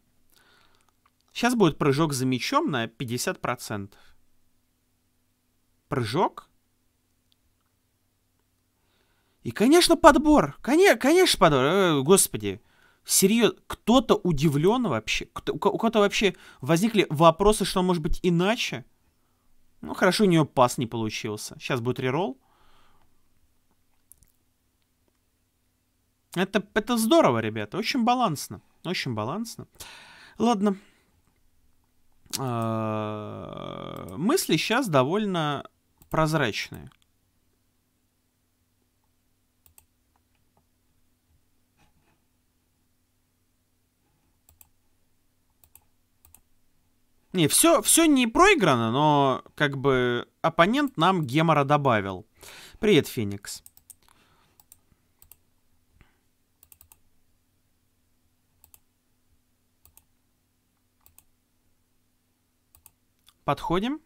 Сейчас будет прыжок за мячом на 50%. Прыжок. И, конечно, подбор. Коне, конечно, подбор. Э, господи. Серьезно, кто-то удивлен вообще? Кто, у кого-то вообще возникли вопросы, что может быть иначе? Ну, хорошо, у нее пас не получился. Сейчас будет реролл. Это, это здорово, ребята. Очень балансно. Очень балансно. Ладно. А, мысли сейчас довольно прозрачные. Не, все, все не проиграно, но как бы оппонент нам гемора добавил. Привет, Феникс. Подходим.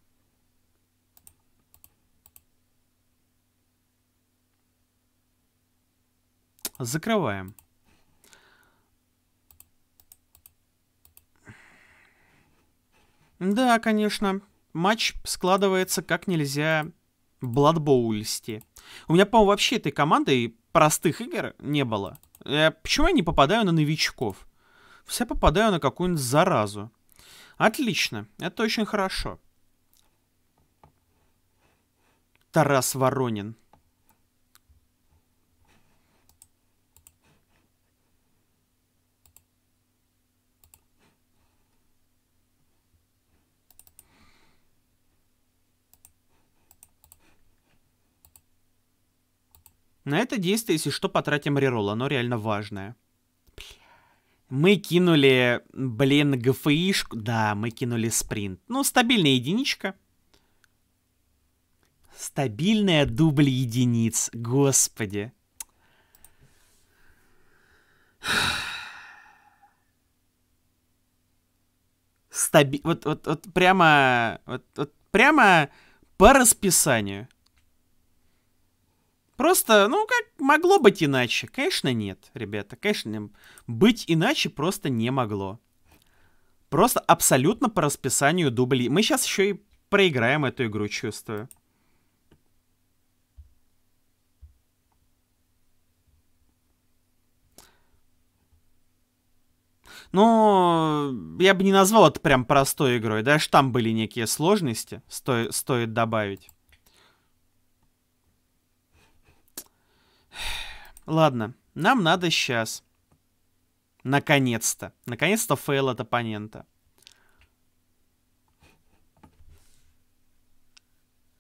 Закрываем. Да, конечно. Матч складывается как нельзя бладбоульсти. У меня, по-моему, вообще этой командой простых игр не было. Я, э, почему я не попадаю на новичков? Все попадаю на какую-нибудь заразу. Отлично, это очень хорошо. Тарас Воронин. На это действие, если что, потратим реролл, оно реально важное. Мы кинули, блин, ГФИшку. Да, мы кинули спринт. Ну, стабильная единичка. Стабильная дубль единиц. Господи. Стаби... Вот, вот, вот прямо... Вот, вот прямо по расписанию. Просто, ну, как могло быть иначе? Конечно, нет, ребята. Конечно, быть иначе просто не могло. Просто абсолютно по расписанию дубли. Мы сейчас еще и проиграем эту игру, чувствую. Но я бы не назвал это прям простой игрой. Даже там были некие сложности, сто... стоит добавить. Ладно, нам надо сейчас. Наконец-то. Наконец-то фейл от оппонента.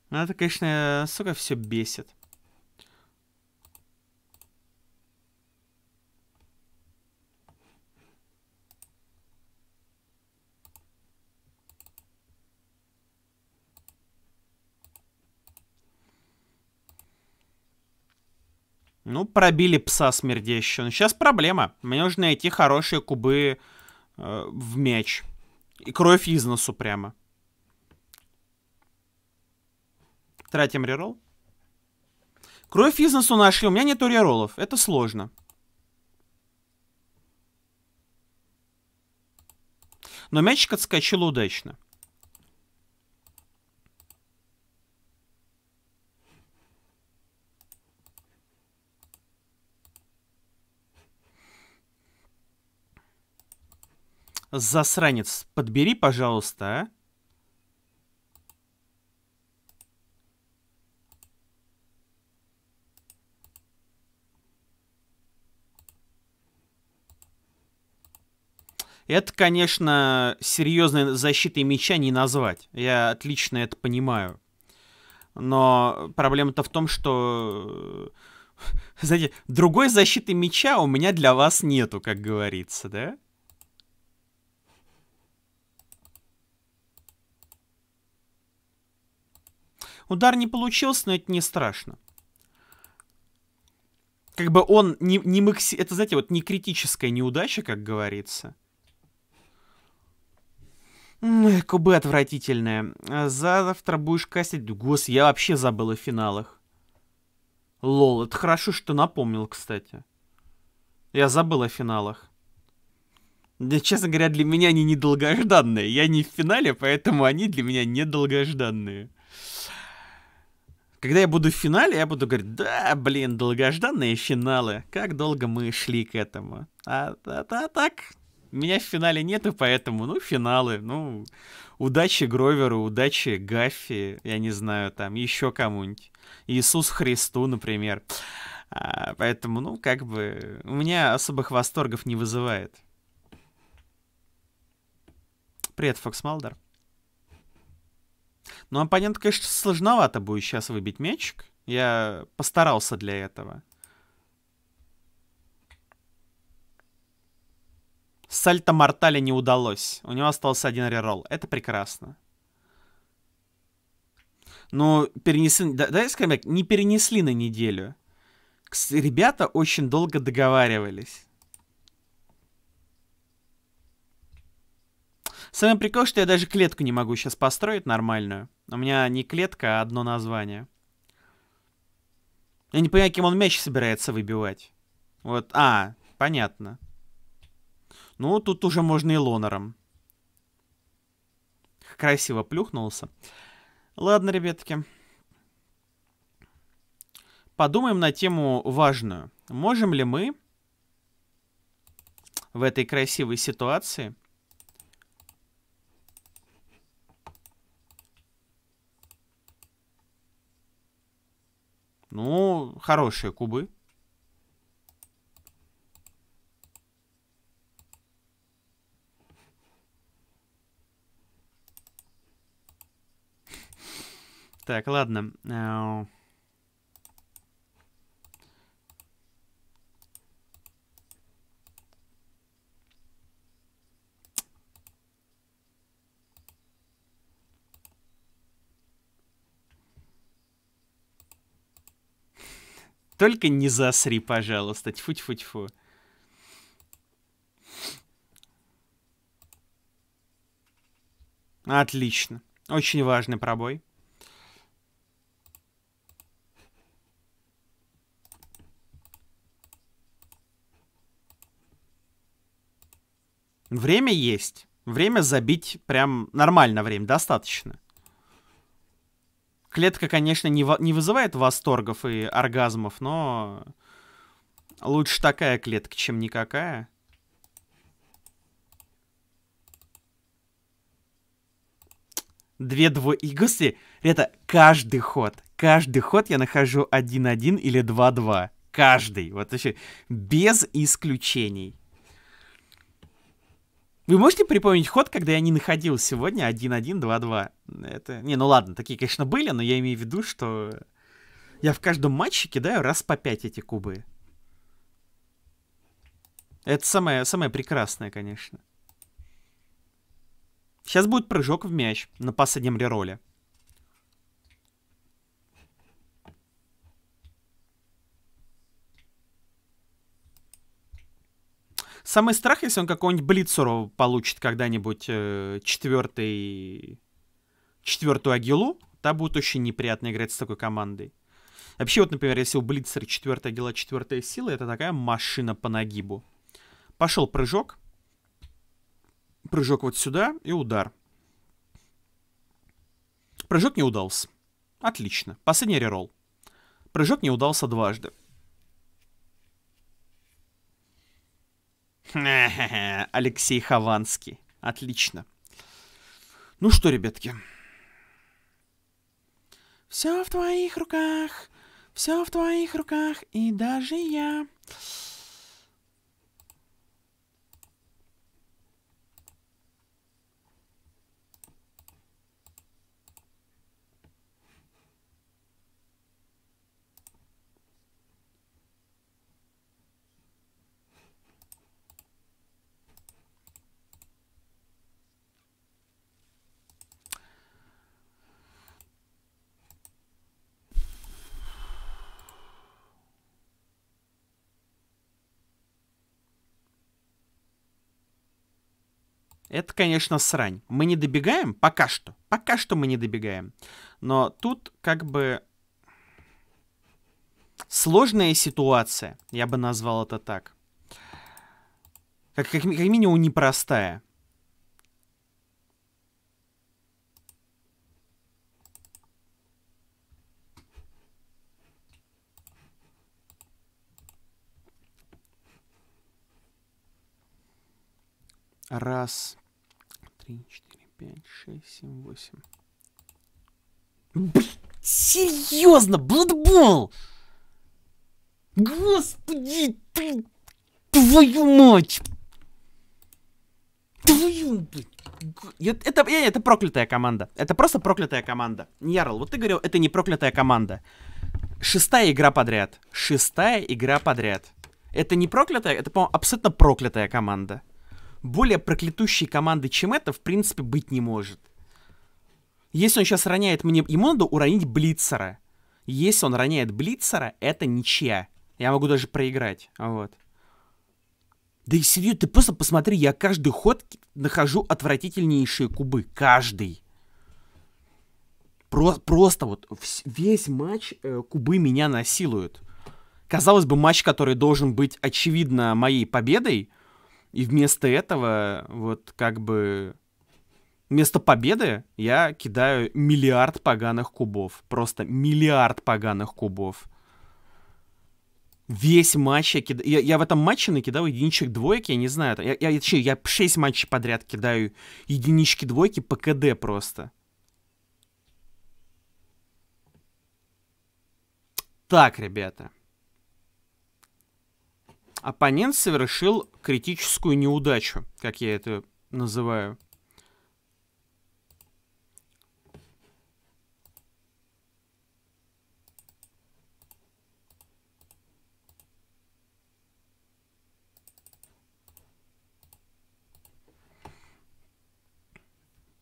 Ну, это, конечно, сука, все бесит. Ну, пробили пса смердящего. Но ну, сейчас проблема. Мне нужно найти хорошие кубы э, в мяч. И кровь из носу прямо. Тратим рерол. Кровь из носу нашли. У меня нету реролов. Это сложно. Но мячик отскочил удачно. Засранец, подбери, пожалуйста, а? Это, конечно, серьезной защитой мяча не назвать. Я отлично это понимаю. Но проблема-то в том, что... Знаете, другой защиты мяча у меня для вас нету, как говорится, да? Удар не получился, но это не страшно. Как бы он не, не макси... Это, знаете, вот не критическая неудача, как говорится. Эх, кубы отвратительные. А завтра будешь кастить... Гос, я вообще забыл о финалах. Лол, это хорошо, что напомнил, кстати. Я забыл о финалах. Да, честно говоря, для меня они недолгожданные. Я не в финале, поэтому они для меня недолгожданные. Когда я буду в финале, я буду говорить, да, блин, долгожданные финалы, как долго мы шли к этому. А, а, а так, меня в финале нету, поэтому, ну, финалы, ну, удачи Гроверу, удачи Гаффи, я не знаю, там, еще кому-нибудь. Иисус Христу, например. А, поэтому, ну, как бы, у меня особых восторгов не вызывает. Привет, Фокс Малдер. Но оппоненту, конечно, сложновато будет сейчас выбить мячик. Я постарался для этого. Сальто Мортале не удалось. У него остался один реролл. Это прекрасно. Но ну, перенесли... давай скажем, я не перенесли на неделю. Ребята очень долго договаривались. Самый прикол, что я даже клетку не могу сейчас построить нормальную. У меня не клетка, а одно название. Я не понимаю, кем он мяч собирается выбивать. Вот, а, понятно. Ну, тут уже можно и Лонером. Красиво плюхнулся. Ладно, ребятки. Подумаем на тему важную. Можем ли мы в этой красивой ситуации Ну, хорошие кубы. Так, ладно. Э, Только не засри, пожалуйста. Тьфу-тьфу-тьфу. Отлично. Очень важный пробой. Время есть. Время забить прям нормально время, достаточно. Клетка, конечно, не, во не вызывает восторгов и оргазмов, но лучше такая клетка, чем никакая. Две двоигосы — это каждый ход. Каждый ход я нахожу 1-1 или 2-2. Каждый. Вот вообще без исключений. Вы можете припомнить ход, когда я не находил сегодня 1-1-2-2? Это... Не, ну ладно, такие, конечно, были, но я имею в виду, что я в каждом матче кидаю раз по 5 эти кубы. Это самое, самое прекрасное, конечно. Сейчас будет прыжок в мяч на последнем рероле. Самый страх, если он какой нибудь Блицеру получит когда-нибудь э, четвертый... четвертую Агилу, та будет очень неприятно играть с такой командой. Вообще, вот, например, если у Блицера четвертая Агила, четвертая сила, это такая машина по нагибу. Пошел прыжок. Прыжок вот сюда и удар. Прыжок не удался. Отлично. Последний реролл. Прыжок не удался дважды. [LAUGHS] Алексей Хованский. Отлично. Ну что, ребятки. Все в твоих руках. Все в твоих руках. И даже я. Это, конечно, срань. Мы не добегаем пока что. Пока что мы не добегаем. Но тут как бы сложная ситуация, я бы назвал это так. Как, как, как минимум непростая. Раз, три, четыре, пять, шесть, семь, восемь. Блин, серьезно, Бладбол! Господи, ты, твою мать! Твою, блядь! Это, это, это проклятая команда. Это просто проклятая команда. Ярл, вот ты говорил, это не проклятая команда. Шестая игра подряд. Шестая игра подряд. Это не проклятая, это, по-моему, абсолютно проклятая команда более проклятущей команды, чем это, в принципе, быть не может. Если он сейчас роняет мне... Ему надо уронить Блицера. Если он роняет Блицера, это ничья. Я могу даже проиграть. Вот. Да и серьезно, ты просто посмотри, я каждый ход нахожу отвратительнейшие кубы. Каждый. Про просто вот весь матч э, кубы меня насилуют. Казалось бы, матч, который должен быть очевидно моей победой, и вместо этого, вот как бы Вместо победы я кидаю миллиард поганых кубов. Просто миллиард поганых кубов. Весь матч я кидаю... Я, я в этом матче накидал единичек двойки, я не знаю. Я, я, точнее, я 6 матчей подряд кидаю единички двойки по КД просто. Так, ребята оппонент совершил критическую неудачу, как я это называю.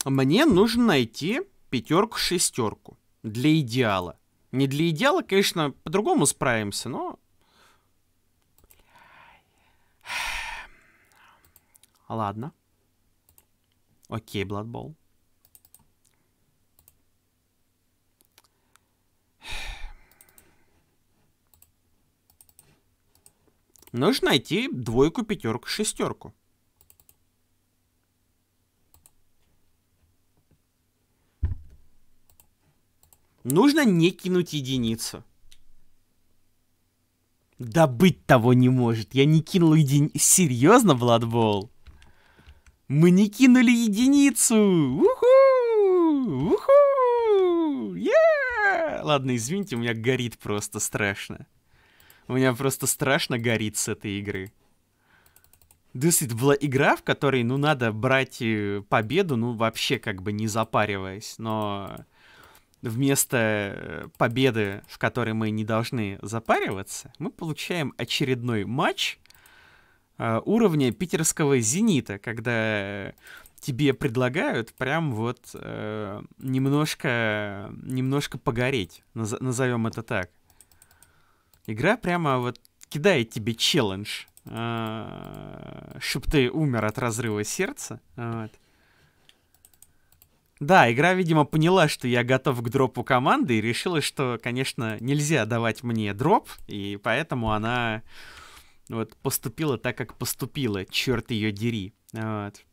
Мне нужно найти пятерку-шестерку для идеала. Не для идеала, конечно, по-другому справимся, но Ладно. Окей, Blood Bowl. Нужно найти двойку, пятерку, шестерку. Нужно не кинуть единицу. Да быть того не может. Я не кинул единицу. Серьезно, Бладбол? Мы не кинули единицу! Уху! Уху! Yeah! Ладно, извините, у меня горит просто страшно. У меня просто страшно горит с этой игры. Да, была игра, в которой, ну, надо брать э, победу, ну, вообще как бы не запариваясь, но вместо э, победы, в которой мы не должны запариваться, мы получаем очередной матч, Э, уровня питерского «Зенита», когда тебе предлагают прям вот э, немножко, немножко погореть, назовем это так. Игра прямо вот кидает тебе челлендж, э, чтоб ты умер от разрыва сердца. Вот. Да, игра, видимо, поняла, что я готов к дропу команды и решила, что, конечно, нельзя давать мне дроп, и поэтому она... Э, вот, поступила так, как поступила, черт ее дери. Вот.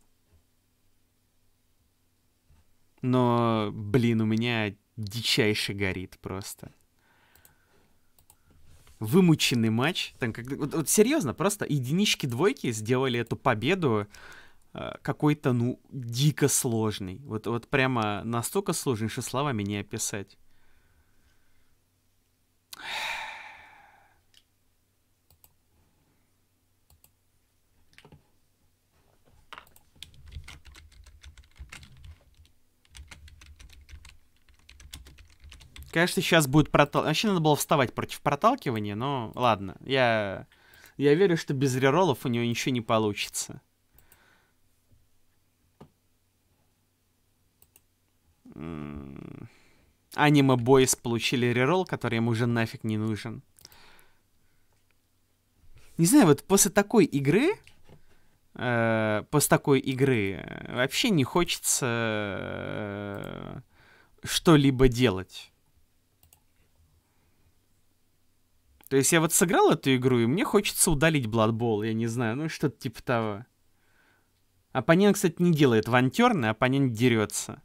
Но, блин, у меня дичайше горит просто. Вымученный матч. Там, как, вот, вот серьезно, просто единички двойки сделали эту победу э, какой-то, ну, дико сложный. Вот, вот прямо настолько сложный, что словами не описать. Конечно, сейчас будет протал... Вообще надо было вставать против проталкивания, но ладно. Я, я верю, что без реролов у него ничего не получится. Аниме Бойс получили рерол, который ему уже нафиг не нужен. Не знаю, вот после такой игры... Э, после такой игры э, вообще не хочется э, что-либо делать. То есть я вот сыграл эту игру, и мне хочется удалить Blood Bowl, я не знаю, ну что-то типа того. Оппонент, кстати, не делает вантерны, оппонент дерется.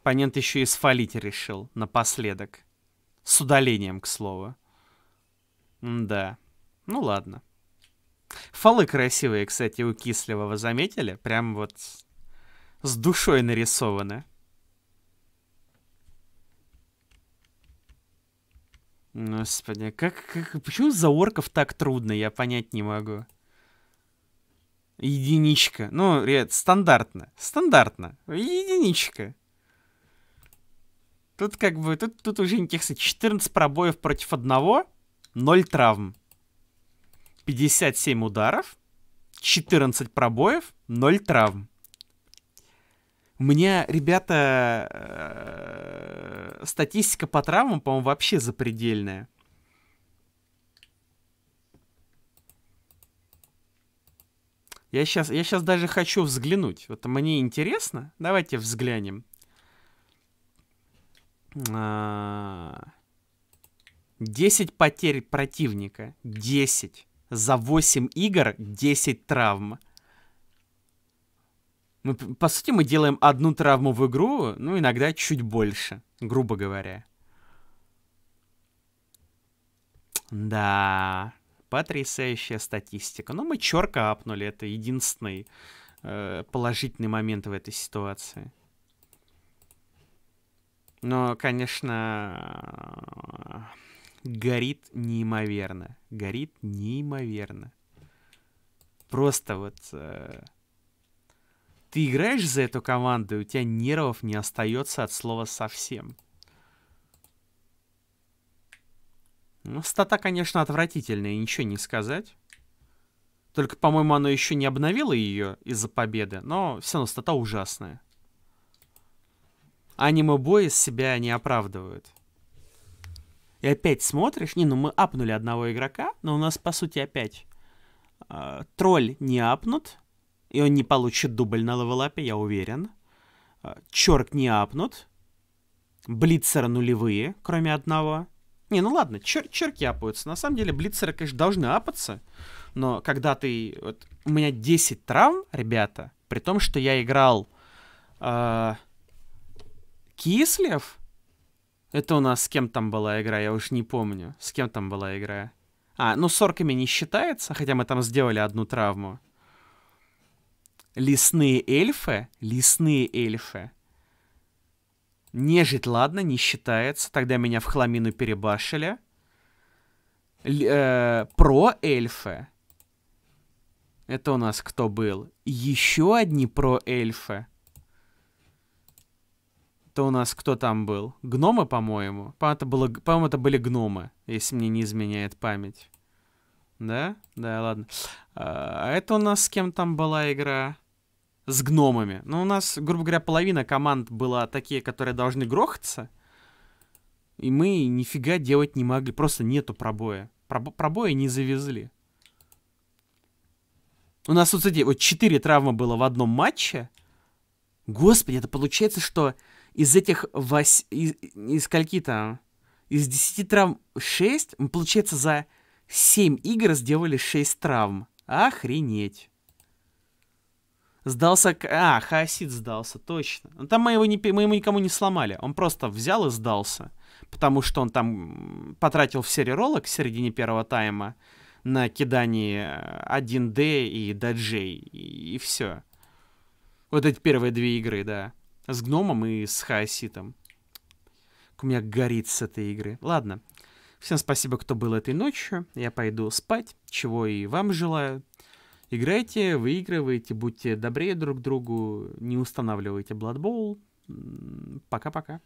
Оппонент еще и сфалить решил напоследок. С удалением, к слову. Да. Ну ладно. Фолы красивые, кстати, у Кислевого, заметили? Прям вот с душой нарисованы. Господи, как, как, почему за орков так трудно, я понять не могу. Единичка. Ну, ребят, стандартно. Стандартно. Единичка. Тут как бы, тут, тут уже интересно, 14 пробоев против одного, 0 травм. 57 ударов, 14 пробоев, 0 травм. У меня, ребята, э, статистика по травмам, по-моему, вообще запредельная. Я сейчас, я сейчас даже хочу взглянуть. Вот мне интересно. Давайте взглянем. 10 э, потерь противника. 10. За 8 игр 10 травм. Мы, по сути, мы делаем одну травму в игру, ну, иногда чуть больше, грубо говоря. Да, потрясающая статистика. Но ну, мы черка апнули, это единственный э, положительный момент в этой ситуации. Но, конечно, горит неимоверно. Горит неимоверно. Просто вот... Э, ты играешь за эту команду, и у тебя нервов не остается от слова совсем. Ну, стата, конечно, отвратительная, ничего не сказать. Только, по-моему, оно еще не обновило ее из-за победы, но все равно стата ужасная аниме-бой из себя не оправдывают. И опять смотришь, не, ну мы апнули одного игрока, но у нас, по сути, опять э, тролль не апнут, и он не получит дубль на левелапе, я уверен. Э, а, Чорк не апнут, блицеры нулевые, кроме одного. Не, ну ладно, чер черки апаются. На самом деле, блицеры, конечно, должны апаться, но когда ты... Вот, у меня 10 травм, ребята, при том, что я играл... Э, Кислев? Это у нас с кем там была игра, я уж не помню. С кем там была игра? А, ну с орками не считается, хотя мы там сделали одну травму. Лесные эльфы? Лесные эльфы. Нежить, ладно, не считается. Тогда меня в хламину перебашили. Л э про эльфы. Это у нас кто был? Еще одни про эльфы то у нас кто там был? Гномы, по-моему. По-моему, это, были гномы, если мне не изменяет память. Да? Да, ладно. А, а это у нас с кем там была игра? С гномами. Ну, у нас, грубо говоря, половина команд была такие, которые должны грохаться. И мы нифига делать не могли. Просто нету пробоя. пробо пробоя не завезли. У нас, вот, кстати, вот 4 травмы было в одном матче. Господи, это получается, что из этих вось... из, из скольки-то? Из 10 травм 6, получается, за 7 игр сделали 6 травм. Охренеть. Сдался... А, Хаосид сдался, точно. Но ну, там мы его, не, мы ему никому не сломали. Он просто взял и сдался. Потому что он там потратил все реролы к середине первого тайма на кидание 1D э, и даджей. И, и все. Вот эти первые две игры, да. С гномом и с хаоситом. У меня горит с этой игры. Ладно. Всем спасибо, кто был этой ночью. Я пойду спать, чего и вам желаю. Играйте, выигрывайте, будьте добрее друг другу, не устанавливайте Blood Bowl. Пока-пока.